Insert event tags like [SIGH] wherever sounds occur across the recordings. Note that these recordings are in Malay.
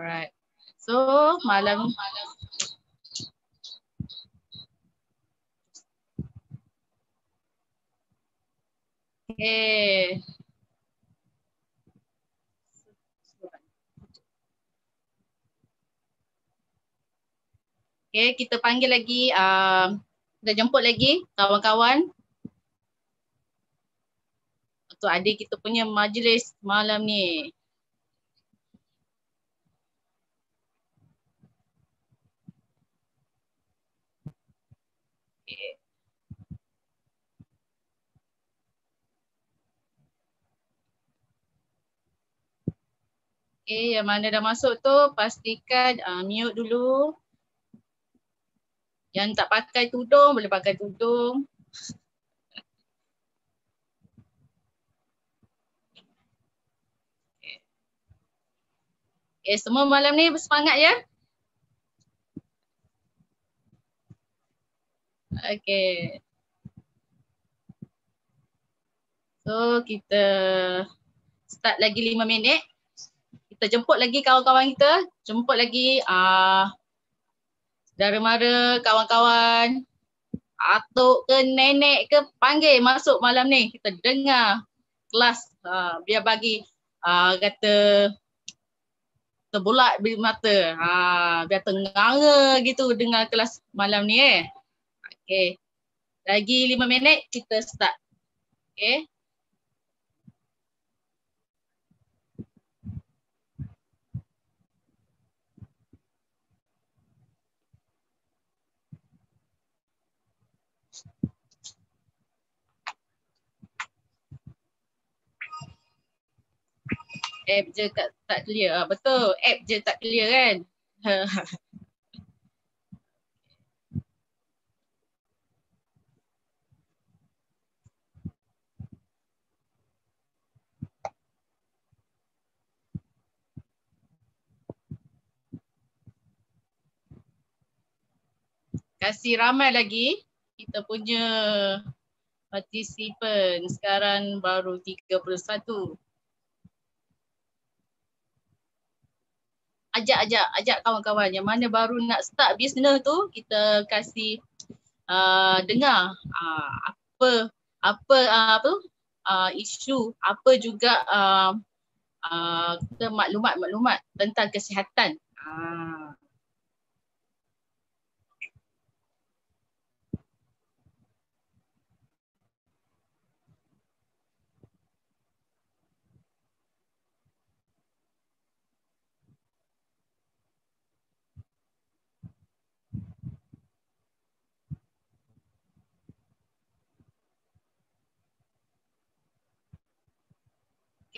Alright. So malam Okay. Eh. Okay, kita panggil lagi, um, kita jemput lagi kawan-kawan. Untuk adik kita punya majlis malam ni. Okay, yang mana dah masuk tu pastikan uh, mute dulu. Yang tak pakai tudung boleh pakai tudung. Okay. semua malam ni bersemangat ya. Okay. So kita start lagi lima minit kita jemput lagi kawan-kawan kita, jemput lagi uh, ah, daripada kawan-kawan atuk ke nenek ke panggil masuk malam ni kita dengar kelas uh, biar bagi uh, kata terbulat bil mata ha, uh, biar tengara gitu dengar kelas malam ni eh okey lagi lima minit kita start okey app je tak tak clear. Ha, betul, app je tak clear kan? Kasih ramai lagi kita punya participant sekarang baru 31. ajak-ajak ajak kawan-kawan yang mana baru nak start bisnes tu kita kasih uh, dengar uh, apa apa uh, apa uh, isu apa juga uh, uh, kita maklumat-maklumat tentang kesihatan uh.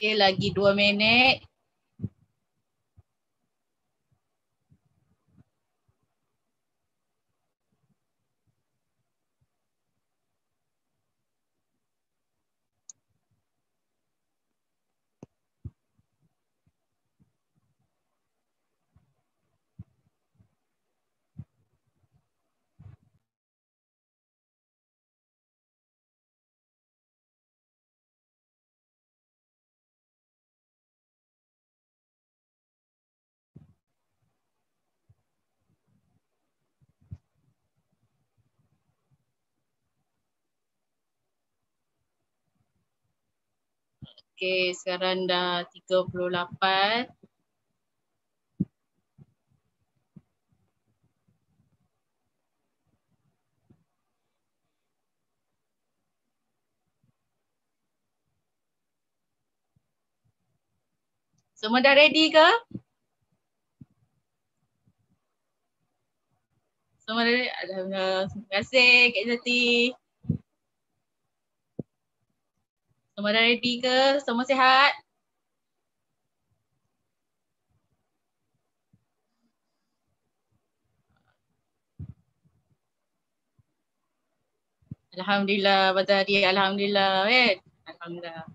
Okey, lagi dua minit. Okey, sekarang dah 38. Semua dah ready ke? Semua dah ready? Alhamdulillah. Terima kasih Kak Jati. Semua dah ready ke? Semua sihat? Alhamdulillah, Badari. Alhamdulillah, kan? Alhamdulillah.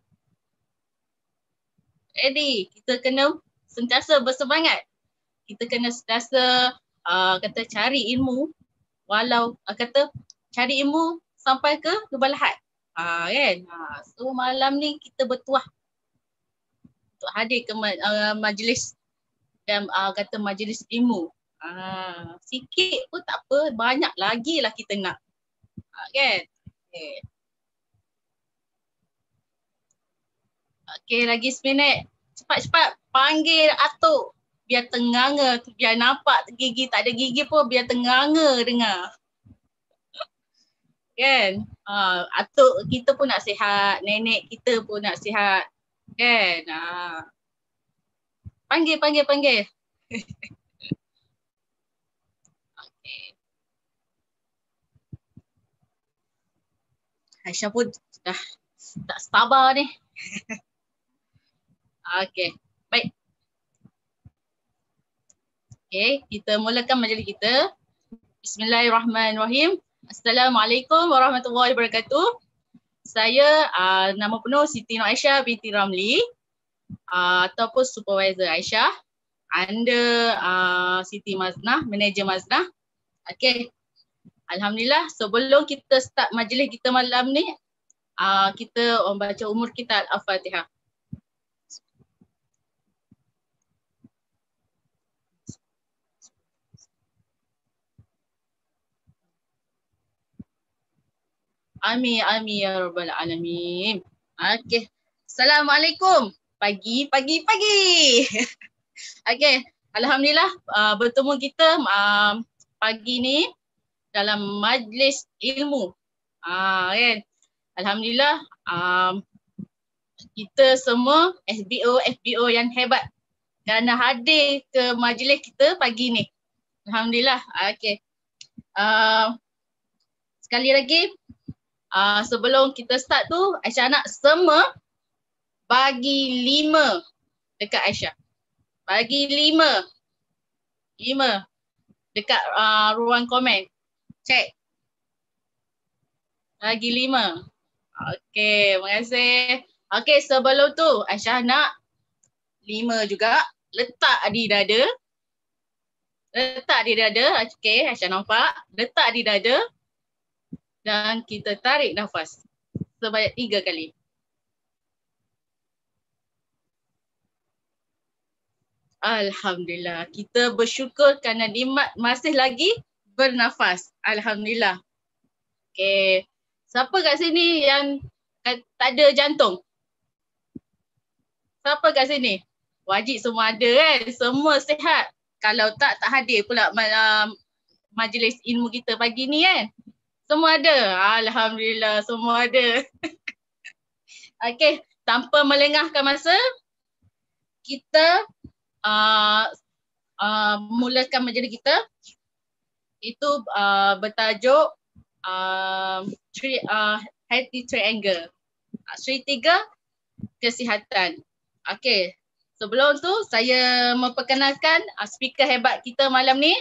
Ready, kita kena sentiasa bersemangat. Kita kena sentiasa uh, kata cari ilmu walau uh, kata cari ilmu sampai ke kebalahan. Ha, kan? Ha, so malam ni kita bertuah untuk hadir ke uh, majlis dan uh, kata majlis ilmu. Ha, sikit pun tak apa, banyak lagi lah kita nak. Ha, kan? Okay. okay, lagi seminit. Cepat-cepat panggil atuk. Biar tenganga, biar nampak gigi tak ada gigi pun biar tenganga dengar kan uh, atuk kita pun nak sihat nenek kita pun nak sihat kan uh. panggil panggil panggil [LAUGHS] Aisyah pun dah tak sabar ni. [LAUGHS] okay, baik. Okay, kita mulakan majlis kita. Bismillahirrahmanirrahim. Assalamualaikum warahmatullahi wabarakatuh. Saya uh, nama penuh Siti Nur Aisyah binti Ramli uh, ataupun supervisor Aisyah under uh, Siti Maznah, manager Maznah. Okay. Alhamdulillah sebelum kita start majlis kita malam ni uh, kita membaca umur kita Al-Fatihah. Amin, amin ya rabbal alamin. Okay. Assalamualaikum. Pagi, pagi, pagi. [LAUGHS] okay. Alhamdulillah uh, bertemu kita uh, pagi ni dalam majlis ilmu. Uh, kan? Alhamdulillah um, kita semua SBO fbo yang hebat kerana hadir ke majlis kita pagi ni. Alhamdulillah. Okay. Uh, sekali lagi uh, sebelum kita start tu Aisyah nak semua bagi lima dekat Aisyah. Bagi lima. Lima dekat uh, ruang komen. Check. Bagi lima. Okay, terima kasih. Okay, sebelum tu Aisyah nak lima juga. Letak di dada. Letak di dada. Okay, Aisyah nampak. Letak di dada dan kita tarik nafas sebanyak tiga kali. Alhamdulillah. Kita bersyukur kerana nikmat masih lagi bernafas. Alhamdulillah. Okay. Siapa kat sini yang tak ada jantung? Siapa kat sini? Wajib semua ada kan? Semua sihat. Kalau tak, tak hadir pula um, majlis ilmu kita pagi ni kan? Semua ada. Alhamdulillah, semua ada. [LAUGHS] Okey, tanpa melengahkan masa, kita uh, uh, mulakan majlis kita. Itu uh, bertajuk uh, three, uh, Healthy Triangle. Uh, Sri Tiga, Kesihatan. Okey, sebelum tu saya memperkenalkan uh, speaker hebat kita malam ni.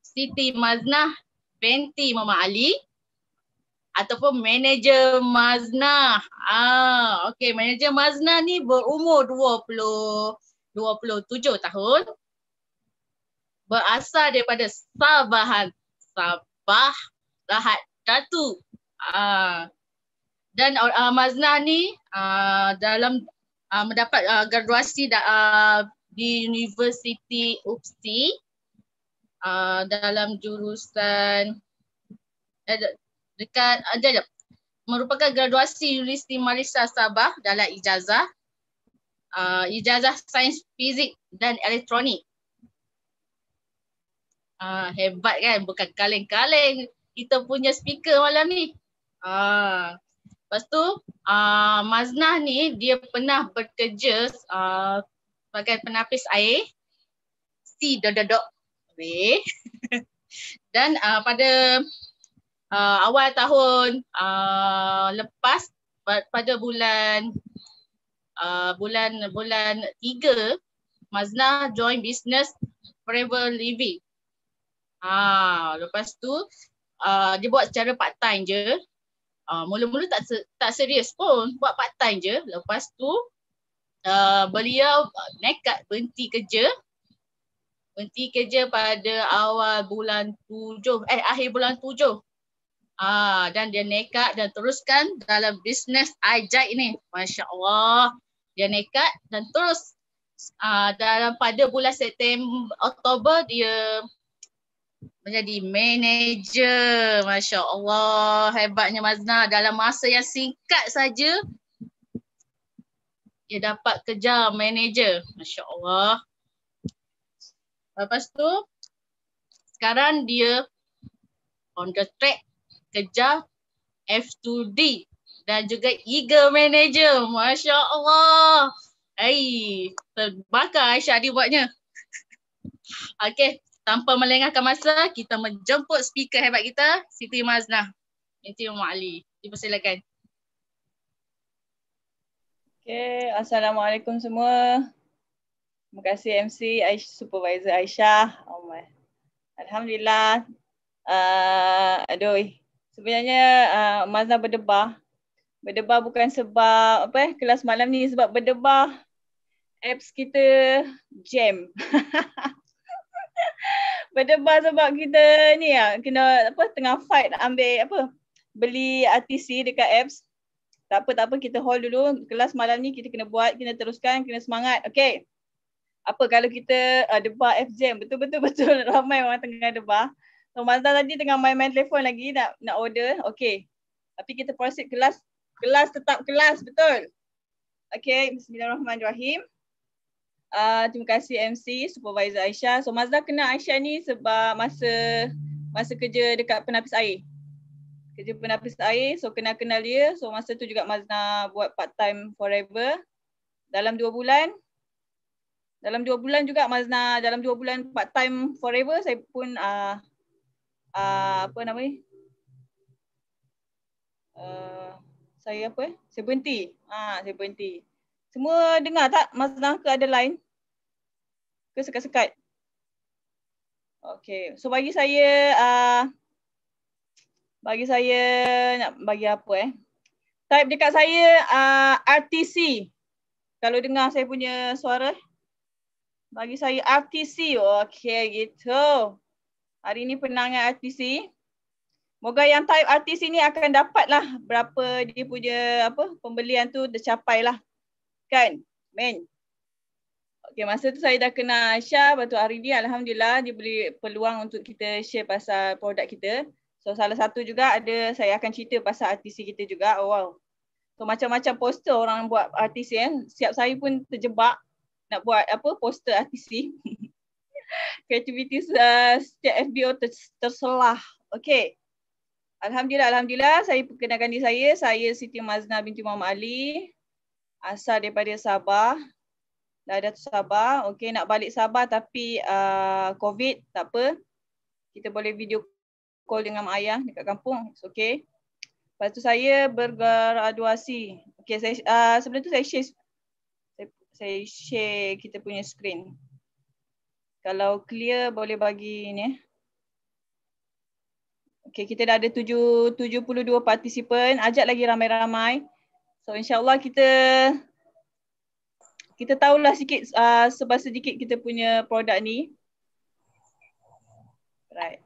Siti Maznah Penti Mama Ali ataupun manager Mazna. Ah, okey, manager Mazna ni berumur 20 27 tahun. Berasal daripada Sabahan, Sabah, Lahad Datu. Ah. Dan uh, ah, Mazna ni uh, dalam uh, mendapat uh, graduasi da, uh, di University Upsi Ah, dalam jurusan eh, dekat ada uh, merupakan graduasi Universiti Malaysia Sabah dalam ijazah uh, ijazah sains fizik dan elektronik. Uh, hebat kan bukan kaleng-kaleng kita punya speaker malam ni. Uh, lepas tu uh, Maznah ni dia pernah bekerja uh, sebagai penapis air si dodok survey [LAUGHS] dan uh, pada uh, awal tahun uh, lepas pada bulan uh, bulan bulan 3 Mazna join business Forever Living. Ah lepas tu uh, dia buat secara part time je. Uh, mula-mula tak tak serius pun buat part time je. Lepas tu uh, beliau uh, nekat berhenti kerja berhenti kerja pada awal bulan tujuh, eh akhir bulan tujuh. Ah, dan dia nekat dan teruskan dalam bisnes ajaib ini. Masya Allah. Dia nekat dan terus ah, dalam pada bulan September, Oktober dia menjadi manager. Masya Allah. Hebatnya Mazna. Dalam masa yang singkat saja, dia dapat kejar manager. Masya Allah. Lepas tu sekarang dia on the track kerja F2D dan juga Eagle Manager. Masya Allah. Hai, terbakar Aisyah dia buatnya. [LAUGHS] Okey, tanpa melengahkan masa, kita menjemput speaker hebat kita, Siti Maznah. Siti Umar Ali. Dipersilakan. Okay, Assalamualaikum semua. Terima kasih MC Aish, Supervisor Aisyah. Oh Alhamdulillah. Uh, aduh. Eh. Sebenarnya uh, ah, Mazna berdebar. Berdebar bukan sebab apa eh, kelas malam ni sebab berdebar apps kita jam. [LAUGHS] berdebar sebab kita ni ya kena apa tengah fight nak ambil apa beli RTC dekat apps. Tak apa tak apa kita hold dulu kelas malam ni kita kena buat kena teruskan kena semangat. Okay apa kalau kita uh, debar FJM betul-betul [LAUGHS] betul ramai orang tengah debar. So Mazda tadi tengah main-main telefon lagi nak nak order. Okey. Tapi kita proceed kelas kelas tetap kelas betul. Okey, bismillahirrahmanirrahim. Uh, terima kasih MC Supervisor Aisyah. So Mazda kena Aisyah ni sebab masa masa kerja dekat penapis air. Kerja penapis air, so kena kenal dia. So masa tu juga Mazda buat part time forever. Dalam dua bulan, dalam dua bulan juga Mazna dalam dua bulan part time forever saya pun uh, uh, apa nama ni? Uh, saya apa eh? Saya berhenti. Ah, uh, saya berhenti. Semua dengar tak Mazna ke ada line? Ke sekat-sekat? Okay. So bagi saya uh, bagi saya nak bagi apa eh? Type dekat saya uh, RTC. Kalau dengar saya punya suara. Eh? bagi saya RTC. Okey gitu. Hari ini penangan RTC. Moga yang type RTC ni akan dapat lah berapa dia punya apa pembelian tu tercapai lah. Kan? Men. Okey masa tu saya dah kena Aisyah lepas tu hari ni Alhamdulillah dia beri peluang untuk kita share pasal produk kita. So salah satu juga ada saya akan cerita pasal RTC kita juga. Oh, wow. So macam-macam poster orang buat RTC kan. Eh? Siap saya pun terjebak nak buat apa poster artisi [LAUGHS] kreativiti uh, setiap FBO ter- terselah okey alhamdulillah alhamdulillah saya perkenalkan diri saya saya Siti Mazna binti Muhammad Ali asal daripada Sabah dah ada Sabah okey nak balik Sabah tapi uh, covid tak apa kita boleh video call dengan mak ayah dekat kampung it's okay lepas tu saya bergraduasi okay saya uh, sebelum tu saya share saya share kita punya screen. Kalau clear boleh bagi ni. Eh. Okay, kita dah ada 7, 72 participant. Ajak lagi ramai-ramai. So insyaAllah kita kita tahulah sikit uh, sebab sedikit kita punya produk ni. Right.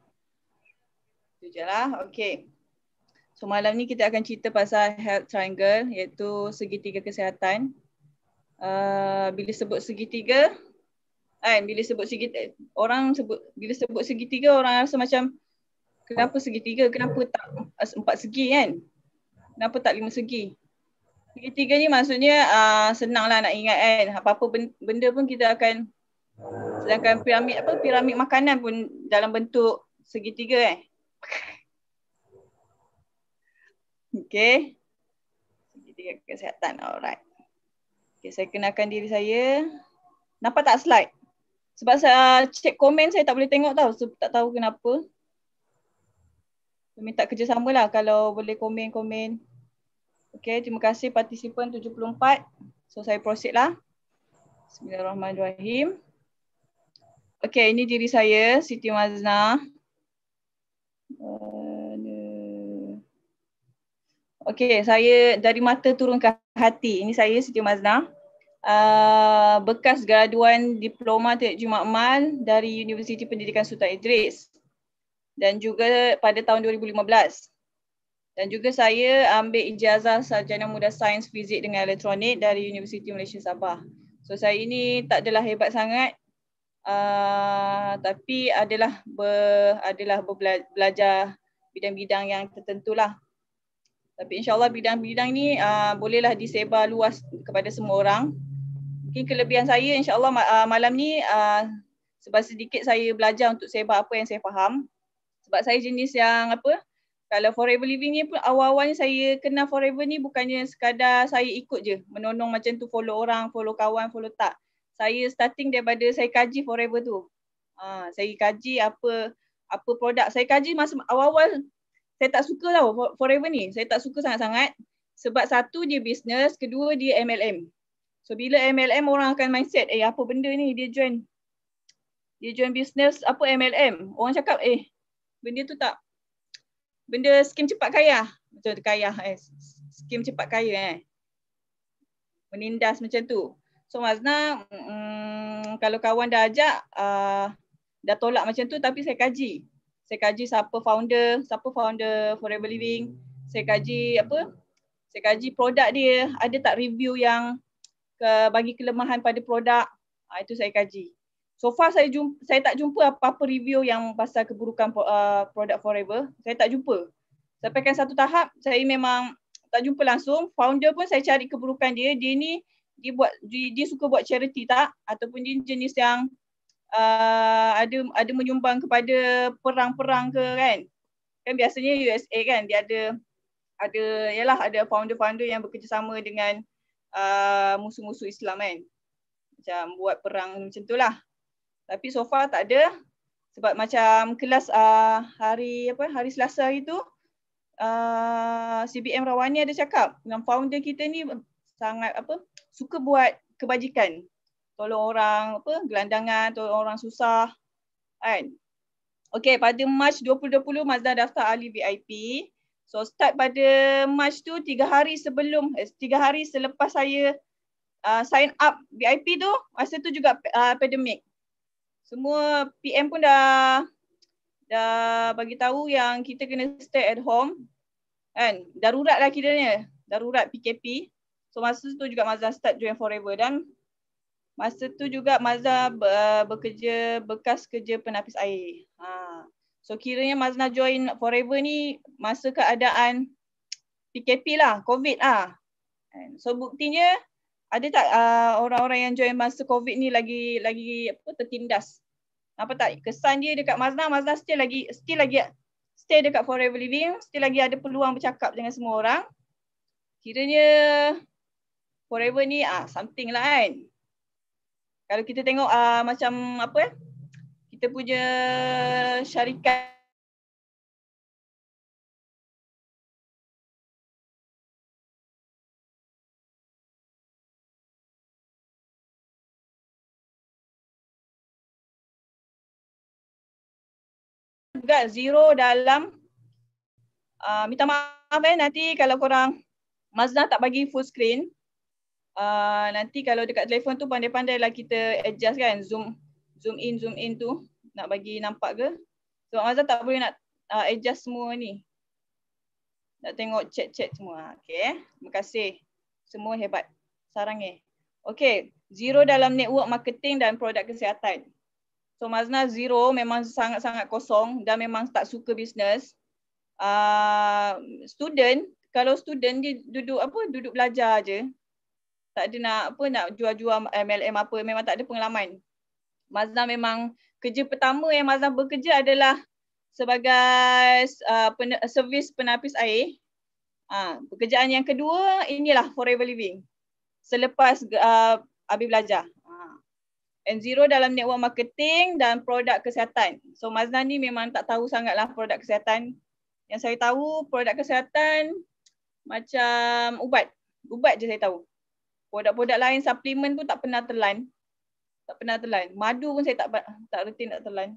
Itu je lah. Okay. So malam ni kita akan cerita pasal health triangle iaitu segitiga kesihatan. Eh, bila sebut segitiga kan bila sebut segitiga orang sebut bila sebut segitiga orang rasa macam kenapa segitiga kenapa tak empat segi kan kenapa tak lima segi segitiga ni maksudnya uh, senanglah nak ingat kan apa-apa benda pun kita akan sedangkan piramid apa piramid makanan pun dalam bentuk segitiga eh [LAUGHS] okey segitiga kesihatan alright Okay, saya kenalkan diri saya. Nampak tak slide? Sebab saya ah, check komen saya tak boleh tengok tau. So, tak tahu kenapa. Saya minta kerjasama lah kalau boleh komen-komen. Okay, terima kasih partisipan 74. So saya proceed lah. Bismillahirrahmanirrahim. Okay, ini diri saya, Siti Mazna. Okay, saya dari mata turun ke hati. Ini saya Siti Mazna. Uh, ah, bekas graduan diploma Tuan Haji Makmal dari Universiti Pendidikan Sultan Idris dan juga pada tahun 2015. Dan juga saya ambil ijazah sarjana muda sains fizik dengan elektronik dari Universiti Malaysia Sabah. So saya ini tak adalah hebat sangat uh, tapi adalah ber, adalah belajar bidang-bidang yang tertentulah. Tapi insyaAllah bidang-bidang ni uh, bolehlah disebar luas kepada semua orang. Mungkin kelebihan saya insyaAllah uh, malam ni uh, sebab sedikit saya belajar untuk sebar apa yang saya faham. Sebab saya jenis yang apa, kalau forever living ni pun awal-awal saya kenal forever ni bukannya sekadar saya ikut je. Menonong macam tu follow orang, follow kawan, follow tak. Saya starting daripada saya kaji forever tu. Uh, saya kaji apa apa produk. Saya kaji masa awal-awal saya tak suka tau forever ni. Saya tak suka sangat-sangat sebab satu dia business, kedua dia MLM. So bila MLM orang akan mindset, eh apa benda ni dia join dia join business apa MLM. Orang cakap eh benda tu tak benda skim cepat kaya. Macam kaya eh skim cepat kaya eh. Menindas macam tu. So Mazna mm, kalau kawan dah ajak uh, dah tolak macam tu tapi saya kaji saya kaji siapa founder, siapa founder Forever Living, saya kaji apa, saya kaji produk dia, ada tak review yang ke, bagi kelemahan pada produk, ha, itu saya kaji. So far saya, jumpa, saya tak jumpa apa-apa review yang pasal keburukan uh, produk Forever, saya tak jumpa. Sampai kan satu tahap, saya memang tak jumpa langsung, founder pun saya cari keburukan dia, dia ni dia buat dia, dia suka buat charity tak ataupun dia jenis yang uh, ada ada menyumbang kepada perang-perang ke kan kan biasanya USA kan dia ada ada yalah ada founder-founder yang bekerjasama dengan uh, musuh-musuh Islam kan macam buat perang macam tu lah tapi so far tak ada sebab macam kelas uh, hari apa hari Selasa hari tu Uh, CBM Rawani ada cakap yang founder kita ni sangat apa suka buat kebajikan tolong orang apa gelandangan tolong orang susah kan okey pada march 2020 Mazda daftar ahli VIP so start pada march tu 3 hari sebelum 3 eh, hari selepas saya uh, sign up VIP tu masa tu juga uh, ah, pandemic semua PM pun dah dah bagi tahu yang kita kena stay at home kan darurat lah kiranya darurat PKP so masa tu juga Mazda start join forever dan masa tu juga Mazna uh, eh, bekerja bekas kerja penapis air. Ha. So kiranya Mazna join forever ni masa keadaan PKP lah, COVID ah. So buktinya ada tak uh, orang-orang yang join masa COVID ni lagi lagi apa tertindas? Apa tak kesan dia dekat Mazna, Mazna still lagi still lagi stay dekat Forever Living, still lagi ada peluang bercakap dengan semua orang. Kiranya Forever ni ah something lah kan kalau kita tengok uh, macam apa eh kita punya syarikat juga zero dalam uh, minta maaf eh nanti kalau korang Mazda tak bagi full screen uh, nanti kalau dekat telefon tu pandai-pandai lah kita adjust kan zoom zoom in zoom in tu nak bagi nampak ke So Mazah tak boleh nak uh, adjust semua ni nak tengok chat-chat semua ah, okay eh. terima kasih semua hebat sarang eh okay zero dalam network marketing dan produk kesihatan So Mazna zero memang sangat-sangat kosong dan memang tak suka bisnes. Uh, student, kalau student dia duduk apa duduk belajar aje, tak ada nak apa nak jual-jual MLM apa memang tak ada pengalaman. Mazlan memang kerja pertama yang Mazlan bekerja adalah sebagai uh, pen- servis penapis air. Ha, pekerjaan yang kedua inilah forever living. Selepas uh, habis belajar. Ha. N0 dalam network marketing dan produk kesihatan. So Mazlan ni memang tak tahu sangatlah produk kesihatan. Yang saya tahu produk kesihatan macam ubat. Ubat je saya tahu. Produk-produk lain suplemen tu tak pernah telan. Tak pernah telan. Madu pun saya tak tak rutin nak telan.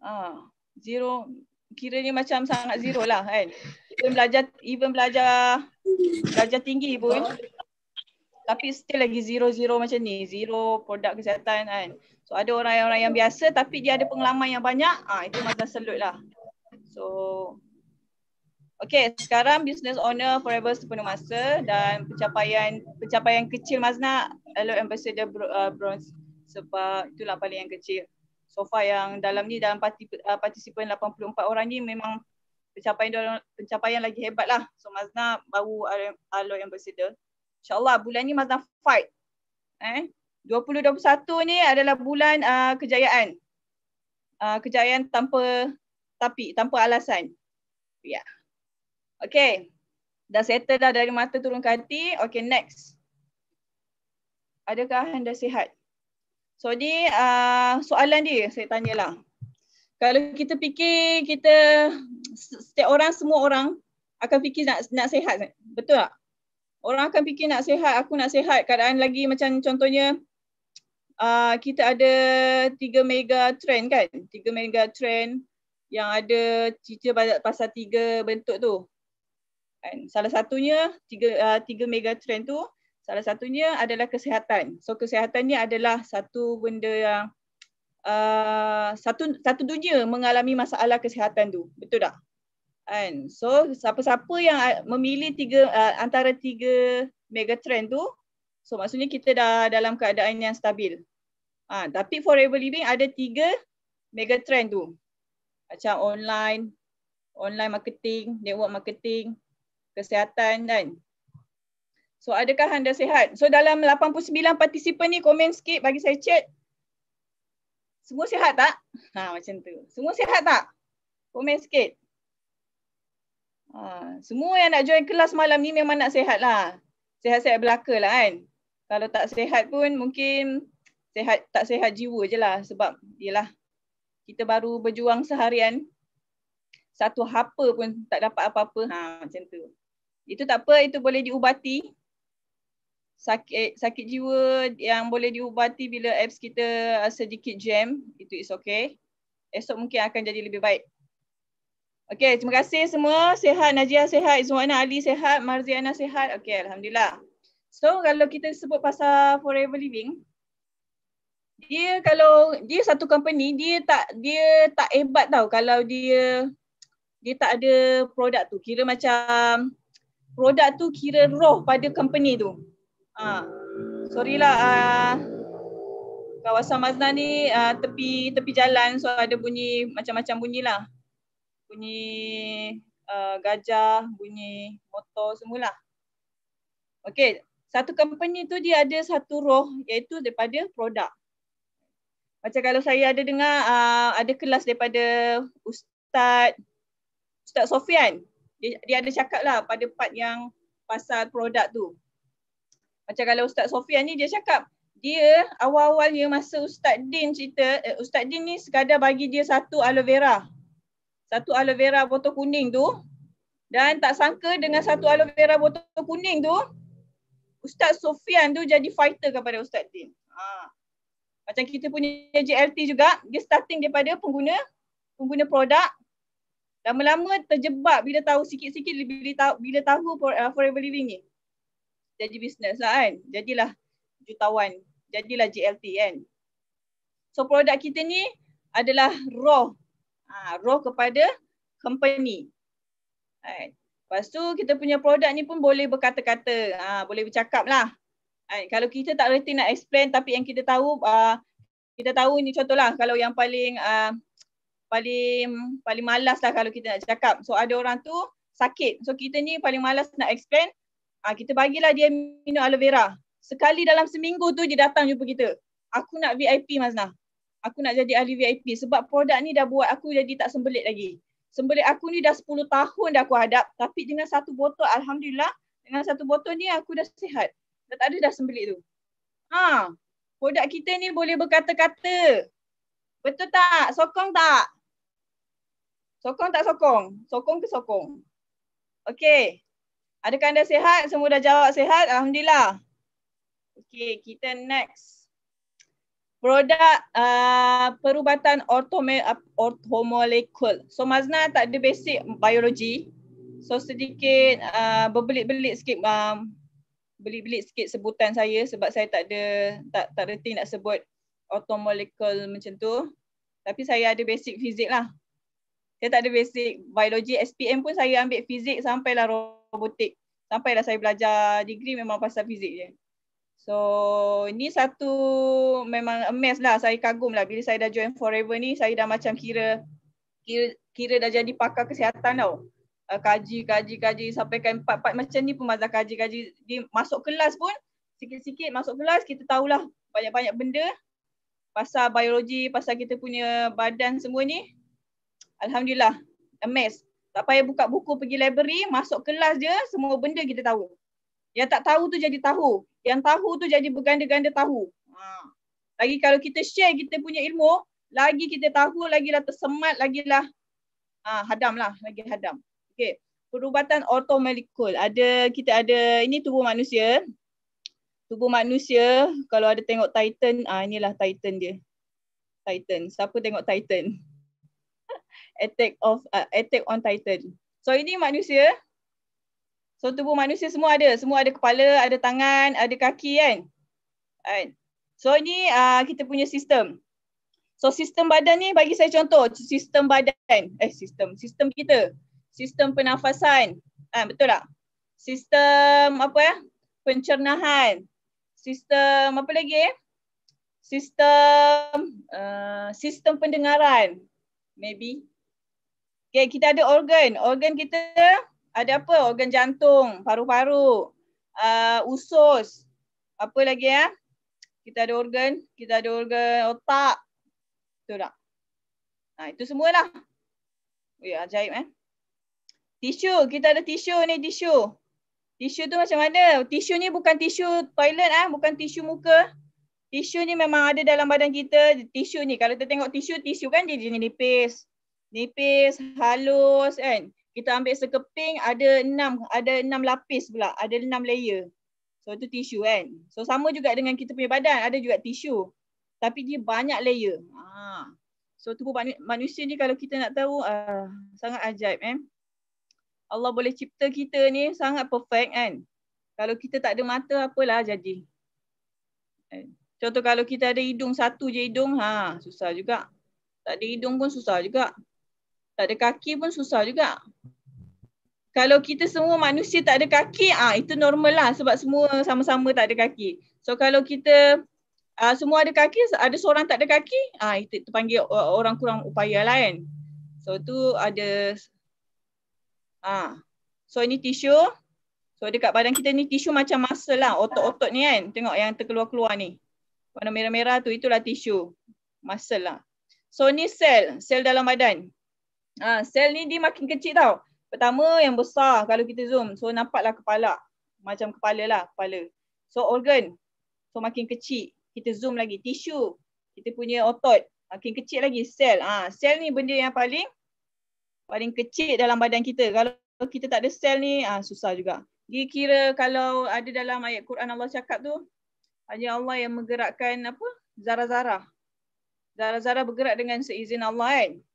Ha, zero kiranya macam sangat zero lah kan. Even belajar even belajar belajar tinggi pun tapi still lagi zero-zero macam ni. Zero produk kesihatan kan. So ada orang-orang yang biasa tapi dia ada pengalaman yang banyak. Ah ha, itu macam selut lah. So Okay, sekarang business owner forever sepenuh masa dan pencapaian pencapaian kecil Mazna Hello Ambassador bro, uh, Bronze sebab itulah paling yang kecil. So far yang dalam ni dalam parti, uh, partisipan 84 orang ni memang pencapaian pencapaian lagi hebat lah. So Mazna baru Hello Ambassador. InsyaAllah bulan ni Mazna fight. Eh? 2021 ni adalah bulan uh, kejayaan. Uh, kejayaan tanpa tapi, tanpa alasan. Ya. Yeah. Okay. Dah settle dah dari mata turun ke hati. Okay, next. Adakah anda sihat? So, ni uh, soalan dia saya tanyalah. Kalau kita fikir kita, setiap orang, semua orang akan fikir nak, nak sihat. Kan? Betul tak? Orang akan fikir nak sihat, aku nak sihat. Keadaan lagi macam contohnya, uh, kita ada tiga mega trend kan? tiga mega trend yang ada cerita pasal tiga bentuk tu. And salah satunya tiga uh, tiga mega trend tu salah satunya adalah kesihatan. So kesihatan ni adalah satu benda yang uh, satu satu dunia mengalami masalah kesihatan tu. Betul tak? And so siapa-siapa yang uh, memilih tiga uh, antara tiga mega trend tu so maksudnya kita dah dalam keadaan yang stabil. Ah uh, tapi forever living ada tiga mega trend tu. Macam online online marketing, network marketing, kesihatan kan. So adakah anda sihat? So dalam 89 participant ni komen sikit bagi saya chat. Semua sihat tak? Ha macam tu. Semua sihat tak? Komen sikit. Ha, semua yang nak join kelas malam ni memang nak sihat lah. Sihat-sihat belaka lah kan. Kalau tak sihat pun mungkin sihat tak sihat jiwa je lah. Sebab yelah kita baru berjuang seharian. Satu hapa pun tak dapat apa-apa. Ha, macam tu. Itu tak apa, itu boleh diubati. Sakit sakit jiwa yang boleh diubati bila apps kita ah, sedikit jam, itu is okay. Esok mungkin akan jadi lebih baik. Okay, terima kasih semua. Sehat, Najihah sehat, Izwana Ali sehat, Marziana sehat. Okay, Alhamdulillah. So, kalau kita sebut pasal Forever Living, dia kalau dia satu company dia tak dia tak hebat tau kalau dia dia tak ada produk tu kira macam produk tu kira roh pada company tu. Ha. Sorry lah uh, kawasan Mazda ni uh, tepi tepi jalan so ada bunyi macam-macam bunyi lah. Bunyi uh, gajah, bunyi motor semulah. Okay, satu company tu dia ada satu roh iaitu daripada produk. Macam kalau saya ada dengar uh, ada kelas daripada Ustaz Ustaz Sofian dia, dia ada cakap lah pada part yang pasal produk tu. Macam kalau Ustaz Sofian ni dia cakap dia awal-awalnya masa Ustaz Din cerita, eh, Ustaz Din ni sekadar bagi dia satu aloe vera. Satu aloe vera botol kuning tu. Dan tak sangka dengan satu aloe vera botol kuning tu, Ustaz Sofian tu jadi fighter kepada Ustaz Din. Ha. Macam kita punya JLT juga, dia starting daripada pengguna pengguna produk lama-lama terjebak bila tahu sikit-sikit bila tahu bila tahu uh, forever living ni jadi bisnes lah kan jadilah jutawan jadilah JLT kan so produk kita ni adalah roh ha, roh kepada company ha, lepas tu kita punya produk ni pun boleh berkata-kata ha, boleh bercakap lah ha, kalau kita tak reti nak explain tapi yang kita tahu uh, kita tahu ni contohlah kalau yang paling uh, paling paling malas lah kalau kita nak cakap. So ada orang tu sakit. So kita ni paling malas nak explain. Ah kita bagilah dia minum aloe vera. Sekali dalam seminggu tu dia datang jumpa kita. Aku nak VIP Mazna. Aku nak jadi ahli VIP sebab produk ni dah buat aku jadi tak sembelit lagi. Sembelit aku ni dah 10 tahun dah aku hadap tapi dengan satu botol alhamdulillah dengan satu botol ni aku dah sihat. Dah tak ada dah sembelit tu. Ha. Produk kita ni boleh berkata-kata. Betul tak? Sokong tak? Sokong tak sokong? Sokong ke sokong? Okey. Adakah anda sihat? Semua dah jawab sihat. Alhamdulillah. Okey, kita next. Produk uh, perubatan orthomolecule. So Mazna tak ada basic biologi. So sedikit uh, berbelit-belit sikit um, belit-belit sikit sebutan saya sebab saya tak ada tak tak reti nak sebut orthomolecule macam tu. Tapi saya ada basic fizik lah saya tak ada basic biologi SPM pun saya ambil fizik sampai lah robotik sampai lah saya belajar degree memang pasal fizik je so ni satu memang amaze lah saya kagum lah bila saya dah join forever ni saya dah macam kira kira, kira dah jadi pakar kesihatan tau eh, kaji kaji kaji sampai kan empat-empat macam ni pun mazah kaji kaji di masuk kelas pun sikit-sikit masuk kelas kita tahulah banyak-banyak benda pasal biologi pasal kita punya badan semua ni Alhamdulillah. Amazed. Tak payah buka buku pergi library, masuk kelas je semua benda kita tahu. Yang tak tahu tu jadi tahu. Yang tahu tu jadi berganda-ganda tahu. Ha. Lagi kalau kita share kita punya ilmu, lagi kita tahu, lagi lah tersemat, lagilah ha, hadam lah. Lagi hadam. Okay. Perubatan automolekul. Ada, kita ada, ini tubuh manusia. Tubuh manusia, kalau ada tengok Titan, ah ha, inilah Titan dia. Titan. Siapa tengok Titan? Attack of uh, Attack on Titan. So ini manusia. So tubuh manusia semua ada, semua ada kepala, ada tangan, ada kaki kan. Kan. So ini uh, kita punya sistem. So sistem badan ni bagi saya contoh, sistem badan eh sistem sistem kita. Sistem pernafasan. Ha, betul tak? Sistem apa ya? Eh? Pencernaan. Sistem apa lagi ya? Sistem uh, sistem pendengaran. Maybe Okay, kita ada organ. Organ kita ada apa? Organ jantung, paru-paru, uh, usus. Apa lagi ya? Kita ada organ. Kita ada organ otak. Betul tak? Ha, itu semualah. Ya, ajaib eh. Tisu. Kita ada tisu ni, tisu. Tisu tu macam mana? Tisu ni bukan tisu toilet ah, eh? bukan tisu muka. Tisu ni memang ada dalam badan kita. Tisu ni, kalau kita tengok tisu, tisu kan dia jenis nipis nipis, halus kan. Kita ambil sekeping ada enam, ada enam lapis pula, ada enam layer. So itu tisu kan. So sama juga dengan kita punya badan, ada juga tisu. Tapi dia banyak layer. Ha. So tubuh manusia ni kalau kita nak tahu, uh, sangat ajaib eh. Allah boleh cipta kita ni sangat perfect kan. Kalau kita tak ada mata, apalah jadi. Kan? Contoh kalau kita ada hidung satu je hidung, ha, susah juga. Tak ada hidung pun susah juga tak ada kaki pun susah juga. Kalau kita semua manusia tak ada kaki, ah itu normal lah sebab semua sama-sama tak ada kaki. So kalau kita ah, semua ada kaki, ada seorang tak ada kaki, ah itu, itu panggil orang kurang upaya lah kan. So tu ada ah so ini tisu. So dekat badan kita ni tisu macam muscle lah, otot-otot ni kan. Tengok yang terkeluar-keluar ni. Warna merah-merah tu itulah tisu. Muscle lah. So ni sel, sel dalam badan. Ha, sel ni dia makin kecil tau. Pertama yang besar kalau kita zoom. So nampaklah kepala. Macam kepala lah kepala. So organ. So makin kecil. Kita zoom lagi. Tisu. Kita punya otot. Makin kecil lagi sel. Ha, sel ni benda yang paling paling kecil dalam badan kita. Kalau kita tak ada sel ni ha, susah juga. Dia kira kalau ada dalam ayat Quran Allah cakap tu. Hanya Allah yang menggerakkan apa? Zara-zara. Zara-zara bergerak dengan seizin Allah kan. Eh?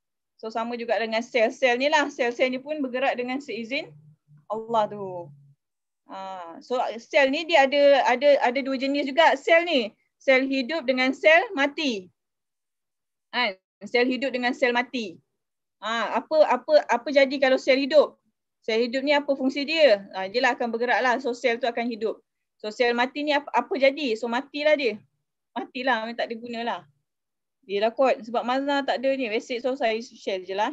So sama juga dengan sel-sel ni lah. Sel-sel ni pun bergerak dengan seizin Allah tu. Ha. So sel ni dia ada ada ada dua jenis juga sel ni. Sel hidup dengan sel mati. Ha. Sel hidup dengan sel mati. Ha. Apa apa apa jadi kalau sel hidup? Sel hidup ni apa fungsi dia? Ha. Dia lah akan bergerak lah. So sel tu akan hidup. So sel mati ni apa, apa jadi? So matilah dia. Matilah. Tak ada guna lah. Yelah kot. Sebab Mazna tak ada ni. Basic so saya share je lah.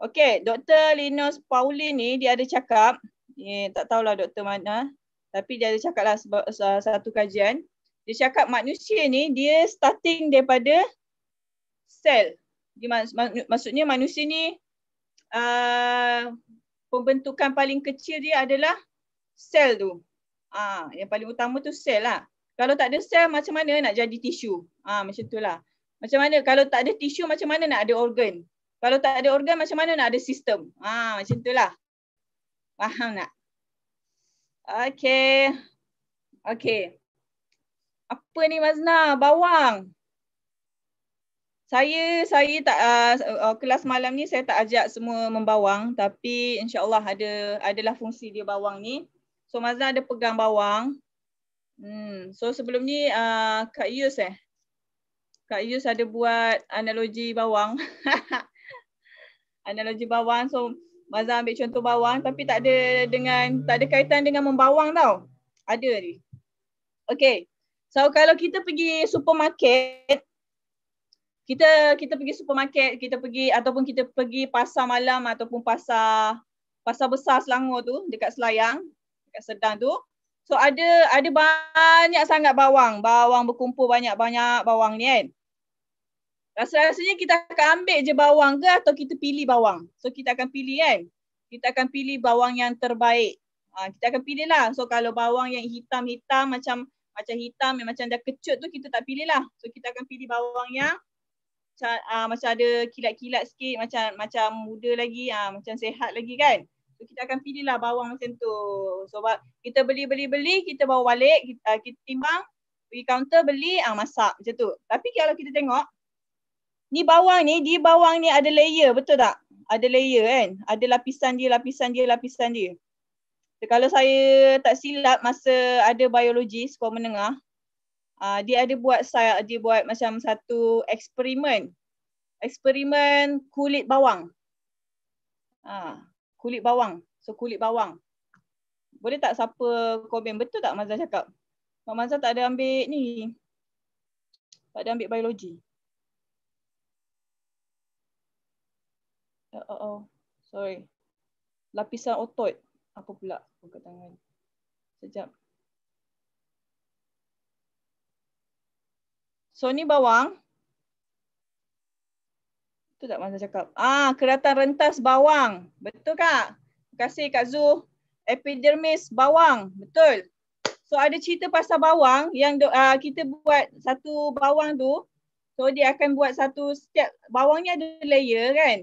Okay. Dr. Linus Pauli ni dia ada cakap. Eh, tak tahulah doktor mana. Tapi dia ada cakap lah sebab, satu kajian. Dia cakap manusia ni dia starting daripada sel. Dia, mak, mak, maksudnya manusia ni uh, pembentukan paling kecil dia adalah sel tu. Ah, yang paling utama tu sel lah. Kalau tak ada sel macam mana nak jadi tisu? Ah, macam tu lah. Macam mana kalau tak ada tisu macam mana nak ada organ? Kalau tak ada organ macam mana nak ada sistem? Ha macam itulah. Faham tak? Okey. Okey. Apa ni Mazna? Bawang. Saya saya tak uh, uh, kelas malam ni saya tak ajak semua membawang tapi insyaallah ada adalah fungsi dia bawang ni. So Mazna ada pegang bawang. Hmm, so sebelum ni uh, Kak Yus eh. Kak Yus ada buat analogi bawang. [LAUGHS] analogi bawang. So Mazah ambil contoh bawang tapi tak ada dengan tak ada kaitan dengan membawang tau. Ada ni. Okay. So kalau kita pergi supermarket kita kita pergi supermarket, kita pergi ataupun kita pergi pasar malam ataupun pasar pasar besar Selangor tu dekat Selayang, dekat Sedang tu. So ada ada banyak sangat bawang. Bawang berkumpul banyak-banyak bawang ni kan. Rasa-rasanya kita akan ambil je bawang ke atau kita pilih bawang. So kita akan pilih kan. Kita akan pilih bawang yang terbaik. Ha, kita akan pilih lah. So kalau bawang yang hitam-hitam macam macam hitam yang macam dah kecut tu kita tak pilih lah. So kita akan pilih bawang yang macam, aa, ah, macam ada kilat-kilat sikit macam macam muda lagi aa, ah, macam sehat lagi kan kita akan pilihlah bawang macam tu. Sebab so, kita beli-beli-beli, kita bawa balik, kita, uh, kita timbang, pergi counter beli, uh, masak macam tu. Tapi kalau kita tengok, ni bawang ni, di bawang ni ada layer betul tak? Ada layer kan? Ada lapisan dia, lapisan dia, lapisan dia. So, kalau saya tak silap masa ada biologi sekolah menengah, Uh, dia ada buat saya dia buat macam satu eksperimen eksperimen kulit bawang. Uh, kulit bawang. So kulit bawang. Boleh tak siapa komen? Betul tak Mazah cakap? Mak Mazah tak ada ambil ni. Tak ada ambil biologi. Oh, oh, oh. Sorry. Lapisan otot. Apa pula? Buka tangan. Sekejap. So ni bawang. Betul tak Mazah cakap? Ah, keratan rentas bawang. Betul kak? Terima kasih Kak Zu. Epidermis bawang. Betul. So ada cerita pasal bawang yang uh, kita buat satu bawang tu. So dia akan buat satu setiap bawangnya ada layer kan.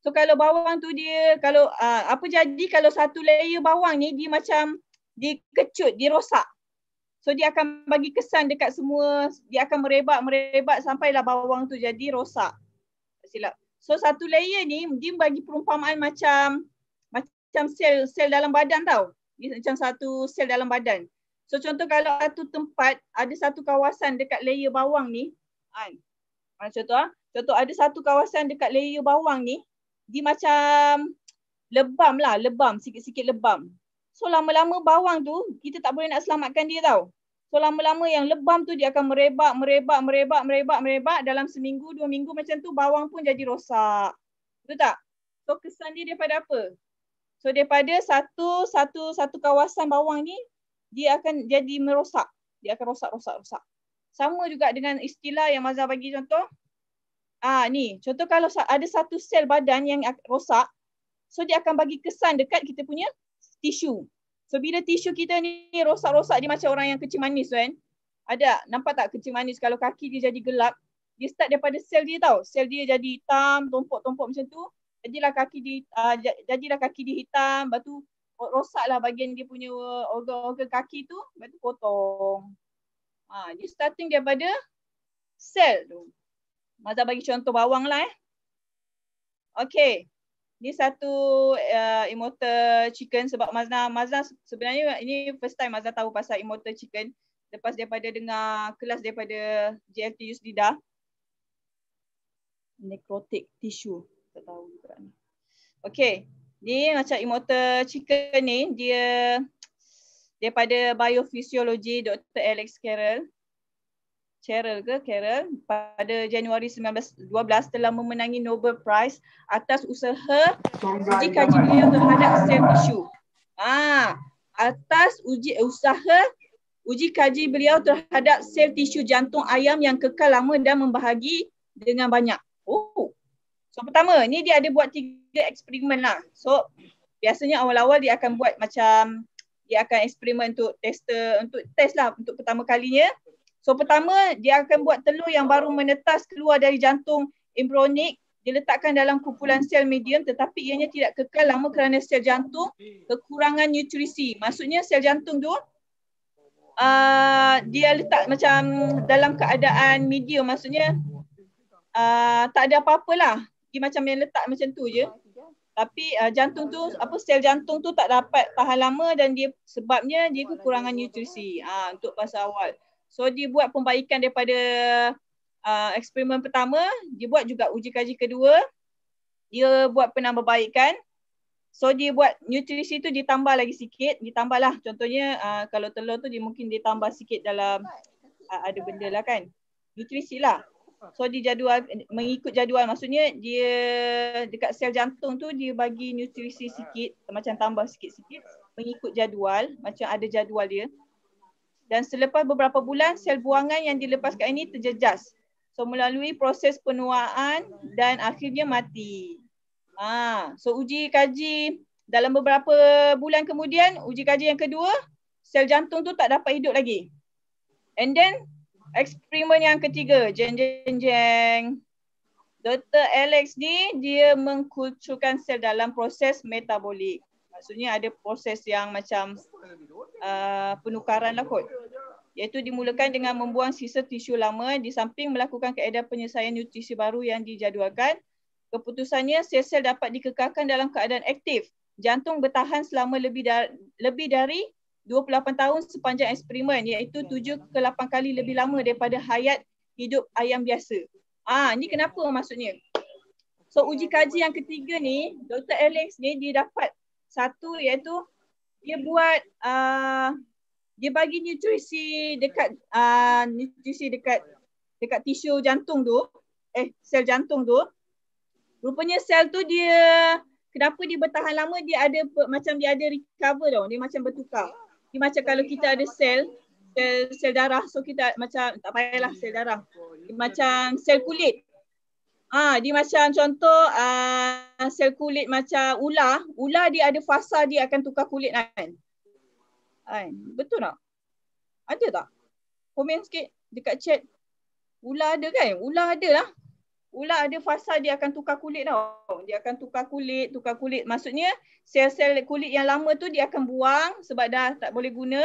So kalau bawang tu dia kalau uh, apa jadi kalau satu layer bawang ni dia macam dikecut, dirosak. So dia akan bagi kesan dekat semua, dia akan merebak-merebak sampailah bawang tu jadi rosak silap. So satu layer ni dia bagi perumpamaan macam macam sel sel dalam badan tau. Dia macam satu sel dalam badan. So contoh kalau satu tempat ada satu kawasan dekat layer bawang ni kan. Ha, contoh ah. Contoh ada satu kawasan dekat layer bawang ni dia macam lebam lah, lebam, sikit-sikit lebam. So lama-lama bawang tu kita tak boleh nak selamatkan dia tau selama-lama yang lebam tu dia akan merebak, merebak, merebak, merebak, merebak dalam seminggu, dua minggu macam tu bawang pun jadi rosak. Betul tak? So kesan dia daripada apa? So daripada satu satu satu kawasan bawang ni dia akan jadi merosak. Dia akan rosak, rosak, rosak. Sama juga dengan istilah yang Mazhar bagi contoh. Ah ni, contoh kalau ada satu sel badan yang rosak, so dia akan bagi kesan dekat kita punya tisu. So bila tisu kita ni rosak-rosak dia macam orang yang kencing manis kan. Ada nampak tak kencing manis kalau kaki dia jadi gelap. Dia start daripada sel dia tau. Sel dia jadi hitam, tumpuk-tumpuk macam tu. Jadilah kaki dia, uh, jadilah kaki dia hitam. Lepas tu rosaklah bagian dia punya organ-organ kaki tu. Lepas tu potong. Ha, dia starting daripada sel tu. Mazhar bagi contoh bawang lah eh. Okay ni satu uh, immortal chicken sebab Mazna Mazna sebenarnya ini first time Mazna tahu pasal immortal chicken lepas daripada dengar kelas daripada JLT Yusdida necrotic tissue tak tahu berani. Okay, ni macam immortal chicken ni dia daripada biofisiologi Dr. Alex Carroll Cheryl ke Carol pada Januari 1912 telah memenangi Nobel Prize atas usaha uji kaji beliau terhadap sel tisu. Ah, ha, atas uji usaha uji kaji beliau terhadap sel tisu jantung ayam yang kekal lama dan membahagi dengan banyak. Oh. So pertama, ni dia ada buat tiga eksperimen lah. So biasanya awal-awal dia akan buat macam dia akan eksperimen untuk tester, untuk test lah untuk pertama kalinya. So pertama dia akan buat telur yang baru menetas keluar dari jantung embrionik diletakkan dalam kumpulan sel medium tetapi ianya tidak kekal lama kerana sel jantung kekurangan nutrisi. Maksudnya sel jantung tu uh, dia letak macam dalam keadaan medium maksudnya uh, tak ada apa-apalah. Dia macam yang letak macam tu je. Tapi uh, jantung tu apa sel jantung tu tak dapat tahan lama dan dia sebabnya dia kekurangan nutrisi. Ah uh, untuk masa awal. So dia buat pembaikan daripada uh, eksperimen pertama, dia buat juga uji kaji kedua. Dia buat penambahbaikan. So dia buat nutrisi tu ditambah lagi sikit, ditambahlah contohnya uh, kalau telur tu dia mungkin ditambah sikit dalam uh, ada benda lah kan. Nutrisi lah. So dia jadual, mengikut jadual maksudnya dia dekat sel jantung tu dia bagi nutrisi sikit, macam tambah sikit-sikit mengikut jadual, macam ada jadual dia dan selepas beberapa bulan sel buangan yang dilepaskan ini terjejas. So melalui proses penuaan dan akhirnya mati. Ha, so uji kaji dalam beberapa bulan kemudian uji kaji yang kedua sel jantung tu tak dapat hidup lagi. And then eksperimen yang ketiga jeng jeng jeng. Dr. Alex ni dia mengkulturkan sel dalam proses metabolik maksudnya ada proses yang macam uh, penukaran lah kot iaitu dimulakan dengan membuang sisa tisu lama di samping melakukan keadaan penyelesaian nutrisi baru yang dijadualkan keputusannya sel-sel dapat dikekalkan dalam keadaan aktif jantung bertahan selama lebih dari lebih dari 28 tahun sepanjang eksperimen iaitu 7 ke 8 kali lebih lama daripada hayat hidup ayam biasa. Ah ni kenapa maksudnya? So uji kaji yang ketiga ni Dr. Alex ni dia dapat satu iaitu dia buat uh, dia bagi nutrisi dekat uh, nutrisi dekat dekat tisu jantung tu eh sel jantung tu rupanya sel tu dia kenapa dia bertahan lama dia ada macam dia ada recover tau dia macam bertukar dia macam kalau kita ada sel sel sel darah so kita macam tak payahlah sel darah dia macam sel kulit Ah, ha, dia macam contoh uh, sel kulit macam ular. Ular dia ada fasa dia akan tukar kulit kan? kan? Betul tak? Ada tak? Komen sikit dekat chat. Ular ada kan? Ular ada lah. Ular ada fasa dia akan tukar kulit tau. Dia akan tukar kulit, tukar kulit. Maksudnya sel-sel kulit yang lama tu dia akan buang sebab dah tak boleh guna.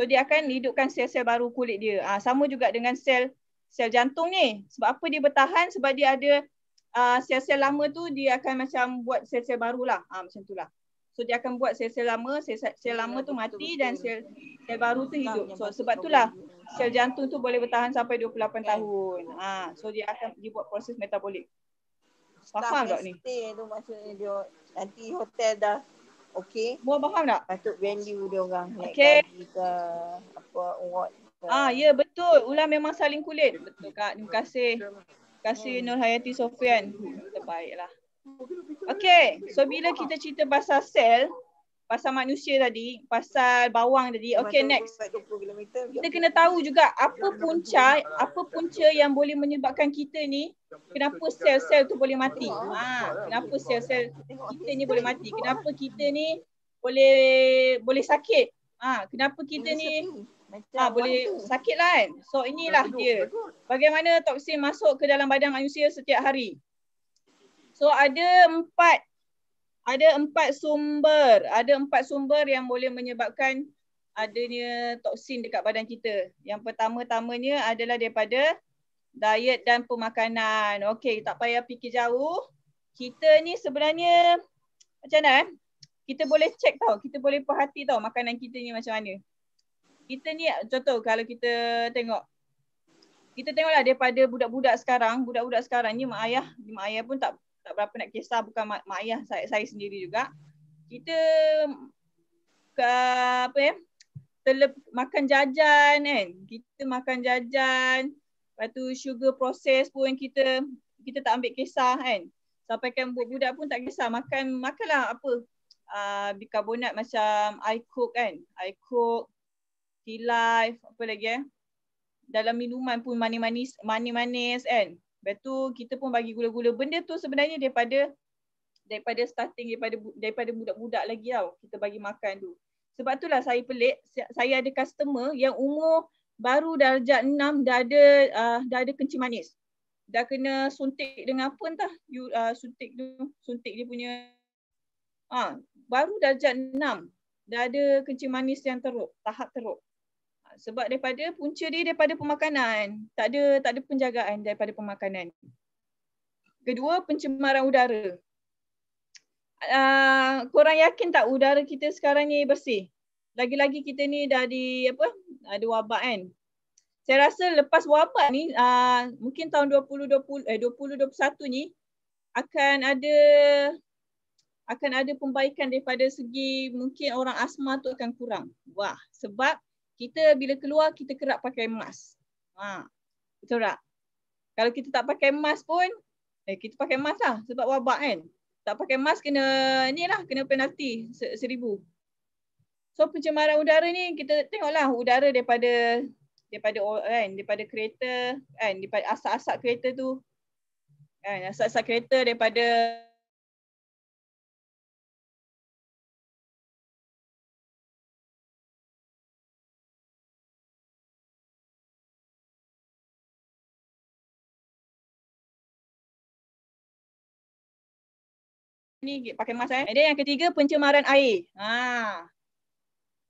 So dia akan hidupkan sel-sel baru kulit dia. Ah, ha, sama juga dengan sel sel jantung ni. Sebab apa dia bertahan? Sebab dia ada ah, sel-sel uh, lama tu dia akan macam buat sel-sel baru lah. Ha, ah, macam tu lah. So dia akan buat sel-sel lama, sel-sel lama tu mati dan sel-sel baru tu hidup. So sebab tu lah sel jantung tu boleh bertahan sampai 28 okay. tahun. Ha, so dia akan dia buat proses metabolik. Faham tak ni? tu maksudnya dia nanti hotel dah okay. Mau faham tak? Patut venue dia orang. Okay. Ke, apa, award Ah, ah ya betul. Ular memang saling kulit. Betul Kak. Terima kasih. Terima kasih hmm. Nur Hayati Sofian. Terbaiklah. Okey, so bila kita cerita pasal sel, pasal manusia tadi, pasal bawang tadi. Okey, next. Kita kena tahu juga apa punca, apa punca yang boleh menyebabkan kita ni kenapa sel-sel tu boleh mati. Ha, kenapa sel-sel kita ni boleh mati? Kenapa kita ni boleh boleh sakit? Ha, kenapa kita ni Ah ha, boleh sakit lah kan. So inilah duduk, dia. Bagaimana toksin masuk ke dalam badan manusia setiap hari. So ada empat ada empat sumber, ada empat sumber yang boleh menyebabkan adanya toksin dekat badan kita. Yang pertama-tamanya adalah daripada diet dan pemakanan. Okey, tak payah fikir jauh. Kita ni sebenarnya macam mana eh? Kita boleh cek tau, kita boleh perhati tau makanan kita ni macam mana kita ni contoh kalau kita tengok kita tengoklah daripada budak-budak sekarang budak-budak sekarang ni mak ayah mak ayah pun tak tak berapa nak kisah bukan mak, mak ayah saya, saya sendiri juga kita ke, apa ya terlep, makan jajan kan kita makan jajan lepas tu sugar proses pun kita kita tak ambil kisah kan sampai kan budak-budak pun tak kisah makan makanlah apa uh, bikarbonat macam i cook kan i cook tea life, apa lagi eh. Dalam minuman pun manis-manis, manis-manis kan. Lepas tu kita pun bagi gula-gula. Benda tu sebenarnya daripada daripada starting daripada daripada budak-budak lagi tau kita bagi makan tu. Sebab itulah saya pelik, saya ada customer yang umur baru darjah 6 dah ada uh, dah ada kencing manis. Dah kena suntik dengan apa entah you, uh, suntik tu, suntik dia punya ah ha, baru darjah 6 dah ada kencing manis yang teruk, tahap teruk sebab daripada punca dia daripada pemakanan tak ada tak ada penjagaan daripada pemakanan kedua pencemaran udara uh, korang yakin tak udara kita sekarang ni bersih lagi-lagi kita ni dah di apa ada wabak kan saya rasa lepas wabak ni uh, mungkin tahun 2020 eh 2021 ni akan ada akan ada pembaikan daripada segi mungkin orang asma tu akan kurang. Wah, sebab kita bila keluar kita kerap pakai mask. Ha. Betul tak? Kalau kita tak pakai mask pun, eh kita pakai mask lah sebab wabak kan. Tak pakai mask kena ni lah, kena penalti seribu. So pencemaran udara ni kita tengoklah udara daripada daripada kan daripada kereta kan daripada asap-asap kereta tu kan asap-asap kereta daripada ni pakai masa. eh. Dan yang ketiga pencemaran air. Ha.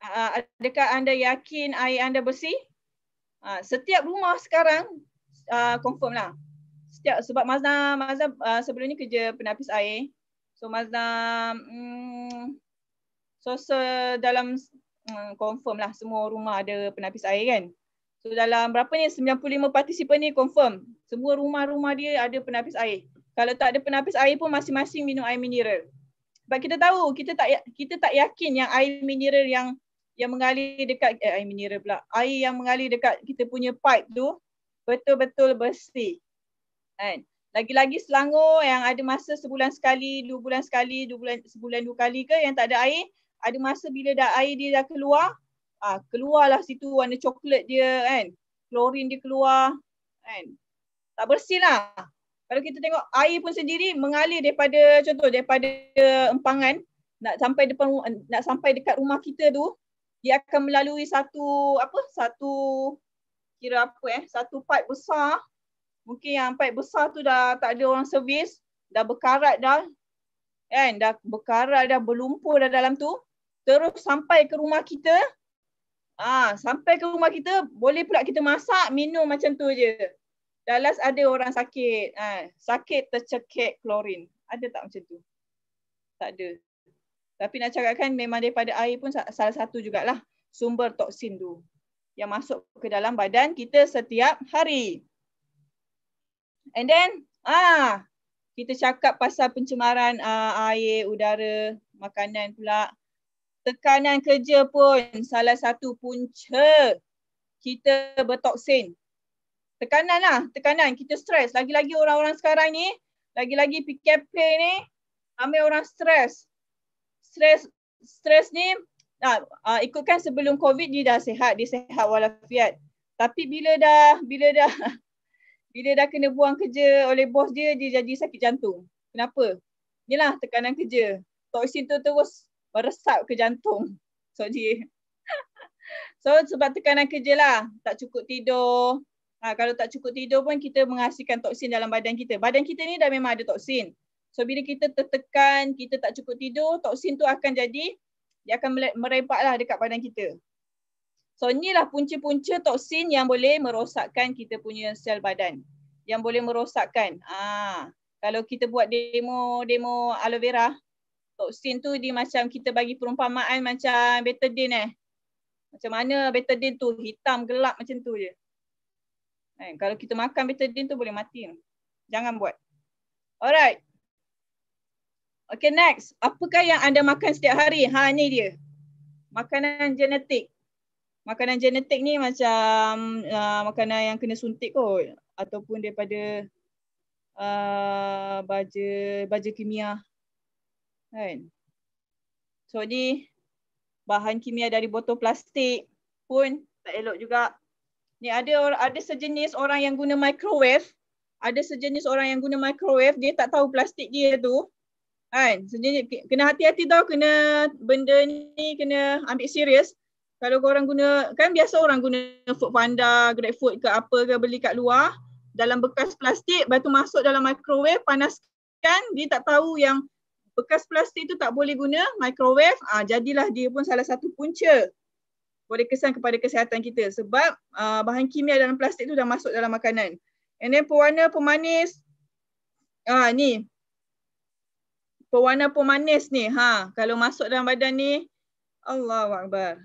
Ah, adakah anda yakin air anda bersih? Ha. setiap rumah sekarang uh, confirm lah. Setiap sebab Mazda Mazda uh, sebelumnya kerja penapis air. So Mazda mm, so, so dalam mm, confirm lah semua rumah ada penapis air kan. So dalam berapa ni 95 partisipan ni confirm semua rumah-rumah dia ada penapis air. Kalau tak ada penapis air pun masing-masing minum air mineral. Sebab kita tahu kita tak ya-, kita tak yakin yang air mineral yang yang mengalir dekat eh, air mineral pula. Air yang mengalir dekat kita punya pipe tu betul-betul bersih. Kan? Lagi-lagi Selangor yang ada masa sebulan sekali, dua bulan sekali, dua bulan sebulan dua kali ke yang tak ada air, ada masa bila dah air dia dah keluar, ah ha, keluarlah situ warna coklat dia kan. Klorin dia keluar kan. Tak bersih lah kalau kita tengok air pun sendiri mengalir daripada contoh daripada empangan nak sampai depan nak sampai dekat rumah kita tu dia akan melalui satu apa satu kira apa eh satu pipe besar mungkin yang pipe besar tu dah tak ada orang servis dah berkarat dah kan dah berkarat dah berlumpur dah dalam tu terus sampai ke rumah kita ah sampai ke rumah kita boleh pula kita masak minum macam tu je Dallas ada orang sakit. Ha, sakit tercekik klorin. Ada tak macam tu? Tak ada. Tapi nak cakapkan, kan memang daripada air pun salah satu jugalah sumber toksin tu yang masuk ke dalam badan kita setiap hari. And then ah kita cakap pasal pencemaran uh, air, udara, makanan pula. Tekanan kerja pun salah satu punca kita bertoksin tekanan lah, tekanan. Kita stres. Lagi-lagi orang-orang sekarang ni, lagi-lagi PKP ni, ambil orang stres. Stres stres ni, nah, uh, ah, ikutkan sebelum COVID dia dah sihat, dia sihat walafiat. Tapi bila dah, bila dah, [LAUGHS] bila dah kena buang kerja oleh bos dia, dia jadi sakit jantung. Kenapa? Inilah tekanan kerja. Toksin tu terus meresap ke jantung. [LAUGHS] So dia. [LAUGHS] So sebab tekanan kerja lah. Tak cukup tidur, Ha, kalau tak cukup tidur pun kita menghasilkan toksin dalam badan kita. Badan kita ni dah memang ada toksin. So bila kita tertekan, kita tak cukup tidur, toksin tu akan jadi, dia akan merepaklah dekat badan kita. So inilah punca-punca toksin yang boleh merosakkan kita punya sel badan. Yang boleh merosakkan. Ah, ha, Kalau kita buat demo demo aloe vera, toksin tu dia macam kita bagi perumpamaan macam betadine eh. Macam mana betadine tu hitam gelap macam tu je. Eh, kalau kita makan betadine tu boleh mati. Jangan buat. Alright. Okay next. Apakah yang anda makan setiap hari? Ha ni dia. Makanan genetik. Makanan genetik ni macam uh, makanan yang kena suntik kot. Ataupun daripada uh, baja, baja kimia. Kan? So ni bahan kimia dari botol plastik pun tak elok juga ni ada orang ada sejenis orang yang guna microwave ada sejenis orang yang guna microwave dia tak tahu plastik dia tu kan sejenis kena hati-hati tau kena benda ni kena ambil serius kalau kau orang guna kan biasa orang guna food panda great food ke apa ke beli kat luar dalam bekas plastik batu masuk dalam microwave panaskan dia tak tahu yang bekas plastik tu tak boleh guna microwave ah jadilah dia pun salah satu punca boleh kesan kepada kesihatan kita sebab uh, bahan kimia dalam plastik tu dah masuk dalam makanan. And then pewarna pemanis ah ni pewarna pemanis ni ha kalau masuk dalam badan ni Allahu akbar.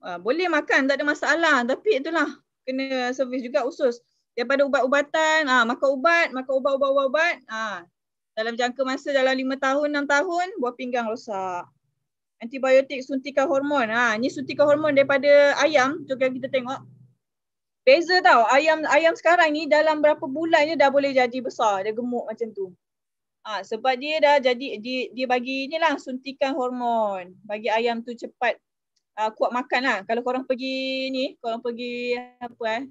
Uh, boleh makan tak ada masalah tapi itulah kena servis juga usus daripada ubat-ubatan ah uh, makan ubat makan ubat-ubat-ubat ah uh, dalam jangka masa dalam lima tahun enam tahun buah pinggang rosak antibiotik suntikan hormon. Ha, ni suntikan hormon daripada ayam. Tu kan kita tengok. Beza tau. Ayam ayam sekarang ni dalam berapa bulan dia dah boleh jadi besar. Dia gemuk macam tu. Ha, sebab dia dah jadi, dia, dia bagi ni lah suntikan hormon. Bagi ayam tu cepat uh, kuat makan lah. Kalau korang pergi ni, korang pergi apa eh,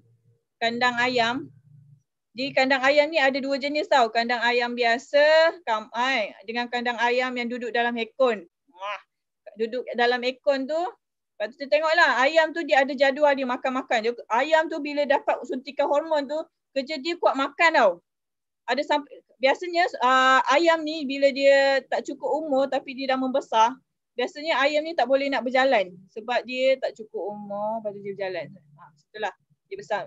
kandang ayam. Di kandang ayam ni ada dua jenis tau. Kandang ayam biasa kam, ay, dengan kandang ayam yang duduk dalam hekon duduk dalam ekon tu Lepas tu dia lah ayam tu dia ada jadual dia makan-makan Ayam tu bila dapat suntikan hormon tu kerja dia kuat makan tau ada sampai, biasanya uh, ayam ni bila dia tak cukup umur tapi dia dah membesar biasanya ayam ni tak boleh nak berjalan sebab dia tak cukup umur baru dia berjalan ha ah, itulah dia besar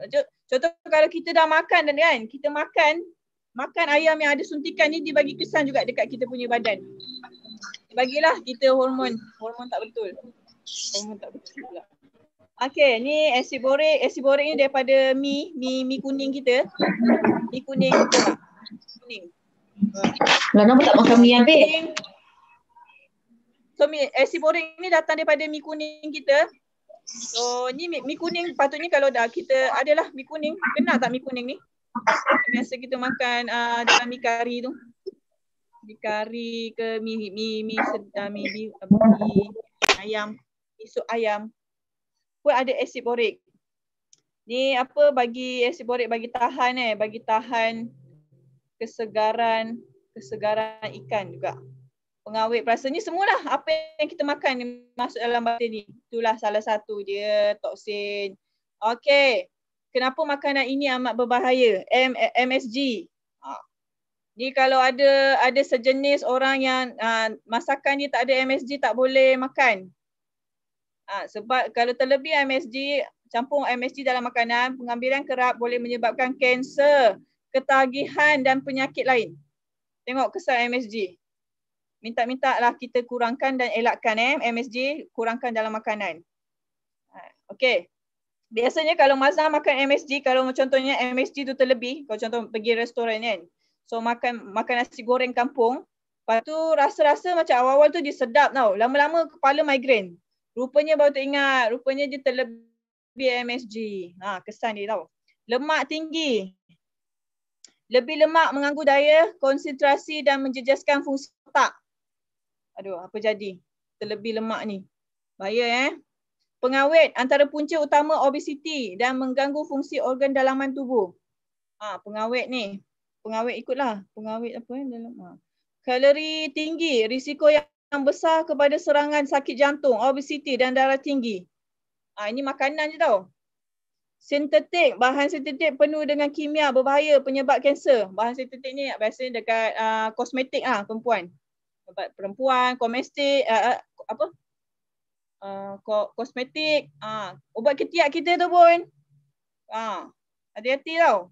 contoh kalau kita dah makan dan kan kita makan makan ayam yang ada suntikan ni dia bagi kesan juga dekat kita punya badan bagilah kita hormon. Hormon tak betul. Hormon tak betul pula. Okey, ni asid borik. Asid borik ni daripada mi, mi, mi kuning kita. Mi kuning kita lah. Kuning. Lah tak makan mi yang So mi asid borik ni datang daripada mi kuning kita. So ni mi, mi kuning patutnya kalau dah kita adalah mi kuning, kenal tak mi kuning ni? Biasa kita makan uh, dalam mi kari tu mi kari ke mi mi mi sedami ah, mi, ah, mi, mi ayam esok ayam pun ada asid borik ni apa bagi asid borik bagi tahan eh bagi tahan kesegaran kesegaran ikan juga pengawet perasa ni semualah apa yang kita makan masuk dalam batin ni itulah salah satu dia toksin okey kenapa makanan ini amat berbahaya M- MSG ah ni kalau ada ada sejenis orang yang uh, masakan dia tak ada MSG tak boleh makan. Uh, sebab kalau terlebih MSG, campur MSG dalam makanan, pengambilan kerap boleh menyebabkan kanser, ketagihan dan penyakit lain. Tengok kesan MSG. Minta-minta lah kita kurangkan dan elakkan eh, MSG, kurangkan dalam makanan. Uh, ah, okay. Biasanya kalau Mazlan makan MSG, kalau contohnya MSG tu terlebih, kalau contoh pergi restoran kan, So makan makan nasi goreng kampung. Lepas tu rasa-rasa macam awal-awal tu dia sedap tau. Lama-lama kepala migrain. Rupanya baru tu ingat. Rupanya dia terlebih MSG. Ha, kesan dia tau. Lemak tinggi. Lebih lemak mengganggu daya, konsentrasi dan menjejaskan fungsi otak. Aduh, apa jadi? Terlebih lemak ni. Bahaya eh. Pengawet antara punca utama obesiti dan mengganggu fungsi organ dalaman tubuh. Ha, pengawet ni pengawet ikutlah. Pengawet apa ya? Dalam. Ha. Kalori tinggi, risiko yang besar kepada serangan sakit jantung, obesiti dan darah tinggi. Ha, ini makanan je tau. Sintetik, bahan sintetik penuh dengan kimia berbahaya penyebab kanser. Bahan sintetik ni biasanya dekat uh, kosmetik lah perempuan. Dekat perempuan, komestik, uh, uh, apa? Uh, kosmetik, uh, ubat ketiak kita tu pun. Uh, hati-hati tau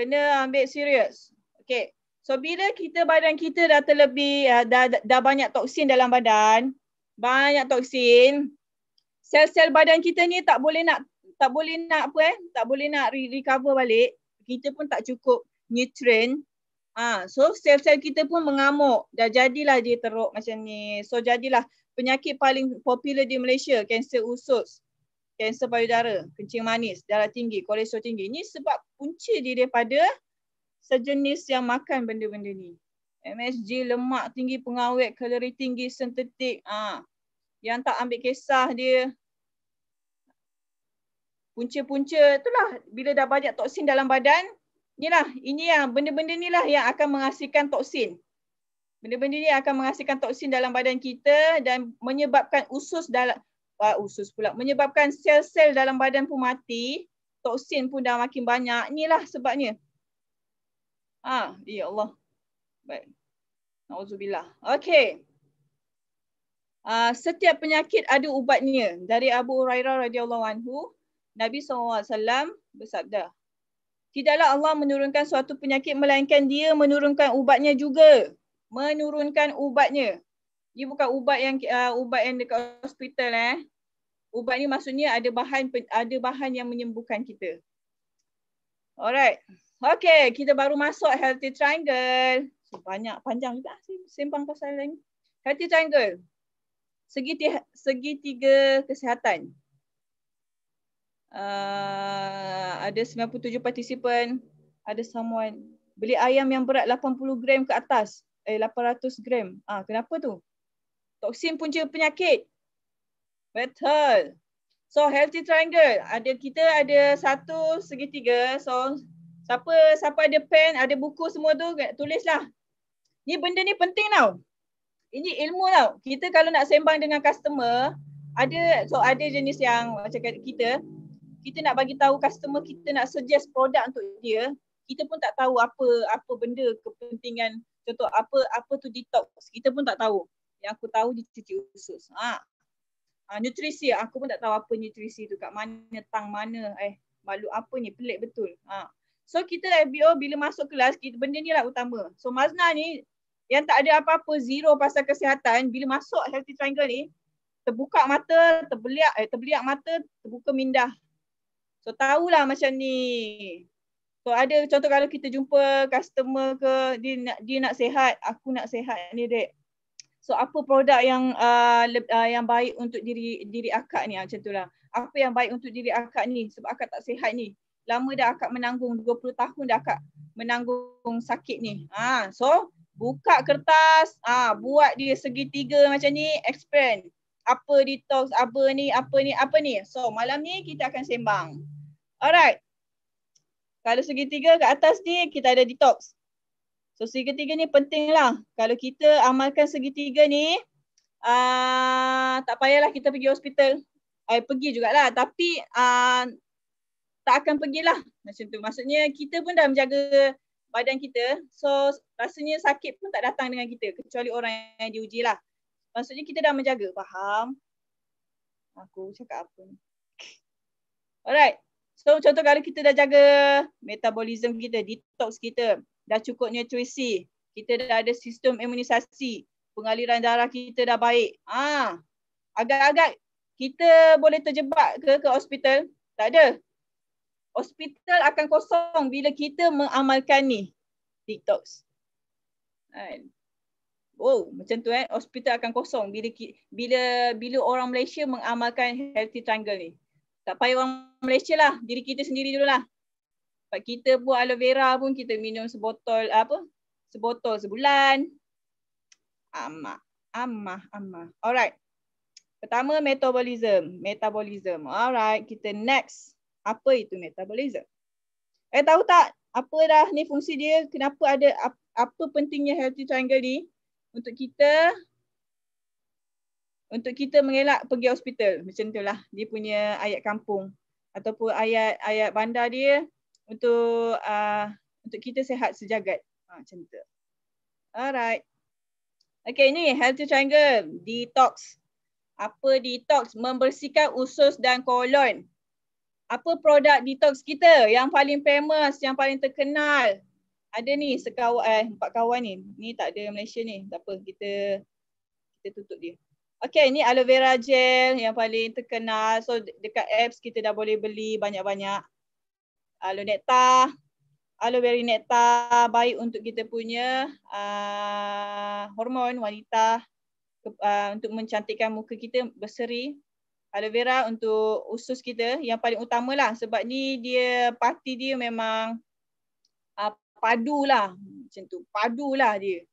kena ambil serius. Okay. So bila kita badan kita dah terlebih, eh, dah, dah banyak toksin dalam badan, banyak toksin, sel-sel badan kita ni tak boleh nak tak boleh nak apa eh, tak boleh nak recover balik. Kita pun tak cukup nutrient. Ah, ha, so sel-sel kita pun mengamuk. Dah jadilah dia teruk macam ni. So jadilah penyakit paling popular di Malaysia, kanser usus kanser payudara, kencing manis, darah tinggi, kolesterol tinggi. Ini sebab punca dia daripada sejenis yang makan benda-benda ni. MSG, lemak tinggi, pengawet, kalori tinggi, sintetik. Ah, ha. Yang tak ambil kisah dia. Punca-punca itulah bila dah banyak toksin dalam badan. Inilah, ini yang benda-benda ni lah yang akan menghasilkan toksin. Benda-benda ni akan menghasilkan toksin dalam badan kita dan menyebabkan usus dalam uh, usus pula menyebabkan sel-sel dalam badan pun mati, toksin pun dah makin banyak. Inilah sebabnya. Ah, ya Allah. Baik. Nauzubillah. Okey. Uh, setiap penyakit ada ubatnya. Dari Abu Hurairah radhiyallahu anhu, Nabi SAW bersabda, Tidaklah Allah menurunkan suatu penyakit melainkan dia menurunkan ubatnya juga. Menurunkan ubatnya. Ia bukan ubat yang uh, ubat yang dekat hospital eh. Ubat ni maksudnya ada bahan ada bahan yang menyembuhkan kita. Alright. Okay, kita baru masuk healthy triangle. banyak panjang juga lah sembang pasal lain. Healthy triangle. Segi tiga, segi tiga kesihatan. Uh, ada 97 partisipan. Ada someone. Beli ayam yang berat 80 gram ke atas. Eh, 800 gram. Ah, kenapa tu? toksin punca penyakit. Betul. So healthy triangle ada kita ada satu segitiga. So siapa siapa ada pen, ada buku semua tu tulislah. Ni benda ni penting tau. Ini ilmu tau. Kita kalau nak sembang dengan customer, ada so ada jenis yang macam kita kita nak bagi tahu customer kita nak suggest produk untuk dia, kita pun tak tahu apa apa benda kepentingan contoh apa apa tu detox, kita pun tak tahu. Yang aku tahu dia cuci usus. Ha. ha. nutrisi, aku pun tak tahu apa nutrisi tu. Kat mana, tang mana. Eh, malu apa ni. Pelik betul. Ha. So kita FBO bila masuk kelas, kita, benda ni lah utama. So Mazna ni, yang tak ada apa-apa zero pasal kesihatan, bila masuk healthy triangle ni, terbuka mata, terbeliak, eh, terbeliak mata, terbuka minda. So tahulah macam ni. So ada contoh kalau kita jumpa customer ke dia nak dia nak sehat, aku nak sehat ni dek. So apa produk yang uh, uh, yang baik untuk diri diri akak ni ah, macam tu lah. Apa yang baik untuk diri akak ni sebab akak tak sihat ni. Lama dah akak menanggung 20 tahun dah akak menanggung sakit ni. Ha so buka kertas, ha buat dia segitiga macam ni, expand. Apa detox, apa ni, apa ni, apa ni. So malam ni kita akan sembang. Alright. Kalau segitiga kat atas ni kita ada detox. So segitiga ni penting lah. Kalau kita amalkan segitiga ni, uh, tak payahlah kita pergi hospital. Eh, pergi jugalah. Tapi uh, tak akan pergilah macam tu. Maksudnya kita pun dah menjaga badan kita. So rasanya sakit pun tak datang dengan kita. Kecuali orang yang diuji lah. Maksudnya kita dah menjaga. Faham? Aku cakap apa ni. Alright. So contoh kalau kita dah jaga metabolism kita, detox kita, dah cukup nutrisi, kita dah ada sistem imunisasi, pengaliran darah kita dah baik. Ah, agak-agak kita boleh terjebak ke ke hospital? Tak ada. Hospital akan kosong bila kita mengamalkan ni detox. Oh, macam tu eh. Hospital akan kosong bila bila bila orang Malaysia mengamalkan healthy triangle ni. Tak payah orang Malaysia lah. Diri kita sendiri dulu lah. Sebab kita buat aloe vera pun kita minum sebotol apa? Sebotol sebulan. Amma, amma, amma. Alright. Pertama metabolism, metabolism. Alright, kita next. Apa itu metabolism? Eh tahu tak apa dah ni fungsi dia? Kenapa ada apa pentingnya healthy triangle ni untuk kita untuk kita mengelak pergi hospital. Macam itulah dia punya ayat kampung ataupun ayat ayat bandar dia untuk uh, untuk kita sehat sejagat. Ha, macam tu. Alright. Okay, ini healthy triangle. Detox. Apa detox? Membersihkan usus dan kolon. Apa produk detox kita yang paling famous, yang paling terkenal? Ada ni sekawan, eh, empat kawan ni. Ni tak ada Malaysia ni. Tak apa, kita kita tutup dia. Okay, ni aloe vera gel yang paling terkenal. So dekat apps kita dah boleh beli banyak-banyak aloe necta aloe berry necta baik untuk kita punya uh, hormon wanita uh, untuk mencantikkan muka kita berseri aloe vera untuk usus kita yang paling utamalah sebab ni dia parti dia memang uh, lah macam tu lah dia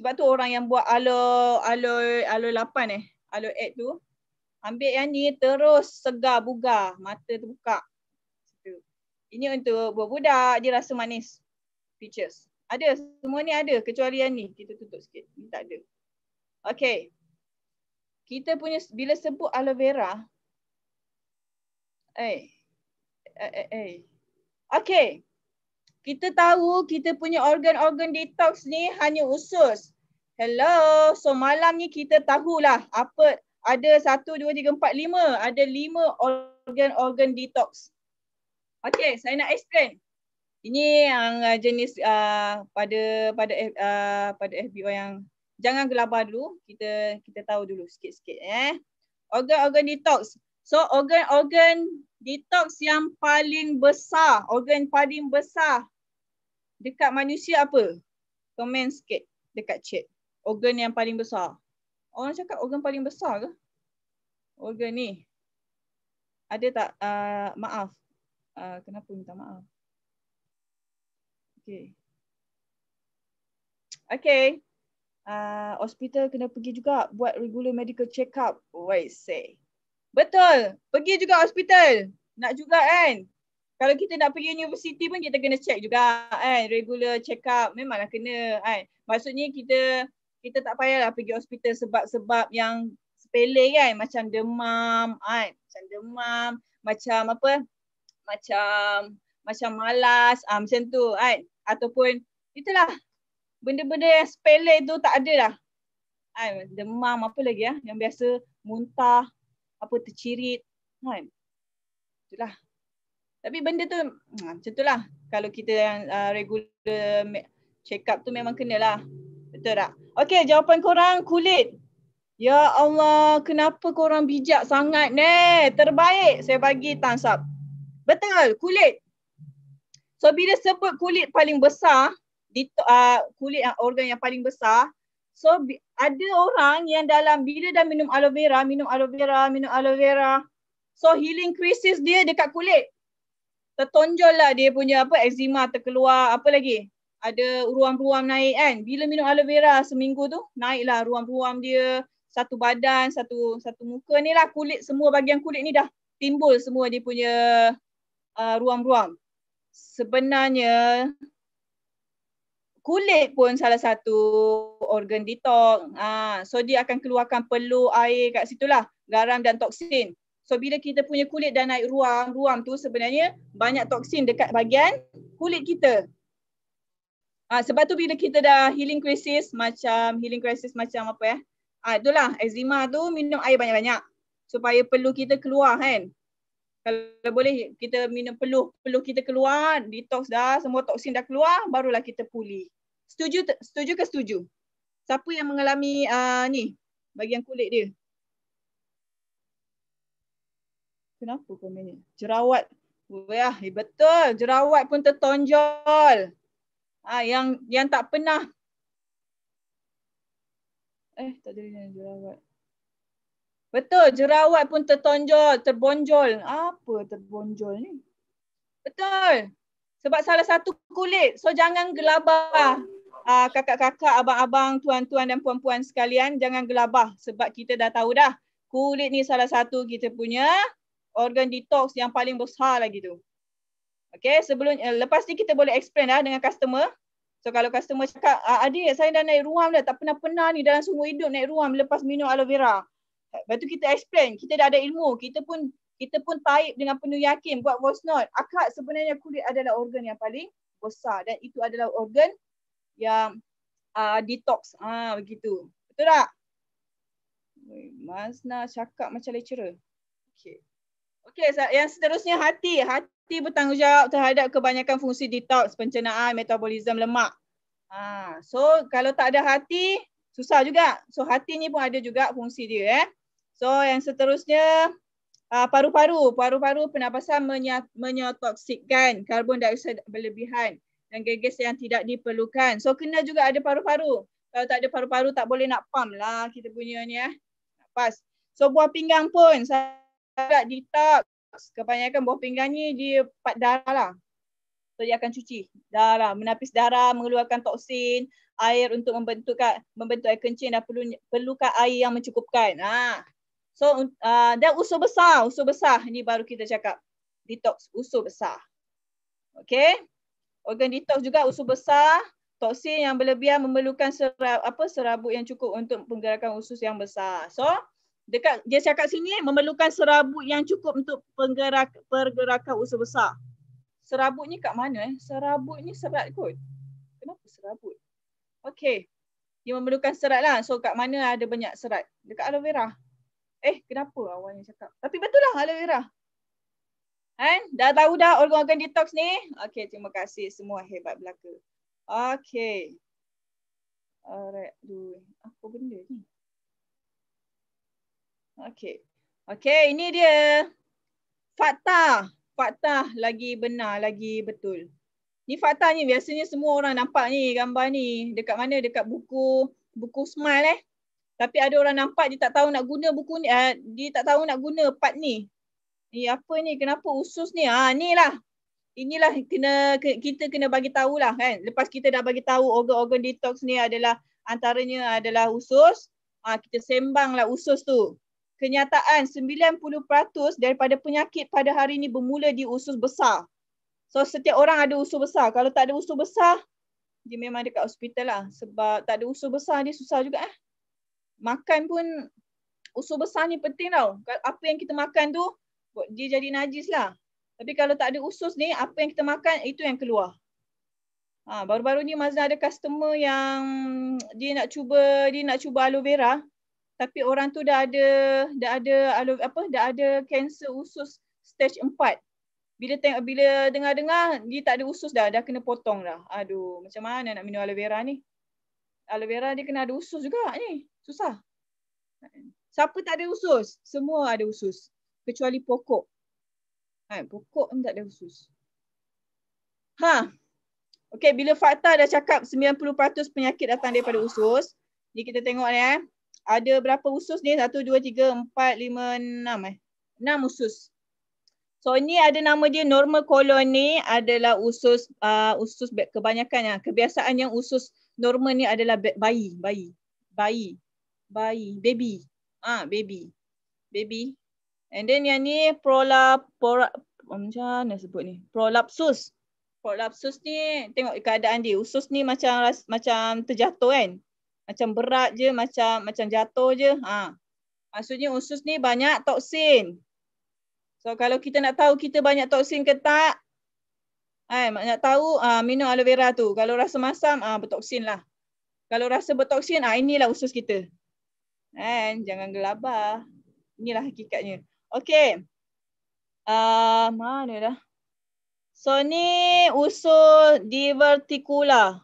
sebab tu orang yang buat aloe aloe aloe lapan eh aloe 8 tu ambil yang ni terus segar bugar mata terbuka ini untuk buah budak dia rasa manis peaches. ada semua ni ada kecuali yang ni kita tutup sikit ini tak ada Okay, kita punya bila sebut aloe vera eh eh eh, eh. okey kita tahu kita punya organ-organ detox ni hanya usus hello so malam ni kita tahulah apa ada satu, dua, tiga, empat, lima. ada lima organ-organ detox Okey, saya nak explain. Ini yang uh, jenis uh, pada pada uh, pada FBO yang jangan gelabah dulu. Kita kita tahu dulu sikit-sikit eh. Organ-organ detox. So organ-organ detox yang paling besar, organ paling besar dekat manusia apa? Komen sikit dekat chat. Organ yang paling besar. Orang cakap organ paling besar ke? Organ ni. Ada tak? Uh, maaf uh, kenapa minta maaf. Okay. Okay. Uh, ah, hospital kena pergi juga buat regular medical check-up. Wait, say. Betul. Pergi juga hospital. Nak juga kan? Kalau kita nak pergi universiti pun kita kena check juga kan? Regular check-up memanglah kena kan? Maksudnya kita kita tak payahlah pergi hospital sebab-sebab yang sepele kan? Macam demam kan? Macam demam. Macam apa? macam macam malas ah macam tu kan ataupun itulah benda-benda yang sepele tu tak ada lah kan demam apa lagi ya yang biasa muntah apa tercirit kan itulah tapi benda tu ah, macam tu lah kalau kita yang uh, regular check up tu memang kena lah, betul tak okey jawapan korang kulit Ya Allah, kenapa korang bijak sangat ne? Terbaik. Saya bagi thumbs up. Betul, kulit. So bila sebut kulit paling besar, di uh, kulit yang organ yang paling besar, so ada orang yang dalam bila dah minum aloe vera, minum aloe vera, minum aloe vera, so healing crisis dia dekat kulit. Tertonjol lah dia punya apa eczema terkeluar, apa lagi? Ada ruam-ruam naik kan. Bila minum aloe vera seminggu tu, naiklah ruam-ruam dia, satu badan, satu satu muka ni lah kulit, semua bagian kulit ni dah timbul semua dia punya Ruang uh, ruang ruam Sebenarnya kulit pun salah satu organ detox. Ha, so dia akan keluarkan peluh air kat situlah, garam dan toksin. So bila kita punya kulit dan naik ruam, ruam tu sebenarnya banyak toksin dekat bahagian kulit kita. Ha, sebab tu bila kita dah healing crisis macam healing crisis macam apa ya? Ha, itulah eczema tu minum air banyak-banyak supaya peluh kita keluar kan kalau boleh kita minum peluh peluh kita keluar detox dah semua toksin dah keluar barulah kita pulih setuju setuju ke setuju siapa yang mengalami uh, ni bagian kulit dia kenapa komen ni jerawat wah eh, betul jerawat pun tertonjol ah yang yang tak pernah eh tak ada yang jerawat Betul, jerawat pun tertonjol, terbonjol. Apa terbonjol ni? Betul. Sebab salah satu kulit. So jangan gelabah. Ah, kakak-kakak, abang-abang, tuan-tuan dan puan-puan sekalian jangan gelabah sebab kita dah tahu dah kulit ni salah satu kita punya organ detox yang paling besar lagi tu. Okay, sebelum eh, lepas ni kita boleh explain dah dengan customer. So kalau customer cakap, ah, adik saya dah naik ruam dah tak pernah-pernah ni dalam semua hidup naik ruam lepas minum aloe vera. Lepas tu kita explain, kita dah ada ilmu, kita pun kita pun taip dengan penuh yakin buat voice note. Akak sebenarnya kulit adalah organ yang paling besar dan itu adalah organ yang uh, detox. Ah ha, begitu. Betul tak? Mas nak cakap macam lecturer. Okay. Okay, yang seterusnya hati. Hati bertanggungjawab terhadap kebanyakan fungsi detox, pencernaan, metabolism lemak. Ha, so kalau tak ada hati, susah juga. So hati ni pun ada juga fungsi dia. Eh. So yang seterusnya ah, paru-paru. Uh, paru-paru pernafasan menyotoksikan karbon dioksida berlebihan dan gas yang tidak diperlukan. So kena juga ada paru-paru. Kalau tak ada paru-paru tak boleh nak pump lah kita punya ni eh. Pas. So buah pinggang pun saya detox. Kebanyakan buah pinggang ni dia pat darah lah. So dia akan cuci darah, menapis darah, mengeluarkan toksin, air untuk membentuk membentuk air kencing dan perlu perlukan air yang mencukupkan. Ha. So uh, dan usul besar, usus besar ni baru kita cakap detox usus besar. Okay. Organ detox juga usus besar, toksin yang berlebihan memerlukan serab, apa serabut yang cukup untuk penggerakan usus yang besar. So dekat dia cakap sini memerlukan serabut yang cukup untuk penggerak pergerakan usus besar. Serabut ni kat mana eh? Serabut ni serat kot. Kenapa serabut? Okay, Dia memerlukan serat lah. So kat mana ada banyak serat? Dekat aloe vera. Eh kenapa awal ni cakap Tapi betul lah aloe vera Kan? Dah tahu dah organ-organ detox ni Okay terima kasih semua hebat belaka Okay Alright dulu Apa benda ni Okay Okay ini dia Fakta Fakta lagi benar lagi betul Ni fakta ni biasanya semua orang nampak ni gambar ni Dekat mana dekat buku Buku smile eh tapi ada orang nampak dia tak tahu nak guna buku ni uh, dia tak tahu nak guna part ni ni eh, apa ni kenapa usus ni ha ni lah inilah kena kita kena bagi tahu lah kan lepas kita dah bagi tahu organ-organ detox ni adalah antaranya adalah usus ha, kita lah usus tu kenyataan 90% daripada penyakit pada hari ini bermula di usus besar. So setiap orang ada usus besar. Kalau tak ada usus besar, dia memang dekat hospital lah. Sebab tak ada usus besar ni susah juga. Eh makan pun usul besar ni penting tau. Apa yang kita makan tu dia jadi najis lah. Tapi kalau tak ada usus ni, apa yang kita makan itu yang keluar. Ha, baru-baru ni Mazda ada customer yang dia nak cuba dia nak cuba aloe vera tapi orang tu dah ada dah ada aloe, apa dah ada kanser usus stage 4. Bila tengok bila dengar-dengar dia tak ada usus dah, dah kena potong dah. Aduh, macam mana nak minum aloe vera ni? Aloe vera dia kena ada usus juga ni. Susah. Siapa tak ada usus? Semua ada usus. Kecuali pokok. Ha, pokok pun tak ada usus. Ha. okay. bila fakta dah cakap 90% penyakit datang daripada usus. Ni kita tengok ni eh. Ada berapa usus ni? 1, 2, 3, 4, 5, 6 eh. 6 usus. So ni ada nama dia normal koloni adalah usus uh, usus kebanyakannya. Ah. Kebiasaan yang usus normal ni adalah bayi. Bayi. Bayi bayi, baby. Ah, ha, baby. Baby. And then yang ni prolap pora macam mana sebut ni? Prolapsus. Prolapsus ni tengok keadaan dia. Usus ni macam macam terjatuh kan? Macam berat je, macam macam jatuh je. Ha. Maksudnya usus ni banyak toksin. So kalau kita nak tahu kita banyak toksin ke tak, Hai, eh, nak tahu uh, minum aloe vera tu. Kalau rasa masam, ah uh, betoksin lah. Kalau rasa betoksin, ah uh, inilah usus kita. Kan? Jangan gelabah. Inilah hakikatnya. Okay. Uh, ah, mana dah? So ni usus divertikula.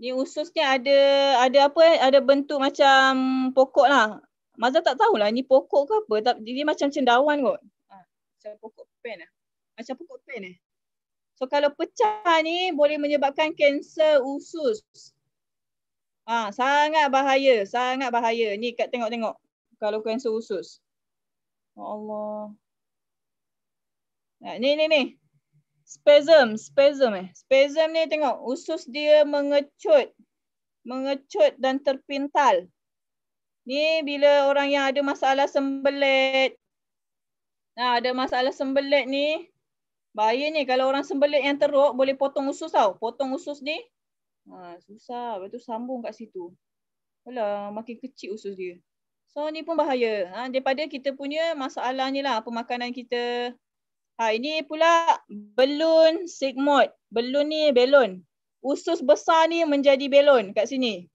Ni usus ni ada ada apa ada bentuk macam pokok lah. Mazah tak tahulah ni pokok ke apa. Tak, dia macam cendawan kot. Ha, macam pokok pen lah. Macam pokok pen eh. So kalau pecah ni boleh menyebabkan kanser usus. Ha, sangat bahaya, sangat bahaya. Ni kat tengok-tengok kalau kanser usus. Ya Allah. Ha, ni ni ni. Spasm, spasm eh. Spasm ni tengok usus dia mengecut. Mengecut dan terpintal. Ni bila orang yang ada masalah sembelit. Nah, ada masalah sembelit ni. Bahaya ni kalau orang sembelit yang teruk boleh potong usus tau. Potong usus ni Ha, susah. Lepas tu sambung kat situ. Alah, makin kecil usus dia. So ni pun bahaya. Ha, daripada kita punya masalah ni lah pemakanan kita. Ha, ini pula belon sigmoid. Belon ni belon. Usus besar ni menjadi belon kat sini.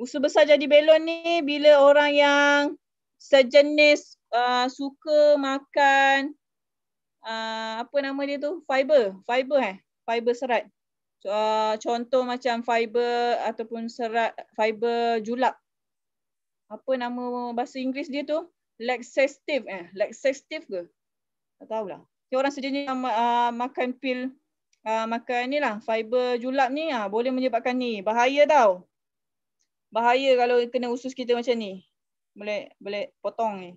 Usus besar jadi belon ni bila orang yang sejenis uh, suka makan uh, apa nama dia tu? Fiber. Fiber eh? Fiber serat uh, contoh macam fiber ataupun serat fiber julap apa nama bahasa Inggeris dia tu laxative eh laxative ke tak tahulah dia orang sejenis uh, makan pil uh, makan ni lah fiber julap ni uh, boleh menyebabkan ni bahaya tau bahaya kalau kena usus kita macam ni boleh boleh potong ni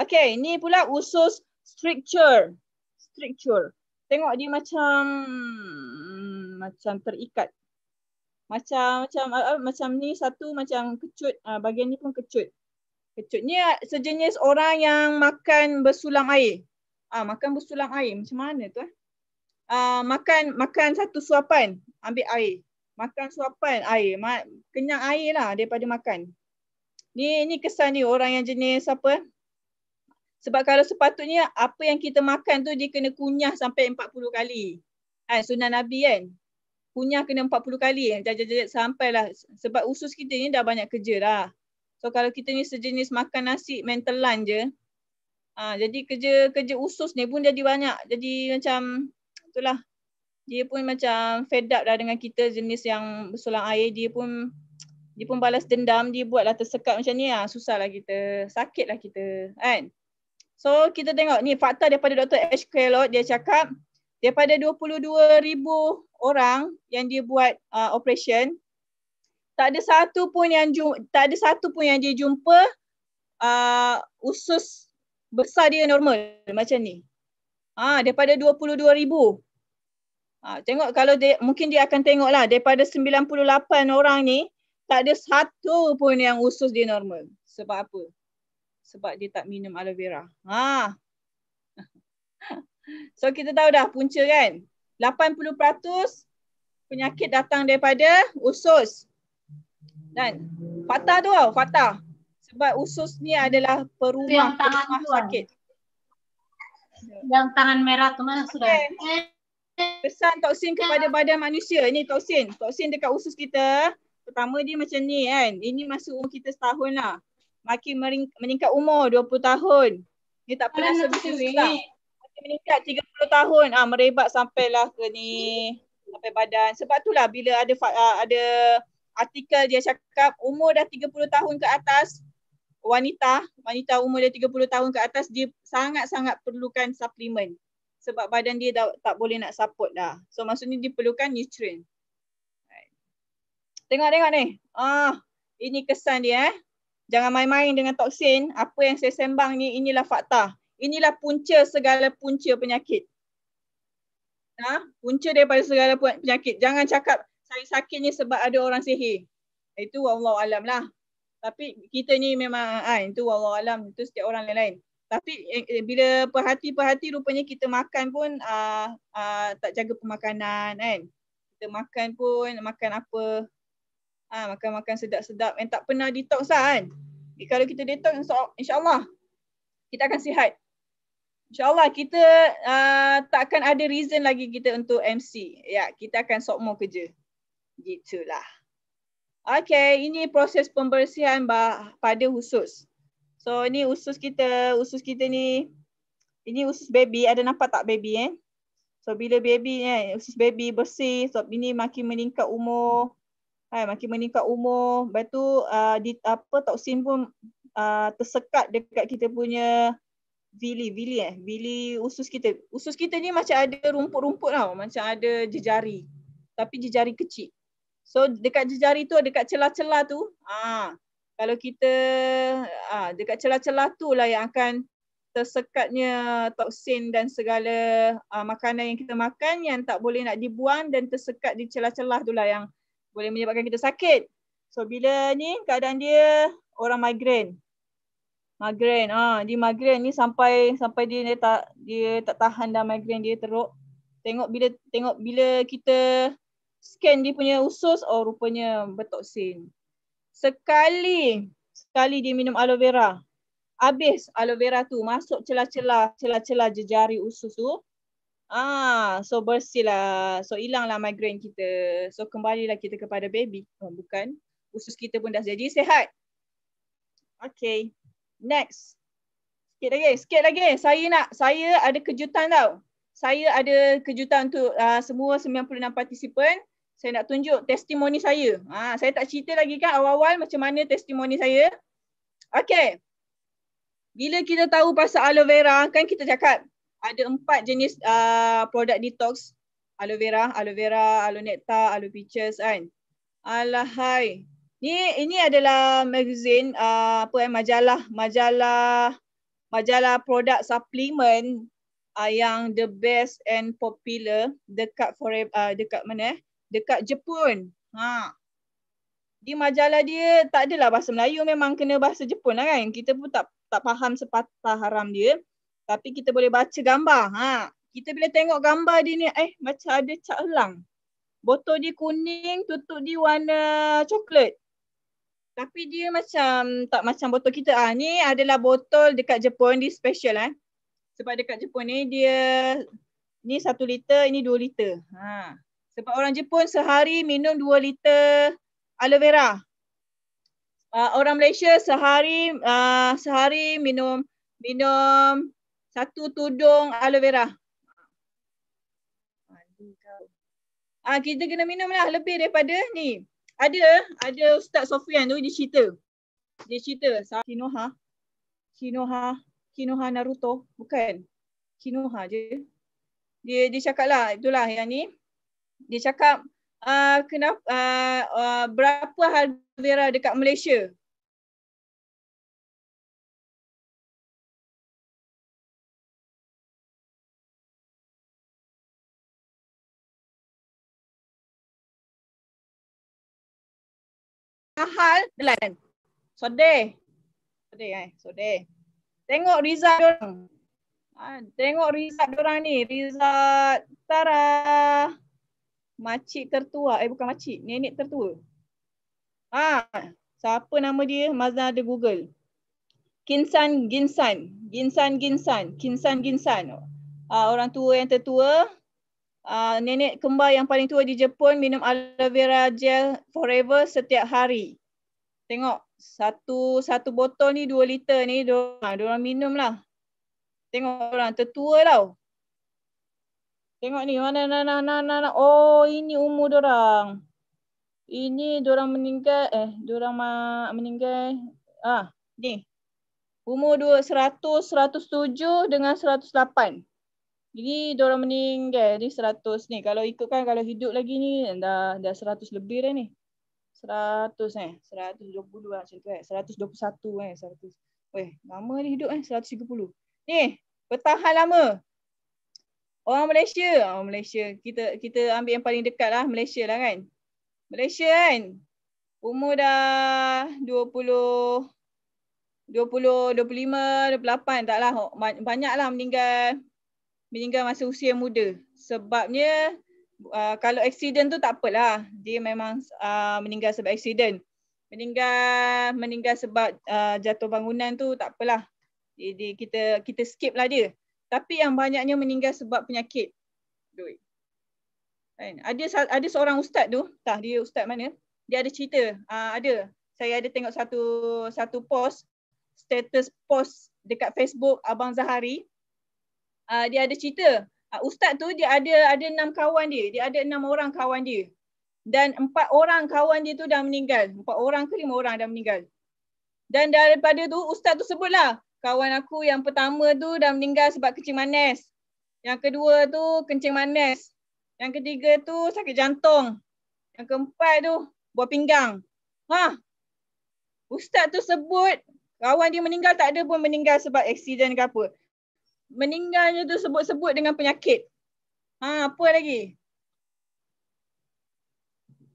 okey ni pula usus stricture stricture tengok dia macam macam terikat. Macam macam uh, macam ni satu macam kecut, uh, bahagian ni pun kecut. Kecutnya sejenis orang yang makan bersulam air. Ah uh, makan bersulam air macam mana tu Uh, makan makan satu suapan, ambil air. Makan suapan air, Ma- kenyang air lah daripada makan. Ni ni kesan ni orang yang jenis apa? Sebab kalau sepatutnya apa yang kita makan tu dia kena kunyah sampai 40 kali. Kan sunan Nabi kan kunyah kena 40 kali jajat-jajat sampailah sebab usus kita ni dah banyak kerja dah. So kalau kita ni sejenis makan nasi mentelan je. Ha, jadi kerja kerja usus ni pun jadi banyak. Jadi macam itulah dia pun macam fed up dah dengan kita jenis yang bersulang air dia pun dia pun balas dendam dia buatlah tersekat macam ni ah ha, susahlah kita lah kita kan. So kita tengok ni fakta daripada Dr. H. Kellogg dia cakap daripada 22,000 orang yang dia buat uh, operation tak ada satu pun yang tak ada satu pun yang dia jumpa uh, usus besar dia normal macam ni. Ha, daripada 22,000. Ha, ah, tengok kalau dia, mungkin dia akan tengok lah daripada 98 orang ni tak ada satu pun yang usus dia normal. Sebab apa? Sebab dia tak minum aloe vera. Ha. [LAUGHS] So kita tahu dah punca kan. 80% penyakit datang daripada usus. Dan fata tu tau, fata. Sebab usus ni adalah perumah, yang tangan perumah tu lah. sakit. Yang tangan merah tu mana sudah? Okay. Pesan toksin kepada badan manusia. Ini toksin. Toksin dekat usus kita. Pertama dia macam ni kan. Ini masuk umur kita setahun lah. Makin mering- meningkat umur 20 tahun. Ini tak pernah sebesar. Ini lah meningkat 30 tahun ah merebak sampailah ke ni sampai badan. Sebab itulah bila ada ah, ada artikel dia cakap umur dah 30 tahun ke atas wanita, wanita umur dia 30 tahun ke atas dia sangat-sangat perlukan suplemen sebab badan dia dah tak boleh nak support dah. So maksudnya dia perlukan nutrient. Tengok-tengok ni. Ah, ini kesan dia eh. Jangan main-main dengan toksin. Apa yang saya sembang ni inilah fakta inilah punca segala punca penyakit. Ha? Punca daripada segala penyakit. Jangan cakap saya sakit ni sebab ada orang sihir. Itu Allah alam lah. Tapi kita ni memang ha, itu Allah alam. Itu setiap orang lain-lain. Tapi eh, eh bila perhati-perhati rupanya kita makan pun uh, uh, tak jaga pemakanan kan. Kita makan pun makan apa. Ah, ha, makan-makan sedap-sedap yang tak pernah detox lah kan. Eh, kalau kita detox insya-Allah kita akan sihat. InsyaAllah kita uh, takkan ada reason lagi kita untuk MC. Ya, kita akan sokmo kerja. Gitulah. Okay, ini proses pembersihan bah pada usus. So, ini usus kita. Usus kita ni, ini usus baby. Ada nampak tak baby eh? So, bila baby eh, usus baby bersih. So, ini makin meningkat umur. Hai, eh, makin meningkat umur. Lepas tu, uh, di, apa, toksin pun uh, tersekat dekat kita punya vili vili eh vili usus kita usus kita ni macam ada rumput-rumput tau macam ada jejari tapi jejari kecil so dekat jejari tu dekat celah-celah tu ah kalau kita ah dekat celah-celah tu lah yang akan tersekatnya toksin dan segala ah, makanan yang kita makan yang tak boleh nak dibuang dan tersekat di celah-celah tu lah yang boleh menyebabkan kita sakit so bila ni keadaan dia orang migrain migraine. Ah, ha, dia migraine ni sampai sampai dia, dia tak dia tak tahan dah migraine dia teruk. Tengok bila tengok bila kita scan dia punya usus oh rupanya bertoksin. Sekali sekali dia minum aloe vera. Habis aloe vera tu masuk celah-celah celah-celah jari usus tu. Ah, so bersihlah. So hilanglah migraine kita. So kembalilah kita kepada baby. Oh, bukan. Usus kita pun dah jadi sehat. Okay. Next. Sikit lagi, sikit lagi. Saya nak saya ada kejutan tau. Saya ada kejutan untuk uh, semua 96 participant. Saya nak tunjuk testimoni saya. Ha, saya tak cerita lagi kan awal-awal macam mana testimoni saya. Okay. Bila kita tahu pasal aloe vera, kan kita cakap ada empat jenis uh, produk detox. Aloe vera, aloe vera, aloe nectar, aloe peaches kan. Alahai. Ni ini adalah magazine uh, apa eh majalah majalah majalah produk suplemen uh, yang the best and popular dekat forever uh, dekat mana eh dekat Jepun. Ha. Di majalah dia tak adalah bahasa Melayu memang kena bahasa Jepun lah kan. Kita pun tak tak faham sepatah haram dia. Tapi kita boleh baca gambar. Ha. Kita bila tengok gambar dia ni eh macam ada cak elang. Botol dia kuning, tutup dia warna coklat. Tapi dia macam tak macam botol kita. Ah ni adalah botol dekat Jepun ni special eh. Sebab dekat Jepun ni dia ni satu liter, ini dua liter. Ha. Sebab orang Jepun sehari minum dua liter aloe vera. Uh, orang Malaysia sehari uh, sehari minum minum satu tudung aloe vera. Ah kita kena minumlah lebih daripada ni ada ada Ustaz Sofian tu dia cerita. Dia cerita sama Kinoha. Kinoha. Kinoha Naruto. Bukan. Kinoha je. Dia, dia cakap lah. Itulah yang ni. Dia cakap uh, kenapa uh, uh, berapa halvera dekat Malaysia. mahal dan sedih. Sedih eh, sedih. Tengok result orang. Ha, tengok result orang ni, result tara. Makcik tertua, eh bukan makcik, nenek tertua. Ha, siapa nama dia? Mazda ada Google. Kinsan Ginsan. Ginsan Ginsan. Kinsan Ginsan. Ha, orang tua yang tertua. Ah, nenek kembar yang paling tua di Jepun minum aloe vera gel forever setiap hari. Tengok satu satu botol ni dua liter ni dia orang ah, minum lah. Tengok orang tertua tau. Tengok ni mana nah, nah, nah, nah, nah. oh ini umur dia orang. Ini dia orang meninggal eh dia orang meninggal ah ni. Umur dua seratus seratus tujuh dengan seratus lapan. Jadi dia meninggal ni seratus ni. Kalau ikutkan kalau hidup lagi ni dah dah seratus lebih dah ni. 100 eh. 120 lah macam tu eh. satu eh. seratus. Weh, lama dia hidup eh. seratus tiga puluh. Ni, bertahan lama. Orang Malaysia. Orang Malaysia. Kita kita ambil yang paling dekat lah. Malaysia lah kan. Malaysia kan. Umur dah dua puluh 20, 25, 28 tak lah. Oh, banyak lah meninggal meninggal masa usia muda. Sebabnya uh, kalau aksiden tu tak apalah. Dia memang uh, meninggal sebab aksiden. Meninggal meninggal sebab uh, jatuh bangunan tu tak apalah. Jadi kita kita skip lah dia. Tapi yang banyaknya meninggal sebab penyakit. Duit. Kan? Ada ada seorang ustaz tu, tah dia ustaz mana? Dia ada cerita. Uh, ada. Saya ada tengok satu satu post status post dekat Facebook Abang Zahari uh, dia ada cerita uh, ustaz tu dia ada ada enam kawan dia dia ada enam orang kawan dia dan empat orang kawan dia tu dah meninggal empat orang ke lima orang dah meninggal dan daripada tu ustaz tu sebutlah kawan aku yang pertama tu dah meninggal sebab kencing manis yang kedua tu kencing manis yang ketiga tu sakit jantung yang keempat tu buah pinggang ha ustaz tu sebut kawan dia meninggal tak ada pun meninggal sebab aksiden ke apa meninggalnya tu sebut-sebut dengan penyakit. Ha, apa lagi?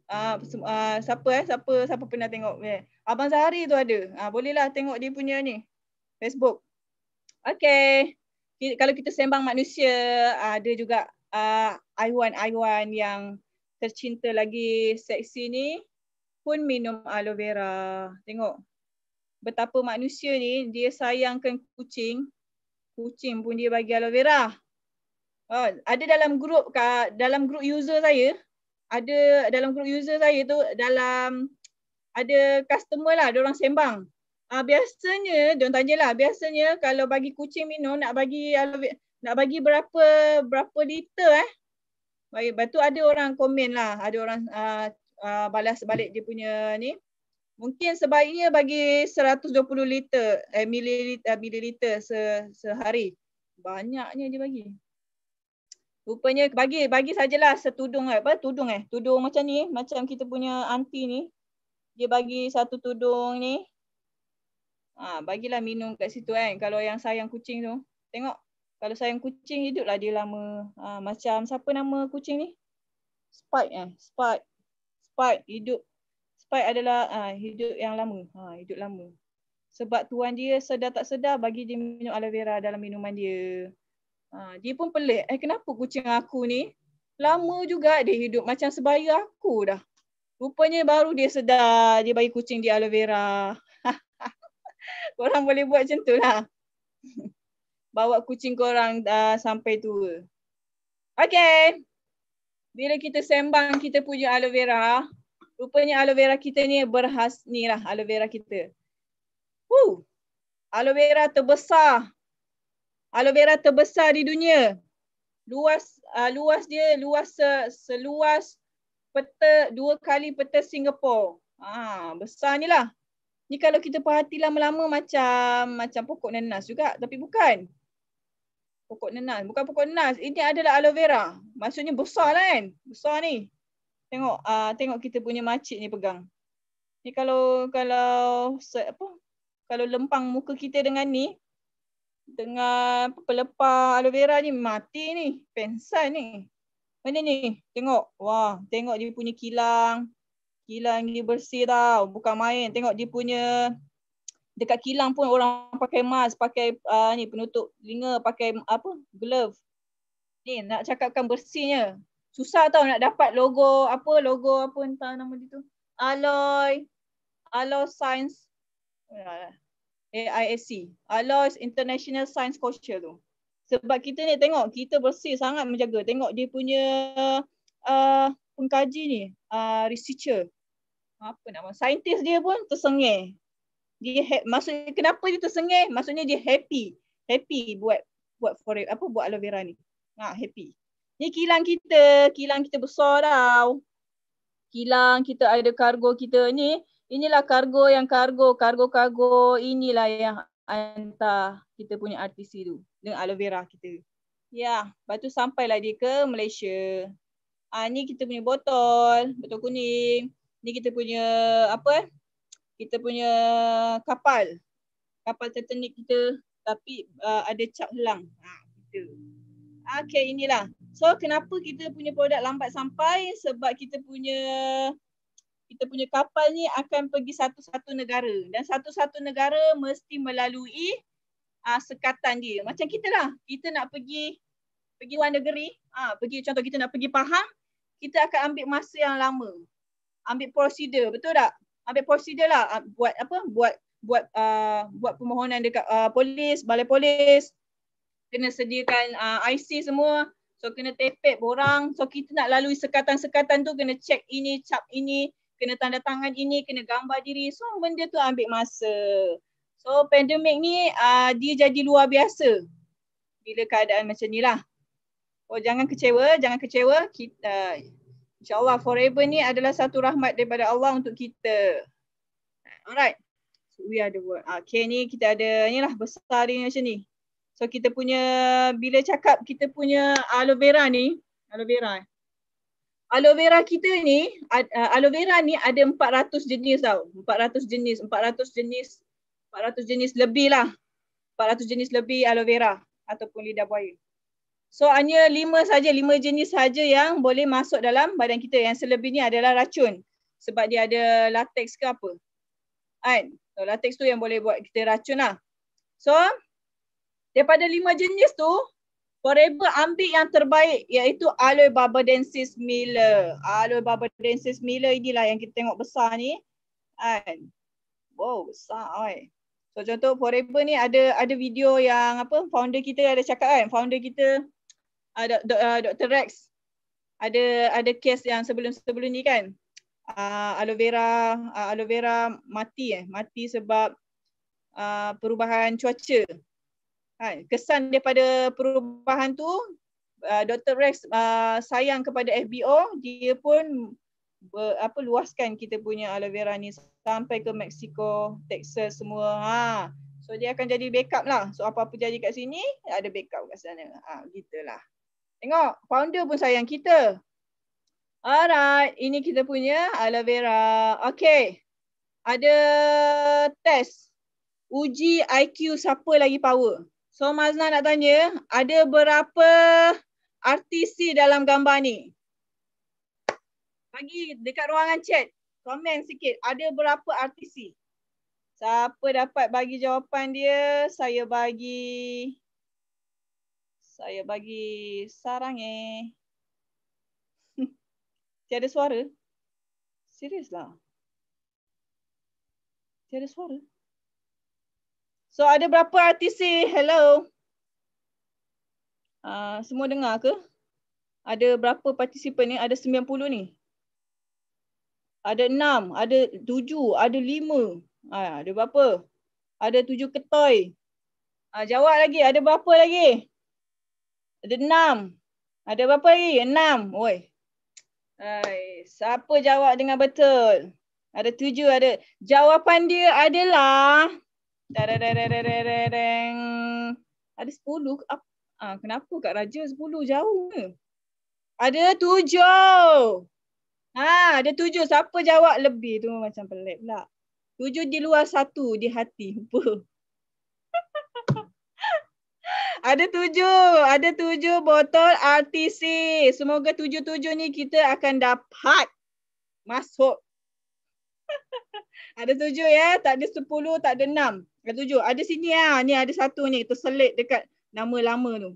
Ah, uh, siapa eh? Siapa siapa pernah tengok? Yeah. Abang Zahari tu ada. Ah, bolehlah tengok dia punya ni. Facebook. Okay. Kita, kalau kita sembang manusia, uh, ada juga ah, aiwan-aiwan uh, yang tercinta lagi seksi ni pun minum aloe vera. Tengok. Betapa manusia ni, dia sayangkan kucing kucing pun dia bagi aloe vera. Uh, ada dalam grup kat dalam grup user saya, ada dalam grup user saya tu dalam ada customer lah, dia orang sembang. Ah uh, biasanya dia orang tanyalah, biasanya kalau bagi kucing minum nak bagi aloe vera, nak bagi berapa berapa liter eh? Baik, lepas ada orang komen lah, ada orang uh, uh, balas balik dia punya ni, mungkin sebaiknya bagi 120 liter eh, mililiter, eh, mililiter se, sehari. Banyaknya dia bagi. Rupanya bagi bagi sajalah setudung apa tudung eh tudung macam ni macam kita punya anti ni dia bagi satu tudung ni ah ha, bagilah minum kat situ kan kalau yang sayang kucing tu tengok kalau sayang kucing hiduplah dia lama ha, macam siapa nama kucing ni Spike eh Spike Spike hidup expired adalah ha, hidup yang lama. Ha, hidup lama. Sebab tuan dia sedar tak sedar bagi dia minum aloe vera dalam minuman dia. Ha, dia pun pelik. Eh kenapa kucing aku ni lama juga dia hidup macam sebaya aku dah. Rupanya baru dia sedar dia bagi kucing dia aloe vera. [LAUGHS] korang boleh buat macam tu lah. [LAUGHS] Bawa kucing korang dah ha, sampai tua. Okay. Bila kita sembang kita punya aloe vera, rupanya aloe vera kita ni berhas ni lah aloe vera kita. Woo. Aloe vera terbesar. Aloe vera terbesar di dunia. Luas uh, luas dia luas se, seluas peta dua kali peta Singapore. Ah besar ni lah. Ni kalau kita perhati lama-lama macam macam pokok nenas juga tapi bukan. Pokok nenas. Bukan pokok nenas. Ini adalah aloe vera. Maksudnya besar lah kan. Besar ni tengok uh, tengok kita punya makcik ni pegang. Ni kalau kalau apa kalau lempang muka kita dengan ni dengan pelepah aloe vera ni mati ni, pensan ni. Mana ni? Tengok. Wah, tengok dia punya kilang. Kilang ni bersih tau, bukan main. Tengok dia punya dekat kilang pun orang pakai mask, pakai uh, ni penutup telinga, pakai apa? glove. Ni nak cakapkan bersihnya susah tau nak dapat logo apa logo apa entah nama dia tu alloy alloy Science AISC alloy International Science Culture tu sebab kita ni tengok kita bersih sangat menjaga tengok dia punya uh, pengkaji ni uh, researcher apa nama scientist dia pun tersengih dia ha- maksud kenapa dia tersengih maksudnya dia happy happy buat buat for apa buat aloe vera ni ha happy Ni kilang kita, kilang kita besar tau. Kilang kita ada kargo kita ni. Inilah kargo yang kargo, kargo-kargo inilah yang hantar kita punya RTC tu dengan aloe vera kita. Ya, yeah. lepas tu sampailah dia ke Malaysia. Ha, ni kita punya botol, botol kuning. Ni kita punya apa eh? Kita punya kapal. Kapal Titanic kita tapi uh, ada cap hilang. Ha, ah, kita. Okay, inilah. So kenapa kita punya produk lambat sampai? Sebab kita punya kita punya kapal ni akan pergi satu-satu negara dan satu-satu negara mesti melalui uh, sekatan dia. Macam kita lah, kita nak pergi pergi luar negeri, ah uh, pergi contoh kita nak pergi Pahang, kita akan ambil masa yang lama. Ambil prosedur, betul tak? Ambil prosedur lah uh, buat apa? Buat buat uh, buat permohonan dekat uh, polis, balai polis kena sediakan uh, IC semua So kena tepek borang. So kita nak lalui sekatan-sekatan tu kena check ini, cap ini, kena tanda tangan ini, kena gambar diri. So benda tu ambil masa. So pandemik ni uh, dia jadi luar biasa bila keadaan macam ni lah. Oh jangan kecewa, jangan kecewa. Kita, uh, InsyaAllah forever ni adalah satu rahmat daripada Allah untuk kita. Alright. So, we are the world. Ah, okay ni kita ada ni lah besar ni macam ni. So kita punya bila cakap kita punya aloe vera ni, aloe vera. Eh? Aloe vera kita ni, uh, aloe vera ni ada 400 jenis tau. 400 jenis, 400 jenis, 400 jenis lebih lah. 400 jenis lebih aloe vera ataupun lidah buaya. So hanya lima saja, lima jenis saja yang boleh masuk dalam badan kita. Yang selebihnya adalah racun. Sebab dia ada latex ke apa. Kan? So, latex tu yang boleh buat kita racun lah. So, daripada lima jenis tu forever ambil yang terbaik iaitu aloe barbadensis miller. Aloe barbadensis miller inilah yang kita tengok besar ni. Kan. Wow, besar oi. So contoh forever ni ada ada video yang apa founder kita ada cakap kan founder kita ada uh, Dr. Do, uh, Rex ada ada case yang sebelum-sebelum ni kan uh, aloe vera uh, aloe vera mati eh mati sebab uh, perubahan cuaca Ha, kesan daripada perubahan tu uh, Dr Rex uh, sayang kepada FBO dia pun ber, apa luaskan kita punya aloe vera ni sampai ke Mexico, Texas semua. Ha. So dia akan jadi backup lah. So apa-apa jadi kat sini ada backup kat sana. Ha gitulah. Tengok founder pun sayang kita. Alright, ini kita punya aloe vera. Okay. Ada test. Uji IQ siapa lagi power? So Mazna nak tanya, ada berapa RTC dalam gambar ni? Bagi dekat ruangan chat, komen sikit. Ada berapa RTC? Siapa dapat bagi jawapan dia, saya bagi saya bagi sarang eh. [LAUGHS] Tiada suara? Serius lah. Tiada suara? So ada berapa RTC? Hello. Uh, semua dengar ke? Ada berapa participant ni? Ada 90 ni. Ada 6, ada 7, ada 5. Ha, ah, ada berapa? Ada 7 ketoy. Ha, ah, jawab lagi. Ada berapa lagi? Ada 6. Ada berapa lagi? 6. Oi. Hai, siapa jawab dengan betul? Ada 7 ada. Jawapan dia adalah ada sepuluh. Ah, kenapa Kak Raja sepuluh? Jauh ke? Ada tujuh. Ah, ada tujuh. Siapa jawab lebih tu macam pelik pula. Tujuh di luar satu di hati. ada tujuh. Ada tujuh botol RTC. Semoga tujuh-tujuh ni kita akan dapat masuk. ada tujuh ya. Tak ada sepuluh, tak ada enam. Dah tujuh. Ada sini ah. Ni ada satu ni selit dekat nama lama tu.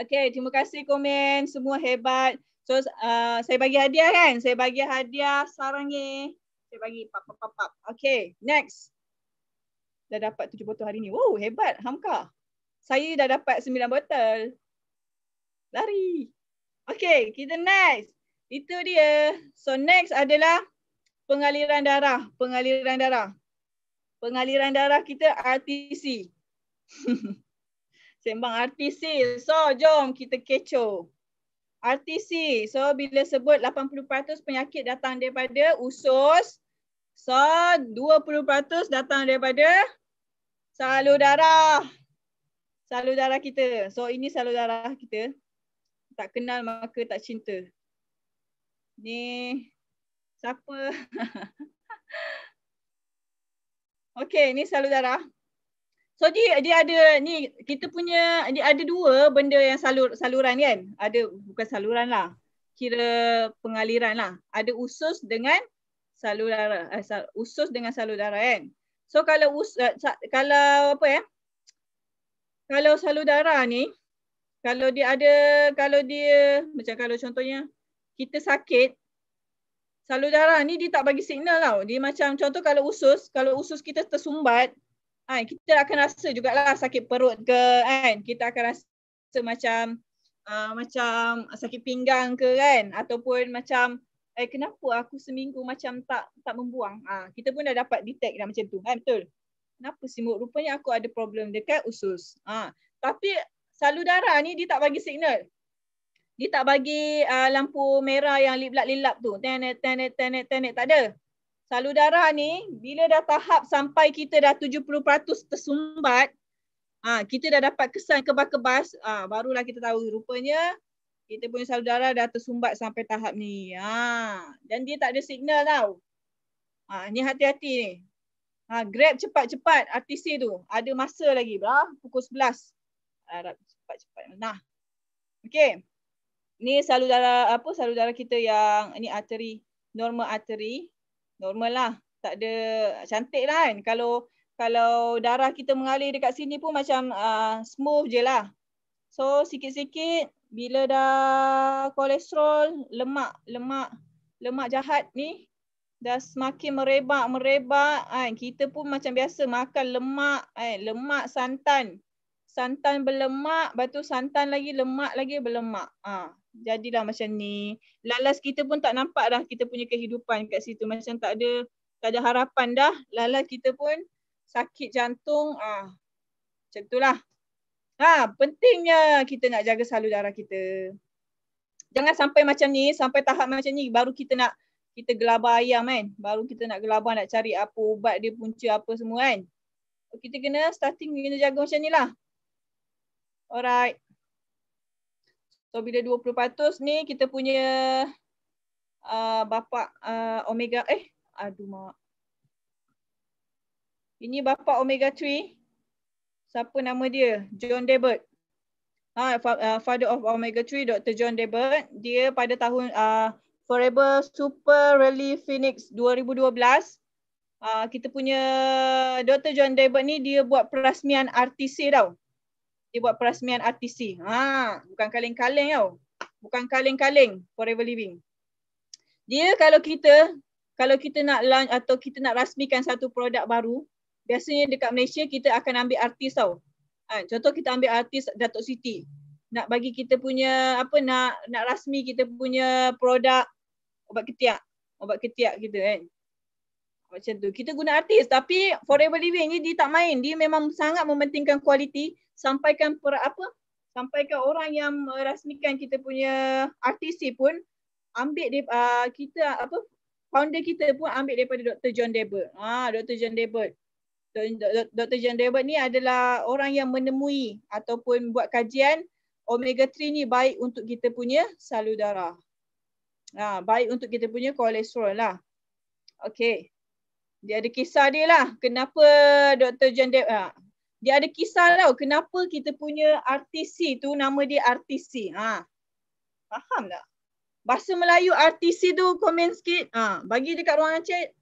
Okay, terima kasih komen. Semua hebat. So, uh, saya bagi hadiah kan? Saya bagi hadiah sarang ni. Saya bagi pap pap pap pap. Okay, next. Dah dapat tujuh botol hari ni. Wow, hebat. Hamka. Saya dah dapat sembilan botol. Lari. Okay, kita next. Itu dia. So, next adalah pengaliran darah. Pengaliran darah pengaliran darah kita RTC. [LAUGHS] Sembang RTC. So, jom kita kecoh. RTC. So, bila sebut 80% penyakit datang daripada usus. So, 20% datang daripada salur darah. Salur darah kita. So, ini salur darah kita. Tak kenal maka tak cinta. Ni, siapa? [LAUGHS] Okey, ni salur darah. So dia, dia ada ni kita punya dia ada dua benda yang salur saluran kan? Ada bukan saluran lah. Kira pengaliran lah. Ada usus dengan salur darah. Uh, usus dengan salur darah kan? So kalau us, uh, sa, kalau apa ya? Eh? Kalau salur darah ni kalau dia ada kalau dia macam kalau contohnya kita sakit salur darah ni dia tak bagi signal tau. Dia macam contoh kalau usus, kalau usus kita tersumbat, kan, kita akan rasa jugalah sakit perut ke kan. Kita akan rasa macam uh, macam sakit pinggang ke kan ataupun macam eh kenapa aku seminggu macam tak tak membuang. Ah ha, kita pun dah dapat detect dah macam tu kan betul. Kenapa simbuk? Rupanya aku ada problem dekat usus. Ah ha, tapi salur darah ni dia tak bagi signal dia tak bagi uh, lampu merah yang lilap-lilap tu. Tenet, tenet, tenet, tenet. Tak ada. Salur darah ni, bila dah tahap sampai kita dah 70% tersumbat, uh, kita dah dapat kesan kebas-kebas, uh, barulah kita tahu rupanya kita punya salur darah dah tersumbat sampai tahap ni. Ha. Dan dia tak ada signal tau. Ha. Ni hati-hati ni. Ha. Grab cepat-cepat RTC tu. Ada masa lagi. Ha. Pukul 11. Harap cepat-cepat. Nah. Okay ni salur darah apa salur darah kita yang ni arteri normal arteri normal lah tak ada cantik lah kan kalau kalau darah kita mengalir dekat sini pun macam uh, smooth je lah. So sikit-sikit bila dah kolesterol, lemak, lemak, lemak jahat ni dah semakin merebak, merebak. Kan. Kita pun macam biasa makan lemak, kan. lemak santan. Santan berlemak, batu santan lagi, lemak lagi berlemak. Ah, jadilah macam ni. Lalas kita pun tak nampak dah kita punya kehidupan kat situ. Macam tak ada tak ada harapan dah. Lalas kita pun sakit jantung. Ah, macam itulah. Ha, pentingnya kita nak jaga salur darah kita. Jangan sampai macam ni, sampai tahap macam ni baru kita nak kita gelabah ayam kan. Baru kita nak gelabah nak cari apa ubat dia punca apa semua kan. Kita kena starting kena jaga macam ni lah. Alright. So bila 20% ni kita punya uh, bapak uh, omega eh aduh mak. Ini bapa omega 3. Siapa nama dia? John Debert. Ha uh, father of omega 3 Dr. John Debert. Dia pada tahun uh, Forever Super Rally Phoenix 2012 uh, kita punya Dr. John Debert ni dia buat perasmian RTC tau dia buat perasmian RTC. Ha, bukan kaleng-kaleng tau. Bukan kaleng-kaleng Forever Living. Dia kalau kita kalau kita nak launch atau kita nak rasmikan satu produk baru, biasanya dekat Malaysia kita akan ambil artis tau. Ha, contoh kita ambil artis Datuk Siti. Nak bagi kita punya apa nak nak rasmi kita punya produk obat ketiak. obat ketiak kita kan. Macam tu. Kita guna artis tapi Forever Living ni dia tak main. Dia memang sangat mementingkan kualiti sampaikan per apa sampaikan orang yang merasmikan kita punya artis pun ambil di uh, ah, kita apa founder kita pun ambil daripada Dr John Debert. Ha ah, Dr John Debert. Dr John Debert ni adalah orang yang menemui ataupun buat kajian omega 3 ni baik untuk kita punya salur darah. Ha, baik untuk kita punya kolesterol lah. Okay. Dia ada kisah dia lah. Kenapa Dr. John ha, dia ada kisah tau kenapa kita punya RTC tu nama dia RTC. Ha. Faham tak? Bahasa Melayu RTC tu komen sikit. Ha. Bagi dekat ruangan chat.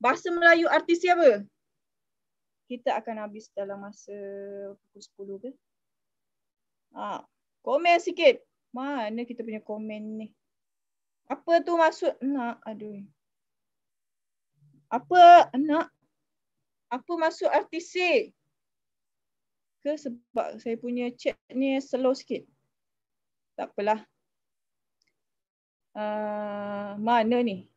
Bahasa Melayu RTC apa? Kita akan habis dalam masa pukul 10 ke? Ha. Komen sikit. Mana kita punya komen ni? Apa tu maksud nak? Aduh. Apa nak? Apa maksud RTC ke sebab saya punya chat ni slow sikit? Tak apalah. Uh, mana ni?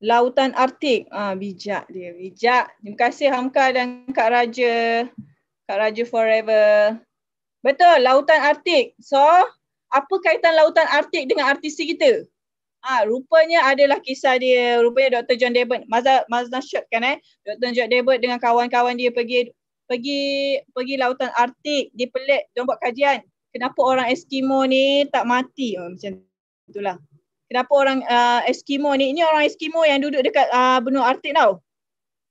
Lautan Artik. Ah, uh, bijak dia, bijak. Terima kasih Hamka dan Kak Raja. Kak Raja forever. Betul, Lautan Artik. So, apa kaitan Lautan Artik dengan artis kita? Ah, ha, rupanya adalah kisah dia. Rupanya Dr. John Debert. Mazda Mazda shot kan eh. Dr. John Debert dengan kawan-kawan dia pergi pergi pergi lautan Arktik di Pelat dia buat kajian kenapa orang Eskimo ni tak mati oh, macam itulah kenapa orang uh, Eskimo ni ini orang Eskimo yang duduk dekat uh, benua Arktik tau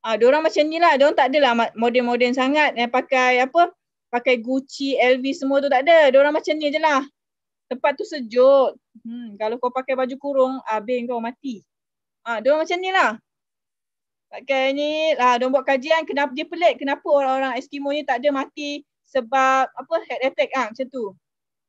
ah uh, dia orang macam nilah dia orang tak adalah moden-moden sangat Eh, pakai apa pakai Gucci LV semua tu tak ada dia orang macam ni je lah tempat tu sejuk hmm, kalau kau pakai baju kurung ah, abeng kau mati ah uh, dia orang macam nilah Pakai ni, lah, dia buat kajian kenapa dia pelik kenapa orang-orang Eskimo ni tak ada mati sebab apa head attack ah macam tu.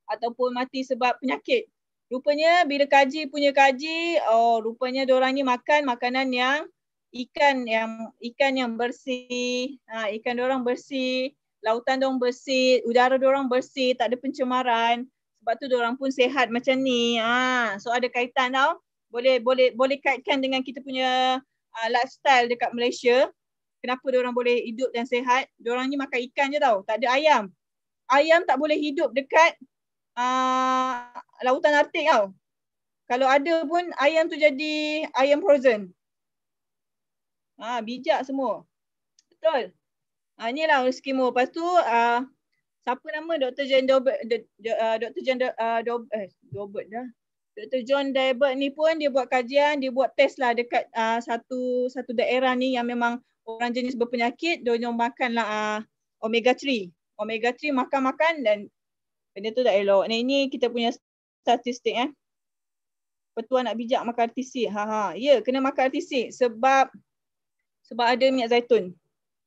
Ataupun mati sebab penyakit. Rupanya bila kaji punya kaji, oh rupanya dia orang ni makan makanan yang ikan yang ikan yang bersih, ha, ikan dia orang bersih, lautan dia orang bersih, udara dia orang bersih, tak ada pencemaran. Sebab tu dia orang pun sehat macam ni. Ha, so ada kaitan tau. Boleh boleh boleh kaitkan dengan kita punya uh, lifestyle dekat Malaysia. Kenapa dia orang boleh hidup dan sehat? Dia orang ni makan ikan je tau, tak ada ayam. Ayam tak boleh hidup dekat uh, lautan artik tau. Kalau ada pun ayam tu jadi ayam frozen. Ha, bijak semua. Betul. Ha, lah skimo. Lepas tu uh, siapa nama Dr. Jane Dobert, Dr. Jane Dobert, eh, Dobert dah. Dr. John Dibert ni pun dia buat kajian, dia buat test lah dekat uh, satu satu daerah ni yang memang orang jenis berpenyakit, dia orang makan lah uh, omega 3. Omega 3 makan-makan dan benda tu tak elok. Nah, ini kita punya statistik eh. Petua nak bijak makan RTC. Ha ha. Ya, yeah, kena makan RTC sebab sebab ada minyak zaitun.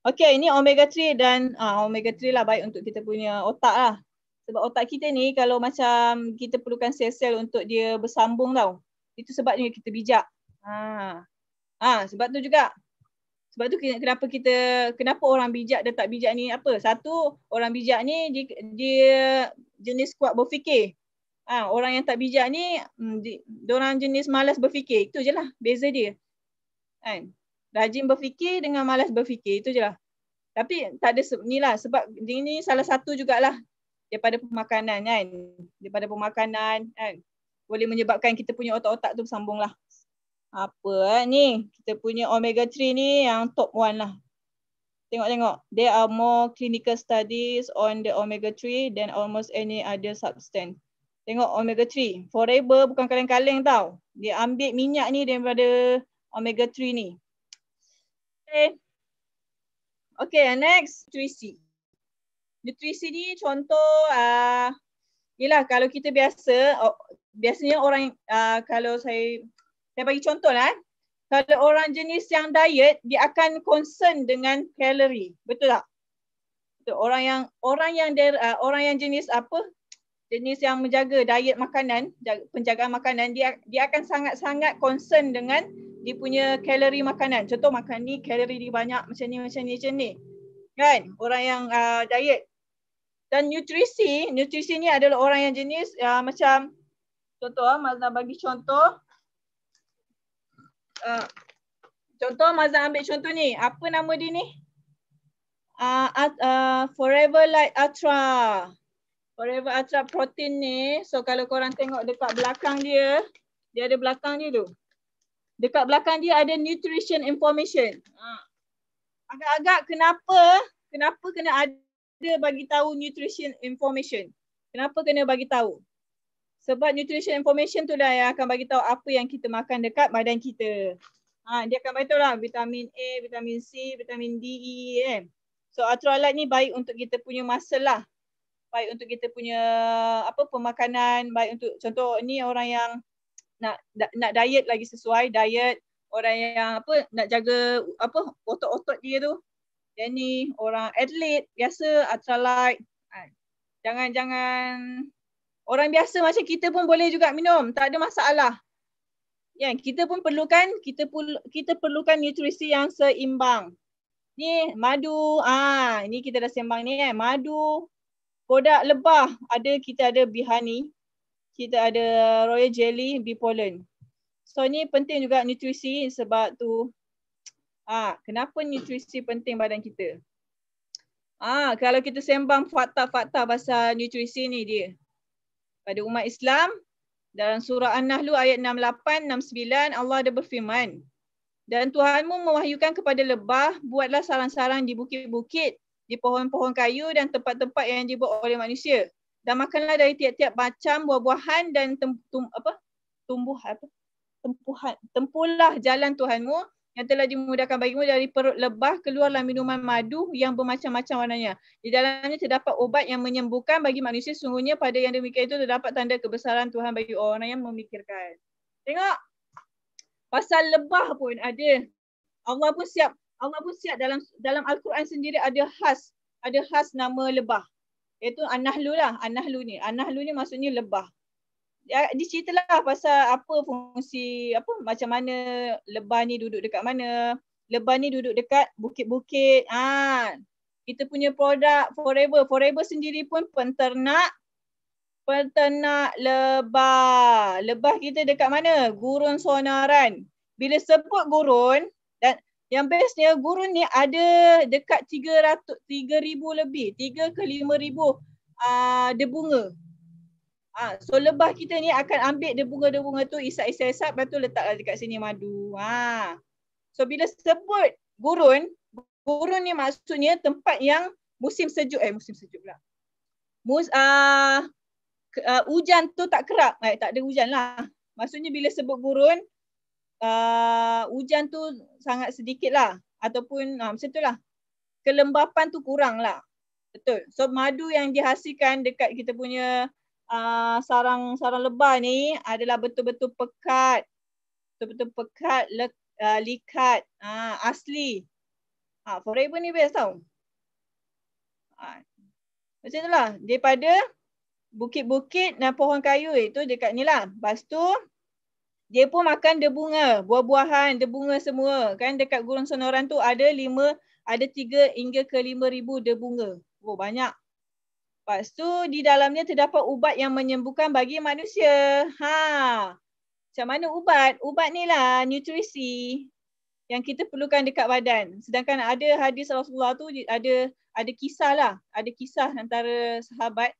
Okay, ini omega 3 dan uh, omega 3 lah baik untuk kita punya otak lah. Sebab otak kita ni kalau macam kita perlukan sel-sel untuk dia bersambung tau. Itu sebabnya kita bijak. Ha. Ha, sebab tu juga. Sebab tu kenapa kita kenapa orang bijak dan tak bijak ni apa? Satu, orang bijak ni dia, dia jenis kuat berfikir. Ha, orang yang tak bijak ni dia, hmm, dia orang jenis malas berfikir. Itu je lah beza dia. Kan? Rajin berfikir dengan malas berfikir. Itu je lah. Tapi tak ada ni lah sebab ini salah satu jugalah daripada pemakanan kan daripada pemakanan kan boleh menyebabkan kita punya otak-otak tu bersambung lah apa eh, ni kita punya omega 3 ni yang top one lah tengok-tengok there are more clinical studies on the omega 3 than almost any other substance tengok omega 3 forever bukan kaleng-kaleng tau dia ambil minyak ni daripada omega 3 ni okay okay next 3c nutrisi ni contoh uh, yelah kalau kita biasa oh, biasanya orang uh, kalau saya saya bagi contoh lah eh. kalau orang jenis yang diet dia akan concern dengan kalori betul tak betul. orang yang orang yang dia, uh, orang yang jenis apa jenis yang menjaga diet makanan penjaga makanan dia dia akan sangat-sangat concern dengan dia punya kalori makanan contoh makan ni kalori dia banyak macam ni macam ni macam ni kan orang yang uh, diet dan nutrisi nutrisi ni adalah orang yang jenis ya macam contoh ah mazna bagi contoh uh, contoh mazna ambil contoh ni apa nama dia ni uh, uh, forever light ultra forever ultra protein ni so kalau korang tengok dekat belakang dia dia ada belakang dia tu dekat belakang dia ada nutrition information agak-agak kenapa kenapa kena ada dia bagi tahu nutrition information. Kenapa kena bagi tahu? Sebab nutrition information tu lah yang akan bagi tahu apa yang kita makan dekat badan kita. Ha, dia akan bagi tahu lah vitamin A, vitamin C, vitamin D, E, eh. So ultralight ni baik untuk kita punya muscle lah. Baik untuk kita punya apa pemakanan, baik untuk contoh ni orang yang nak nak diet lagi sesuai diet orang yang apa nak jaga apa otot-otot dia tu Jenny, orang atlet biasa, ultralight. Ha, jangan-jangan orang biasa macam kita pun boleh juga minum. Tak ada masalah. Ya, kita pun perlukan kita pun kita perlukan nutrisi yang seimbang. Ni madu, ah ha, ini kita dah sembang ni eh. Madu, produk lebah, ada kita ada bihani, kita ada royal jelly, bee pollen. So ni penting juga nutrisi sebab tu Ah, kenapa nutrisi penting badan kita? Ah, kalau kita sembang fakta-fakta pasal nutrisi ni dia. Pada umat Islam dalam surah An-Nahl ayat 68 69 Allah ada berfirman dan Tuhanmu mewahyukan kepada lebah buatlah sarang-sarang di bukit-bukit di pohon-pohon kayu dan tempat-tempat yang dibuat oleh manusia dan makanlah dari tiap-tiap macam buah-buahan dan tem- tum- apa tumbuhan apa tempuhan tempulah jalan Tuhanmu yang telah dimudahkan bagimu dari perut lebah keluarlah minuman madu yang bermacam-macam warnanya. Di dalamnya terdapat obat yang menyembuhkan bagi manusia. Sungguhnya pada yang demikian itu terdapat tanda kebesaran Tuhan bagi orang yang memikirkan. Tengok. Pasal lebah pun ada. Allah pun siap. Allah pun siap dalam dalam Al-Quran sendiri ada khas. Ada khas nama lebah. Iaitu An-Nahlu lah. An-Nahlu ni. An-Nahlu ni maksudnya lebah. Ya, dia ceritalah pasal apa fungsi apa macam mana lebah ni duduk dekat mana lebah ni duduk dekat bukit-bukit ah kita punya produk forever forever sendiri pun penternak penternak lebah lebah kita dekat mana gurun sonaran bila sebut gurun dan yang bestnya gurun ni ada dekat 300 3000 lebih 3 ke 5000 ah uh, debunga Ha, so lebah kita ni akan ambil dia bunga-bunga tu isap-isap-isap lepas tu letaklah dekat sini madu. Ha. So bila sebut gurun, gurun ni maksudnya tempat yang musim sejuk eh musim sejuk pula. Mus, uh, uh, hujan tu tak kerap, eh, tak ada hujan lah. Maksudnya bila sebut gurun, uh, hujan tu sangat sedikit lah. Ataupun uh, macam tu lah. Kelembapan tu kurang lah. Betul. So madu yang dihasilkan dekat kita punya Ah, sarang-sarang lebah ni adalah betul-betul pekat. Betul-betul pekat, le, uh, likat, uh, asli. Uh, forever ni best tau. Uh, macam tu lah. Daripada bukit-bukit dan pohon kayu itu dekat ni lah. Lepas tu, dia pun makan debunga, buah-buahan, debunga semua. Kan dekat Gurun sonoran tu ada lima, ada tiga hingga ke lima ribu debunga. Oh banyak. Lepas tu di dalamnya terdapat ubat yang menyembuhkan bagi manusia. Ha. Macam mana ubat? Ubat ni lah nutrisi yang kita perlukan dekat badan. Sedangkan ada hadis Rasulullah tu ada ada kisah lah. Ada kisah antara sahabat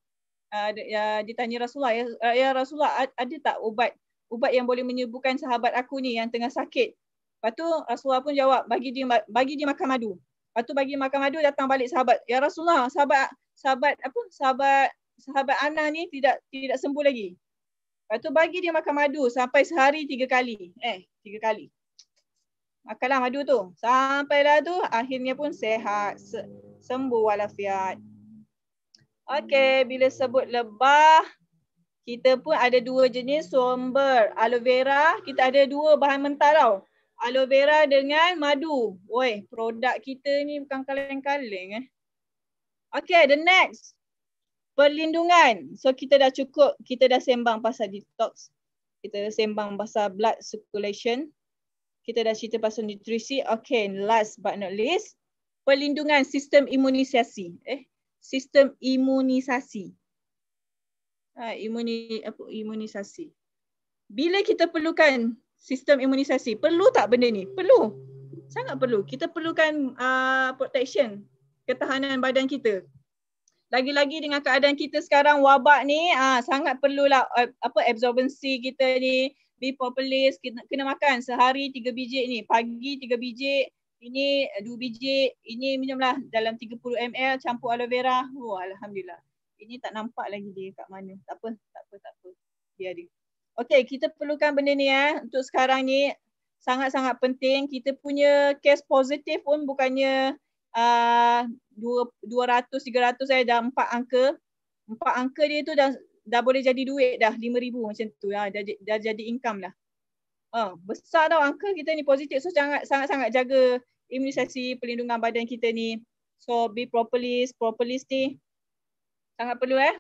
ah, ada uh, ya, ditanya Rasulullah ya, ya Rasulullah ada tak ubat ubat yang boleh menyembuhkan sahabat aku ni yang tengah sakit. Lepas tu Rasulullah pun jawab bagi dia bagi dia makan madu. Lepas tu bagi makan madu datang balik sahabat. Ya Rasulullah, sahabat sahabat apa? Sahabat sahabat Ana ni tidak tidak sembuh lagi. Lepas tu bagi dia makan madu sampai sehari tiga kali. Eh, tiga kali. Makanlah madu tu. Sampailah tu akhirnya pun sehat. Se- sembuh walafiat. Okey, bila sebut lebah, kita pun ada dua jenis sumber aloe vera. Kita ada dua bahan mentah tau aloe vera dengan madu. Woi, produk kita ni bukan kaleng-kaleng eh. Okay, the next. Perlindungan. So kita dah cukup, kita dah sembang pasal detox. Kita dah sembang pasal blood circulation. Kita dah cerita pasal nutrisi. Okay, last but not least. Perlindungan sistem imunisasi. Eh, sistem imunisasi. Ha, imuni, apa, imunisasi. Bila kita perlukan sistem imunisasi. Perlu tak benda ni? Perlu. Sangat perlu. Kita perlukan uh, protection, ketahanan badan kita. Lagi-lagi dengan keadaan kita sekarang wabak ni uh, sangat perlulah uh, apa absorbency kita ni be populace kena, kena makan sehari tiga biji ni pagi tiga biji ini dua biji ini minumlah dalam 30 ml campur aloe vera wah oh, alhamdulillah ini tak nampak lagi dia kat mana tak apa tak apa tak apa biar dia Okay, kita perlukan benda ni ya untuk sekarang ni sangat-sangat penting. Kita punya kes positif pun bukannya uh, 200, 300 saya eh, dah empat angka. Empat angka dia tu dah dah boleh jadi duit dah ribu macam tu ya. Dah, dah jadi income dah. Uh, ha, besar tau angka kita ni positif. So sangat sangat-sangat jaga imunisasi pelindungan badan kita ni. So be properly, properly stay. Sangat perlu eh.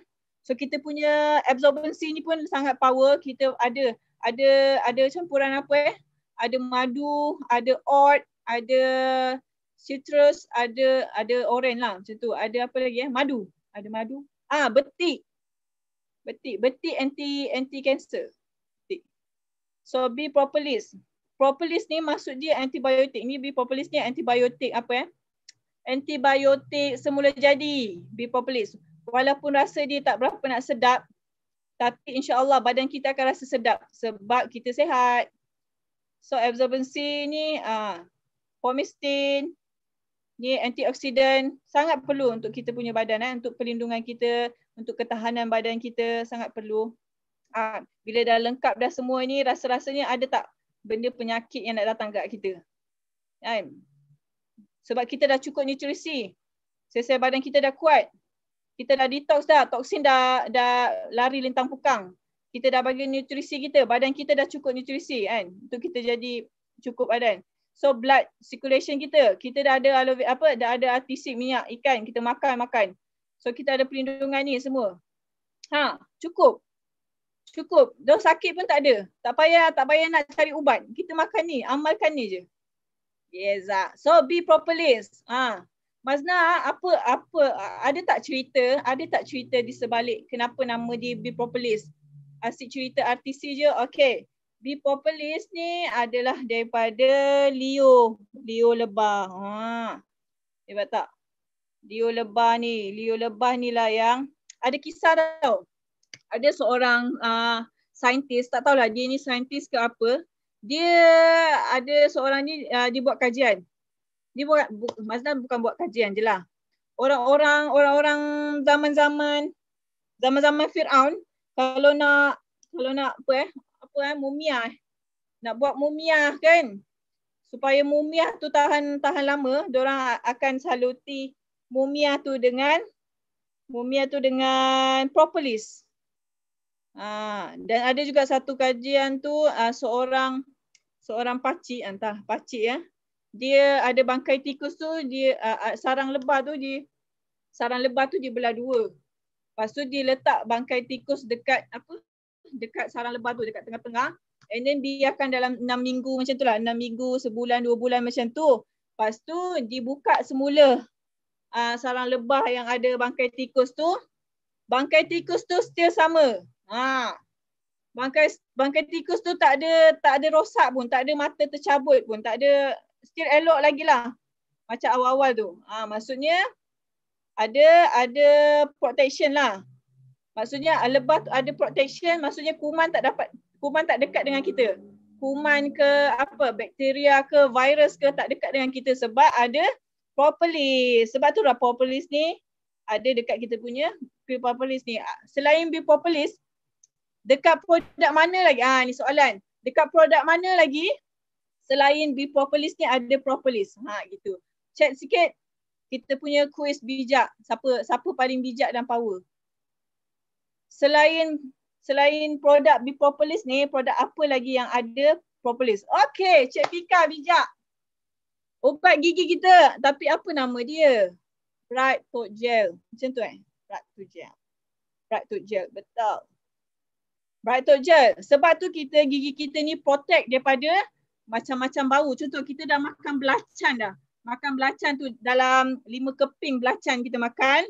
So kita punya absorbency ni pun sangat power. Kita ada ada ada campuran apa eh? Ada madu, ada oat, ada citrus, ada ada orange lah macam tu. Ada apa lagi eh? Madu. Ada madu. Ah, betik. Betik, betik anti anti cancer. Betik. So B propolis. Propolis ni maksud dia antibiotik. Ni B propolis ni antibiotik apa eh? Antibiotik semula jadi B propolis walaupun rasa dia tak berapa nak sedap tapi insyaallah badan kita akan rasa sedap sebab kita sehat so absorbency ni ah uh, homestin ni antioksidan sangat perlu untuk kita punya badan eh untuk perlindungan kita untuk ketahanan badan kita sangat perlu uh, bila dah lengkap dah semua ni rasa-rasanya ada tak benda penyakit yang nak datang kat kita kan sebab kita dah cukup nutrisi sel-sel badan kita dah kuat kita dah detox dah, toksin dah dah lari lintang pukang. Kita dah bagi nutrisi kita, badan kita dah cukup nutrisi kan untuk kita jadi cukup badan. So blood circulation kita, kita dah ada aloe apa dah ada artisik minyak ikan kita makan makan. So kita ada perlindungan ni semua. Ha, cukup. Cukup. Dah sakit pun tak ada. Tak payah tak payah nak cari ubat. Kita makan ni, amalkan ni je. Yes. Ah. So be propolis. Ha, Masna apa apa ada tak cerita ada tak cerita di sebalik kenapa nama dia B Populis? Asyik cerita artis je. Okey. B Populis ni adalah daripada Leo, Leo lebah. Ha. Hebat tak? Leo lebah ni, Leo lebah ni lah yang ada kisah tau. Ada seorang uh, saintis, tak tahulah dia ni saintis ke apa. Dia ada seorang ni uh, dia buat kajian ni buat bu, Mazda bukan buat kajian je lah. Orang-orang orang-orang zaman-zaman zaman-zaman Firaun kalau nak kalau nak apa eh apa eh mumia eh. Nak buat mumia kan? Supaya mumia tu tahan tahan lama, orang akan saluti mumia tu dengan mumia tu dengan propolis. Ha, dan ada juga satu kajian tu uh, seorang seorang pacik entah pacik ya dia ada bangkai tikus tu dia uh, sarang lebah tu dia sarang lebah tu dia belah dua. Lepas tu dia letak bangkai tikus dekat apa? Dekat sarang lebah tu dekat tengah-tengah. And then biarkan dalam 6 minggu macam tu lah. 6 minggu, sebulan, dua bulan macam tu. Lepas tu dibuka semula uh, sarang lebah yang ada bangkai tikus tu. Bangkai tikus tu still sama. Ha. Bangkai bangkai tikus tu tak ada tak ada rosak pun, tak ada mata tercabut pun, tak ada still elok lagi lah. Macam awal-awal tu. Ha, maksudnya ada ada protection lah. Maksudnya lebah tu ada protection, maksudnya kuman tak dapat kuman tak dekat dengan kita. Kuman ke apa bakteria ke virus ke tak dekat dengan kita sebab ada propolis. Sebab tu lah propolis ni ada dekat kita punya bee propolis ni. Ah, selain bee propolis dekat produk mana lagi? Ah ha, ni soalan. Dekat produk mana lagi selain be propolis ni ada propolis. Ha gitu. Chat sikit kita punya kuis bijak. Siapa siapa paling bijak dan power? Selain selain produk be propolis ni, produk apa lagi yang ada propolis? Okey, Cik Fika bijak. Ubat gigi kita, tapi apa nama dia? Bright Tooth Gel. Macam tu eh? Bright Tooth Gel. Bright Tooth Gel, betul. Bright Tooth Gel. Sebab tu kita gigi kita ni protect daripada macam-macam bau. Contoh kita dah makan belacan dah. Makan belacan tu dalam lima keping belacan kita makan.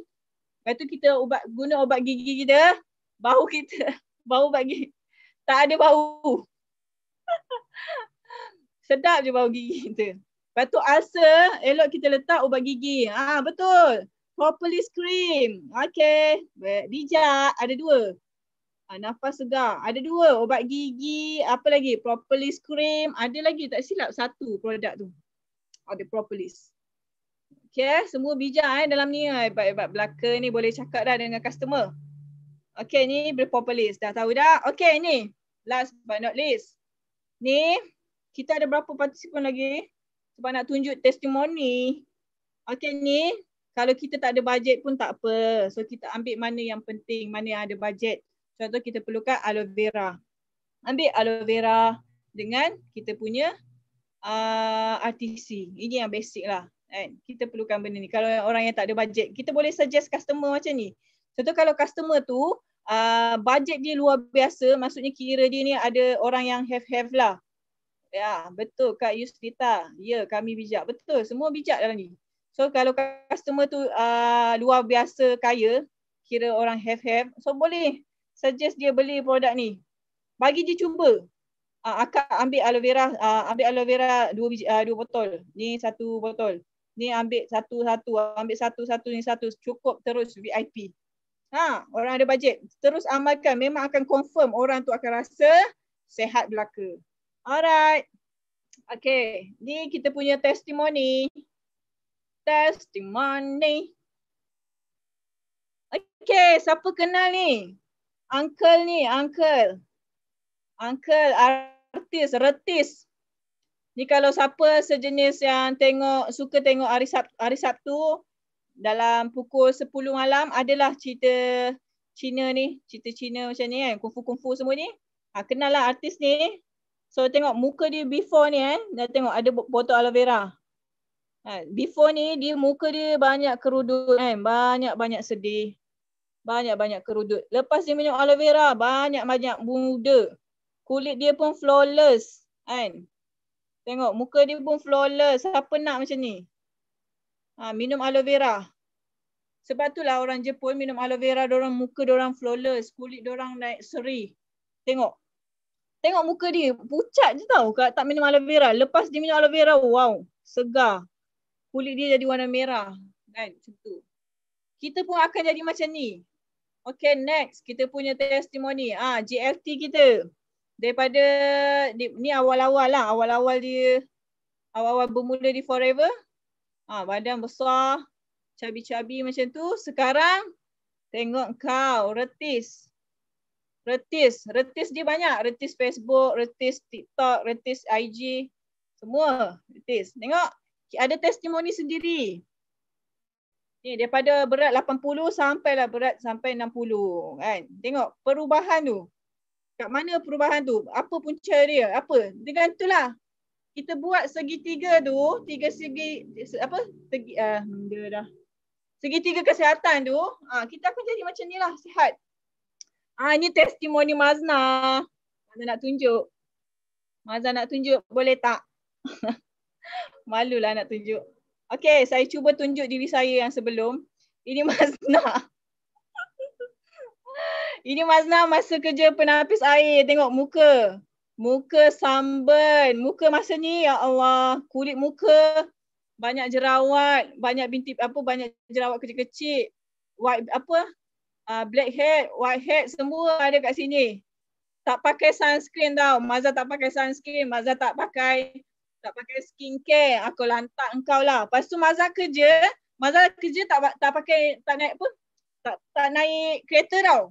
Lepas tu kita ubat, guna ubat gigi kita, bau kita, [LAUGHS] bau bagi. Tak ada bau. [LAUGHS] Sedap je bau gigi kita. Lepas tu ulcer, elok kita letak ubat gigi. Ah ha, betul. Properly cream. Okay. Bijak, ada dua. Uh, nafas segar. Ada dua. Ubat gigi. Apa lagi? Propolis cream. Ada lagi tak silap satu produk tu. Ada propolis. Okay. Semua bijak eh, dalam ni. Hebat-hebat eh, belaka ni boleh cakap dah dengan customer. Okay ni propolis. Dah tahu dah? Okay ni. Last but not least. Ni kita ada berapa partisipan lagi? Sebab nak tunjuk testimoni. Okay ni. Kalau kita tak ada bajet pun tak apa. So kita ambil mana yang penting. Mana yang ada bajet. Contoh kita perlukan aloe vera. Ambil aloe vera dengan kita punya uh, RTC. Ini yang basic lah. And kita perlukan benda ni. Kalau orang yang tak ada budget, kita boleh suggest customer macam ni. Contoh kalau customer tu uh, budget dia luar biasa, maksudnya kira dia ni ada orang yang have-have lah. Ya, betul Kak Yusrita. Ya, yeah, kami bijak. Betul, semua bijak dalam ni. So kalau customer tu uh, luar biasa kaya, kira orang have-have, so boleh suggest dia beli produk ni. Bagi dia cuba. Uh, akak ambil aloe vera, uh, ambil aloe vera dua biji, uh, dua botol. Ni satu botol. Ni ambil satu-satu, ambil satu-satu ni satu cukup terus VIP. Ha, orang ada bajet, terus amalkan memang akan confirm orang tu akan rasa sehat belaka. Alright. Okay, ni kita punya testimoni. Testimoni. Okay, siapa kenal ni? uncle ni, uncle. Uncle artis, retis. Ni kalau siapa sejenis yang tengok suka tengok hari Sabtu, hari Sabtu dalam pukul 10 malam adalah cerita Cina ni, cerita Cina macam ni kan, kungfu-kungfu semua ni. Ha, kenal lah artis ni. So tengok muka dia before ni eh. Dah tengok ada botol aloe vera. Ha, before ni dia muka dia banyak kerudut kan. Banyak-banyak sedih banyak-banyak kerudut. Lepas dia minum aloe vera, banyak-banyak muda. Kulit dia pun flawless kan. Tengok muka dia pun flawless. Siapa nak macam ni? Ha, minum aloe vera. Sebab itulah orang Jepun minum aloe vera, orang muka orang flawless, kulit orang naik seri. Tengok. Tengok muka dia, pucat je tau kalau tak minum aloe vera. Lepas dia minum aloe vera, wow, segar. Kulit dia jadi warna merah. Kan, macam Kita pun akan jadi macam ni. Okay, next kita punya testimoni. Ah, ha, JLT kita. Daripada di, ni awal-awal lah, awal-awal dia awal-awal bermula di Forever. Ah, ha, badan besar, cabi-cabi macam tu. Sekarang tengok kau retis. Retis, retis dia banyak, retis Facebook, retis TikTok, retis IG, semua retis. Tengok ada testimoni sendiri. Ni daripada berat 80 sampai lah berat sampai 60 kan. Tengok perubahan tu. Kat mana perubahan tu? Apa punca dia? Apa? Dengan tu lah. Kita buat segitiga tu, tiga segi apa? Segi ah uh, dia dah. Segitiga kesihatan tu, ah uh, kita akan jadi macam nilah sihat. Ah uh, ni testimoni Mazna. Mazna nak tunjuk. Mazna nak tunjuk boleh tak? [LAUGHS] Malulah nak tunjuk. Okay, saya cuba tunjuk diri saya yang sebelum. Ini Mazna. [LAUGHS] Ini Mazna masa kerja penapis air. Tengok muka. Muka samben. Muka masa ni, ya Allah. Kulit muka banyak jerawat, banyak bintik apa banyak jerawat kecil-kecil. White apa? Uh, black head, white head semua ada kat sini. Tak pakai sunscreen tau. Mazah tak pakai sunscreen, Mazah tak pakai tak pakai skincare aku lantak engkau lah. Lepas tu Mazah kerja, Mazah kerja tak tak pakai tak naik pun, Tak tak naik kereta tau.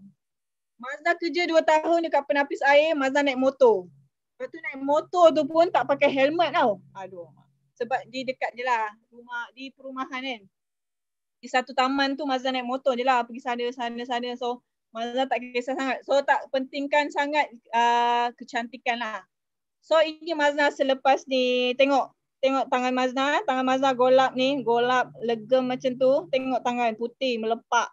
Mazah kerja dua tahun dekat penapis air, Mazah naik motor. Lepas tu naik motor tu pun tak pakai helmet tau. Aduh. Sebab di dekat je lah rumah, di perumahan kan. Di satu taman tu Mazah naik motor je lah pergi sana sana sana. So Mazah tak kisah sangat. So tak pentingkan sangat uh, kecantikan lah. So ini Mazna selepas ni tengok tengok tangan Mazna, tangan Mazna golap ni, golap legam macam tu, tengok tangan putih melepak.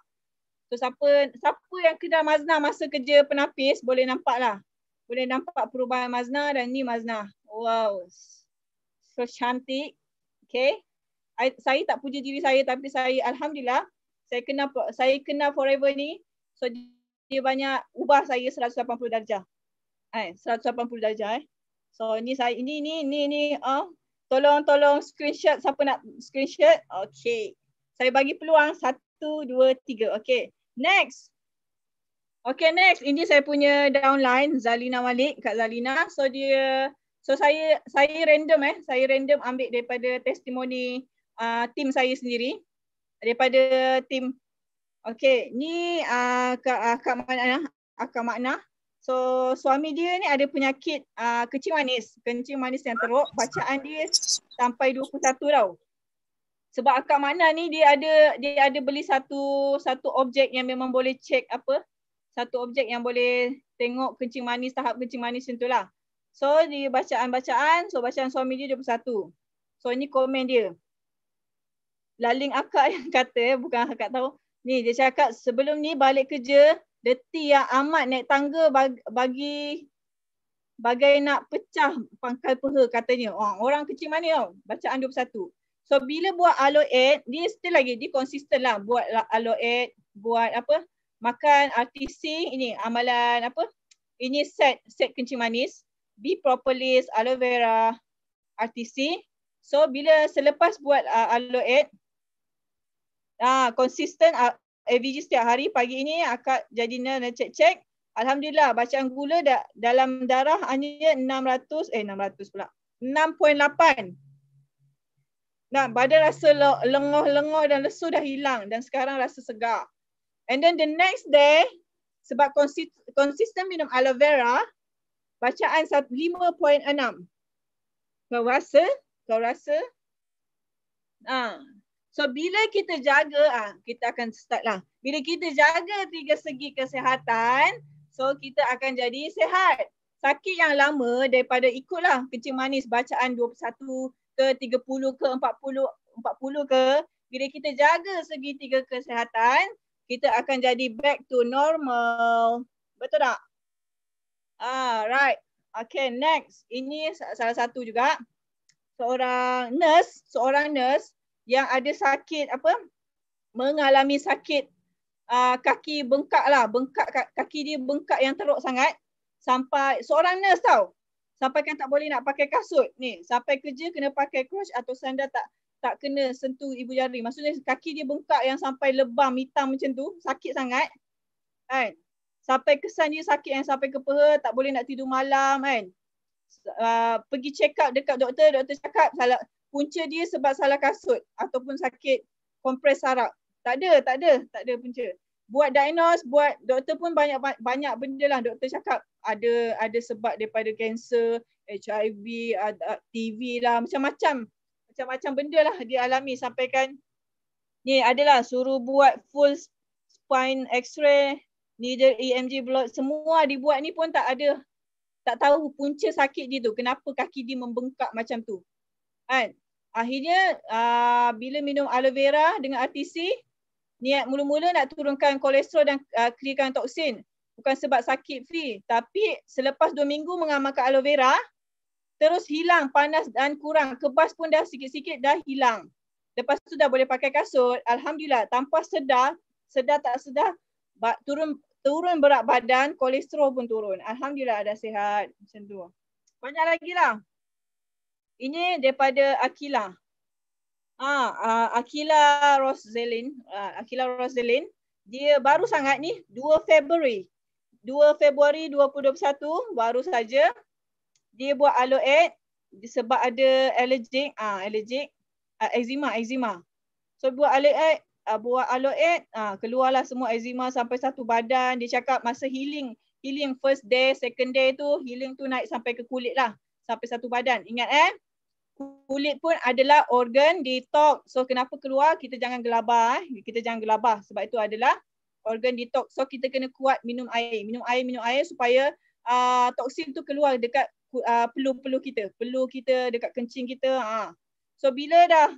So siapa siapa yang kenal Mazna masa kerja penapis boleh nampak lah. Boleh nampak perubahan Mazna dan ni Mazna. Wow. So cantik. Okay. I, saya tak puji diri saya tapi saya Alhamdulillah saya kena saya kena forever ni. So dia banyak ubah saya 180 darjah. Eh, 180 darjah eh. So ini saya ini ni ni ni ah tolong tolong screenshot siapa nak screenshot? okay Saya bagi peluang satu dua tiga okay Next. okay next ini saya punya downline Zalina Malik Kak Zalina. So dia so saya saya random eh. Saya random ambil daripada testimoni ah uh, team saya sendiri daripada tim okay ni uh, Kak, uh, Kak Makna, ah, Kak Makna. So suami dia ni ada penyakit uh, kencing manis. Kencing manis yang teruk. Bacaan dia sampai 21 tau. Sebab akak mana ni dia ada dia ada beli satu satu objek yang memang boleh check apa. Satu objek yang boleh tengok kencing manis, tahap kencing manis macam tu lah. So dia bacaan-bacaan. So bacaan suami dia 21. So ini komen dia. Laling akak [LAUGHS] yang kata, eh, bukan akak tahu. Ni dia cakap sebelum ni balik kerja, Deti yang amat naik tangga bagi bagai nak pecah pangkal peha katanya. Orang, orang kecil mana tau? Bacaan 21. So bila buat aloe dia still lagi dia konsisten lah buat aloe buat apa? Makan RTC ini amalan apa? Ini set set kencing manis, B propolis, aloe vera, RTC. So bila selepas buat uh, aloe ah konsisten uh, AVG eh, setiap hari pagi ini akak jadinya nak cek-cek. Alhamdulillah bacaan gula da- dalam darah hanya 600 eh 600 pula. 6.8. Nah, badan rasa lengoh-lengoh dan lesu dah hilang dan sekarang rasa segar. And then the next day sebab konsisten, konsisten minum aloe vera bacaan 5.6. Kau rasa? Kau rasa? Ah, So bila kita jaga, ah kita akan start lah. Bila kita jaga tiga segi kesihatan, so kita akan jadi sehat. Sakit yang lama daripada ikutlah kencing manis bacaan 21 ke 30 ke 40, 40 ke. Bila kita jaga segi tiga kesihatan, kita akan jadi back to normal. Betul tak? Ah, right. Okay, next. Ini salah satu juga. Seorang nurse, seorang nurse yang ada sakit apa mengalami sakit uh, kaki bengkak lah bengkak kaki dia bengkak yang teruk sangat sampai seorang nurse tau sampai kan tak boleh nak pakai kasut ni sampai kerja kena pakai crutch atau sandal tak tak kena sentuh ibu jari maksudnya kaki dia bengkak yang sampai lebam hitam macam tu sakit sangat kan sampai kesan dia sakit yang sampai ke peha tak boleh nak tidur malam kan uh, pergi check up dekat doktor doktor cakap salah punca dia sebab salah kasut ataupun sakit kompres saraf. Tak ada, tak ada, tak ada punca. Buat diagnose, buat doktor pun banyak banyak benda lah doktor cakap ada ada sebab daripada kanser, HIV, TV lah macam-macam. Macam-macam benda lah dia alami sampaikan ni adalah suruh buat full spine x-ray, needle EMG blood, semua dibuat ni pun tak ada tak tahu punca sakit dia tu, kenapa kaki dia membengkak macam tu. Kan? akhirnya uh, bila minum aloe vera dengan RTC niat mula-mula nak turunkan kolesterol dan uh, clearkan toksin bukan sebab sakit free tapi selepas dua minggu mengamalkan aloe vera terus hilang panas dan kurang kebas pun dah sikit-sikit dah hilang lepas tu dah boleh pakai kasut alhamdulillah tanpa sedar sedar tak sedar turun turun berat badan kolesterol pun turun alhamdulillah ada sihat macam tu banyak lagi lah ini daripada Akila. Ah, ha, Akila Roselin, Akila Roselin, dia baru sangat ni 2 Februari. 2 Februari 2021 baru saja dia buat aloed Sebab ada allergic ah ha, allergic uh, eczema eczema. So buat aloed uh, buat aloed ah ha, keluarlah semua eczema sampai satu badan dia cakap masa healing healing first day second day tu healing tu naik sampai ke kulit lah sampai satu badan ingat eh kulit pun adalah organ detox. So kenapa keluar kita jangan gelabah eh. Kita jangan gelabah sebab itu adalah organ detox. So kita kena kuat minum air. Minum air, minum air supaya uh, toksin tu keluar dekat ah, pelu-pelu uh, kita. Pelu kita dekat kencing kita. Ha. So bila dah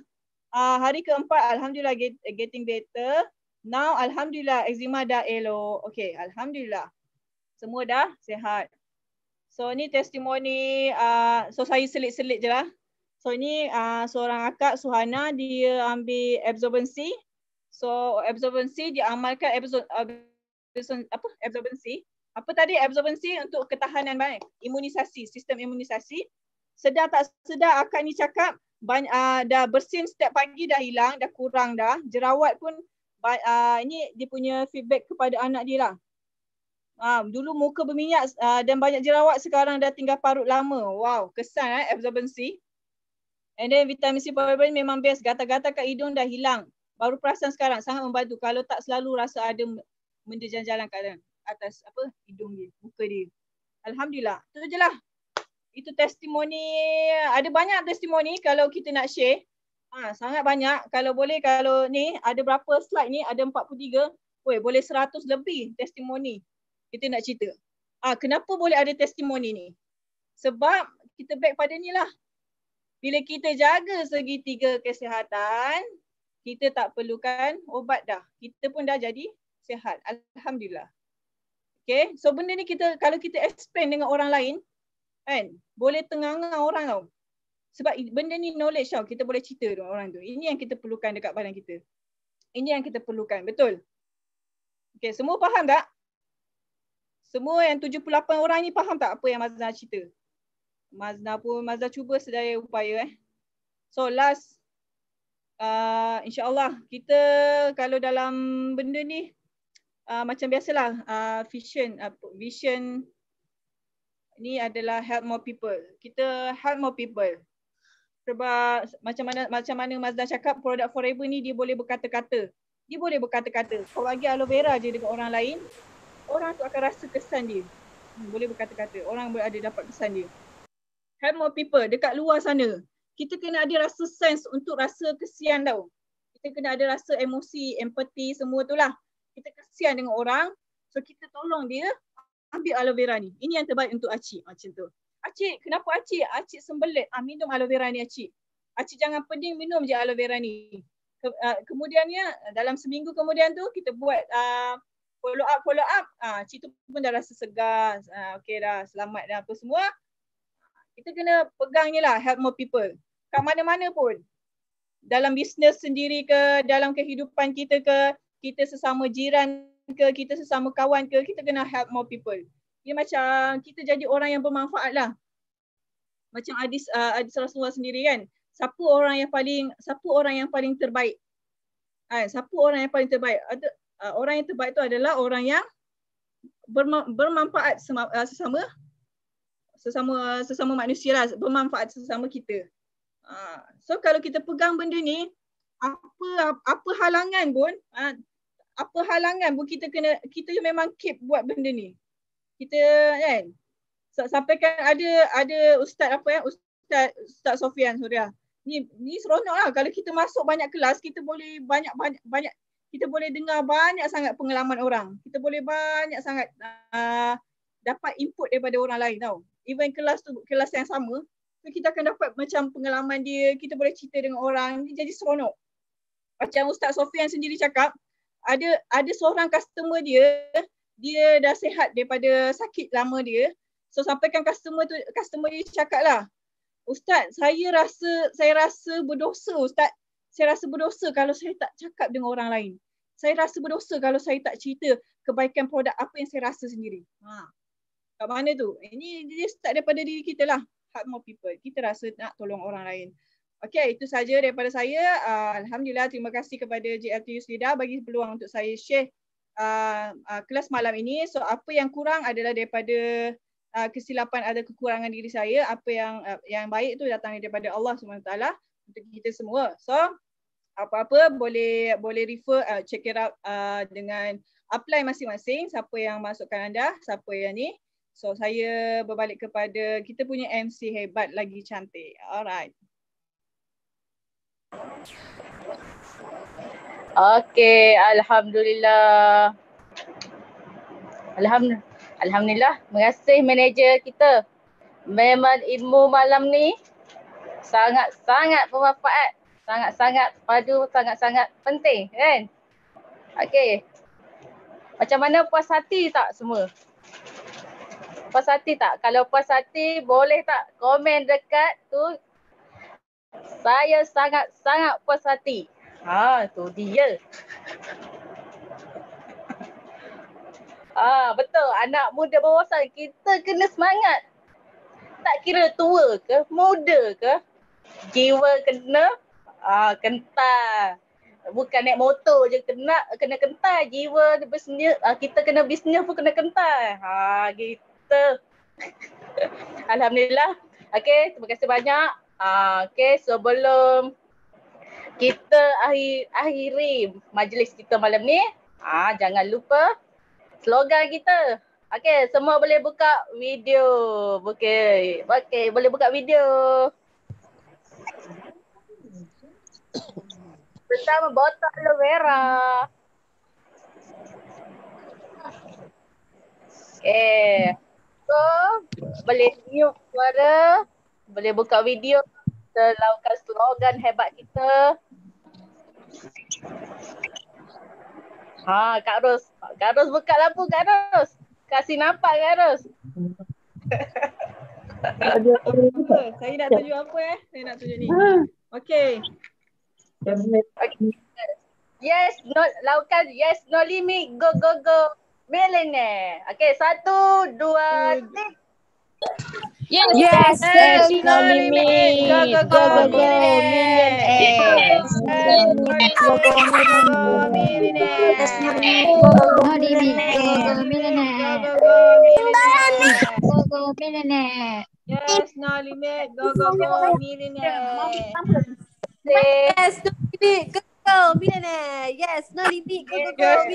uh, hari keempat Alhamdulillah get, getting better. Now Alhamdulillah eczema dah elok. Okay Alhamdulillah. Semua dah sehat. So ni testimoni. Uh, so saya selit-selit je lah. So ni uh, ah, seorang akak Suhana dia ambil absorbency. So absorbency dia amalkan absorbency apa absorbency? Apa tadi absorbency untuk ketahanan baik, imunisasi, sistem imunisasi. Sedar tak sedar akak ni cakap banyak uh, dah bersin setiap pagi dah hilang, dah kurang dah. Jerawat pun uh, ini dia punya feedback kepada anak dia lah. Uh, dulu muka berminyak uh, dan banyak jerawat sekarang dah tinggal parut lama. Wow, kesan eh absorbency. And then vitamin C powder memang best. Gata-gata kat hidung dah hilang. Baru perasan sekarang. Sangat membantu. Kalau tak selalu rasa ada benda jalan-jalan kat atas apa hidung dia. Muka dia. Alhamdulillah. Itu je lah. Itu testimoni. Ada banyak testimoni kalau kita nak share. Ha, sangat banyak. Kalau boleh, kalau ni ada berapa slide ni? Ada 43. Weh, boleh 100 lebih testimoni kita nak cerita. Ah, ha, kenapa boleh ada testimoni ni? Sebab kita back pada ni lah bila kita jaga segi tiga kesihatan, kita tak perlukan obat dah. Kita pun dah jadi sihat. Alhamdulillah. Okay. So benda ni kita kalau kita explain dengan orang lain, kan? Boleh tengah-tengah orang tau. Sebab benda ni knowledge tau. Kita boleh cerita dengan orang tu. Ini yang kita perlukan dekat badan kita. Ini yang kita perlukan. Betul? Okay. Semua faham tak? Semua yang 78 orang ni faham tak apa yang Mazlan cerita? Mazda pun Mazda cuba sedaya upaya eh. So last uh, insyaallah kita kalau dalam benda ni uh, macam biasalah uh, vision uh, vision ni adalah help more people. Kita help more people. Sebab macam mana macam mana Mazda cakap produk forever ni dia boleh berkata-kata. Dia boleh berkata-kata. Kalau bagi aloe vera je dekat orang lain, orang tu akan rasa kesan dia. Hmm, boleh berkata-kata. Orang boleh ada dapat kesan dia help more people dekat luar sana. Kita kena ada rasa sense untuk rasa kesian tau. Kita kena ada rasa emosi, empathy semua tu lah. Kita kesian dengan orang. So kita tolong dia ambil aloe vera ni. Ini yang terbaik untuk Acik macam tu. Acik, kenapa Acik? Acik sembelit. Ah, minum aloe vera ni Acik. Acik jangan pening minum je aloe vera ni. Ke, uh, kemudiannya dalam seminggu kemudian tu kita buat uh, follow up follow up. Ah, Acik tu pun dah rasa segar. Uh, ah, okay dah selamat dan apa semua kita kena pegang je lah help more people. Kat mana-mana pun. Dalam bisnes sendiri ke, dalam kehidupan kita ke, kita sesama jiran ke, kita sesama kawan ke, kita kena help more people. Dia macam kita jadi orang yang bermanfaat lah. Macam Adis, uh, Adis Rasulullah sendiri kan. Siapa orang yang paling siapa orang yang paling terbaik? Ha, siapa orang yang paling terbaik? Ada uh, orang yang terbaik itu adalah orang yang bermanfaat sema- uh, sesama sesama sesama manusia lah bermanfaat sesama kita. Ha. So kalau kita pegang benda ni apa apa halangan pun ha, apa halangan pun kita kena kita memang keep buat benda ni. Kita kan so, sampaikan ada ada ustaz apa ya ustaz ustaz Sofian Surya. Lah. Ni ni seronok lah kalau kita masuk banyak kelas kita boleh banyak banyak banyak kita boleh dengar banyak sangat pengalaman orang. Kita boleh banyak sangat uh, dapat input daripada orang lain tau even kelas tu kelas yang sama so kita akan dapat macam pengalaman dia kita boleh cerita dengan orang dia jadi seronok macam ustaz Sofian sendiri cakap ada ada seorang customer dia dia dah sehat daripada sakit lama dia so sampaikan customer tu customer dia cakap lah ustaz saya rasa saya rasa berdosa ustaz saya rasa berdosa kalau saya tak cakap dengan orang lain saya rasa berdosa kalau saya tak cerita kebaikan produk apa yang saya rasa sendiri. Ha kat mana tu ini eh, dia start daripada diri kita lah help more people kita rasa nak tolong orang lain Okay, itu saja daripada saya. Uh, Alhamdulillah, terima kasih kepada JLTU Yuslida bagi peluang untuk saya share uh, uh, kelas malam ini. So, apa yang kurang adalah daripada uh, kesilapan ada kekurangan diri saya. Apa yang uh, yang baik itu datang daripada Allah SWT untuk kita semua. So, apa-apa boleh boleh refer, uh, check it out uh, dengan apply masing-masing. Siapa yang masukkan anda, siapa yang ni. So saya berbalik kepada kita punya MC hebat lagi cantik. Alright. Okay, Alhamdulillah. Alhamdulillah. Alhamdulillah. Terima kasih manager kita. Memang ilmu malam ni sangat-sangat bermanfaat. Sangat-sangat padu, sangat-sangat penting kan? Okay. Macam mana puas hati tak semua? puas hati tak? Kalau puas hati boleh tak komen dekat tu saya sangat-sangat puas hati. Ha tu dia. Ah [LAUGHS] betul anak muda berwasan kita kena semangat. Tak kira tua ke, muda ke, jiwa kena ah kental. Bukan naik motor je kena kena kental jiwa bisnes ha, kita kena bisnes pun kena kental. Ha gitu kita. [LAUGHS] Alhamdulillah. Okay, terima kasih banyak. Uh, Okey, sebelum kita akhir, akhiri majlis kita malam ni, uh, jangan lupa slogan kita. Okay, semua boleh buka video. Okay, okay, boleh buka video. Pertama, botol aloe vera. Okay ke boleh mute suara boleh buka video kita lakukan slogan hebat kita Ha Kak Ros Kak Ros buka lampu Kak Ros kasih nampak Kak Ros [LAUGHS] saya nak tunjuk apa eh saya nak tunjuk ni okay. Yes, no, lakukan yes, no limit, go, go, go millionaire. Okay, satu, dua, tiga. Yes, yes, yes, yes, no limit. Go, go, go, go, go, millionaire. Go, go, go, millionaire. Go, go, go, millionaire. Yes, no limit. Go, go, go, millionaire. Yes, no limit. Go, go, go, millionaire. Yes, no limit. Go, go, go, go go go go go go go go go go go go go go go go go go millionaire.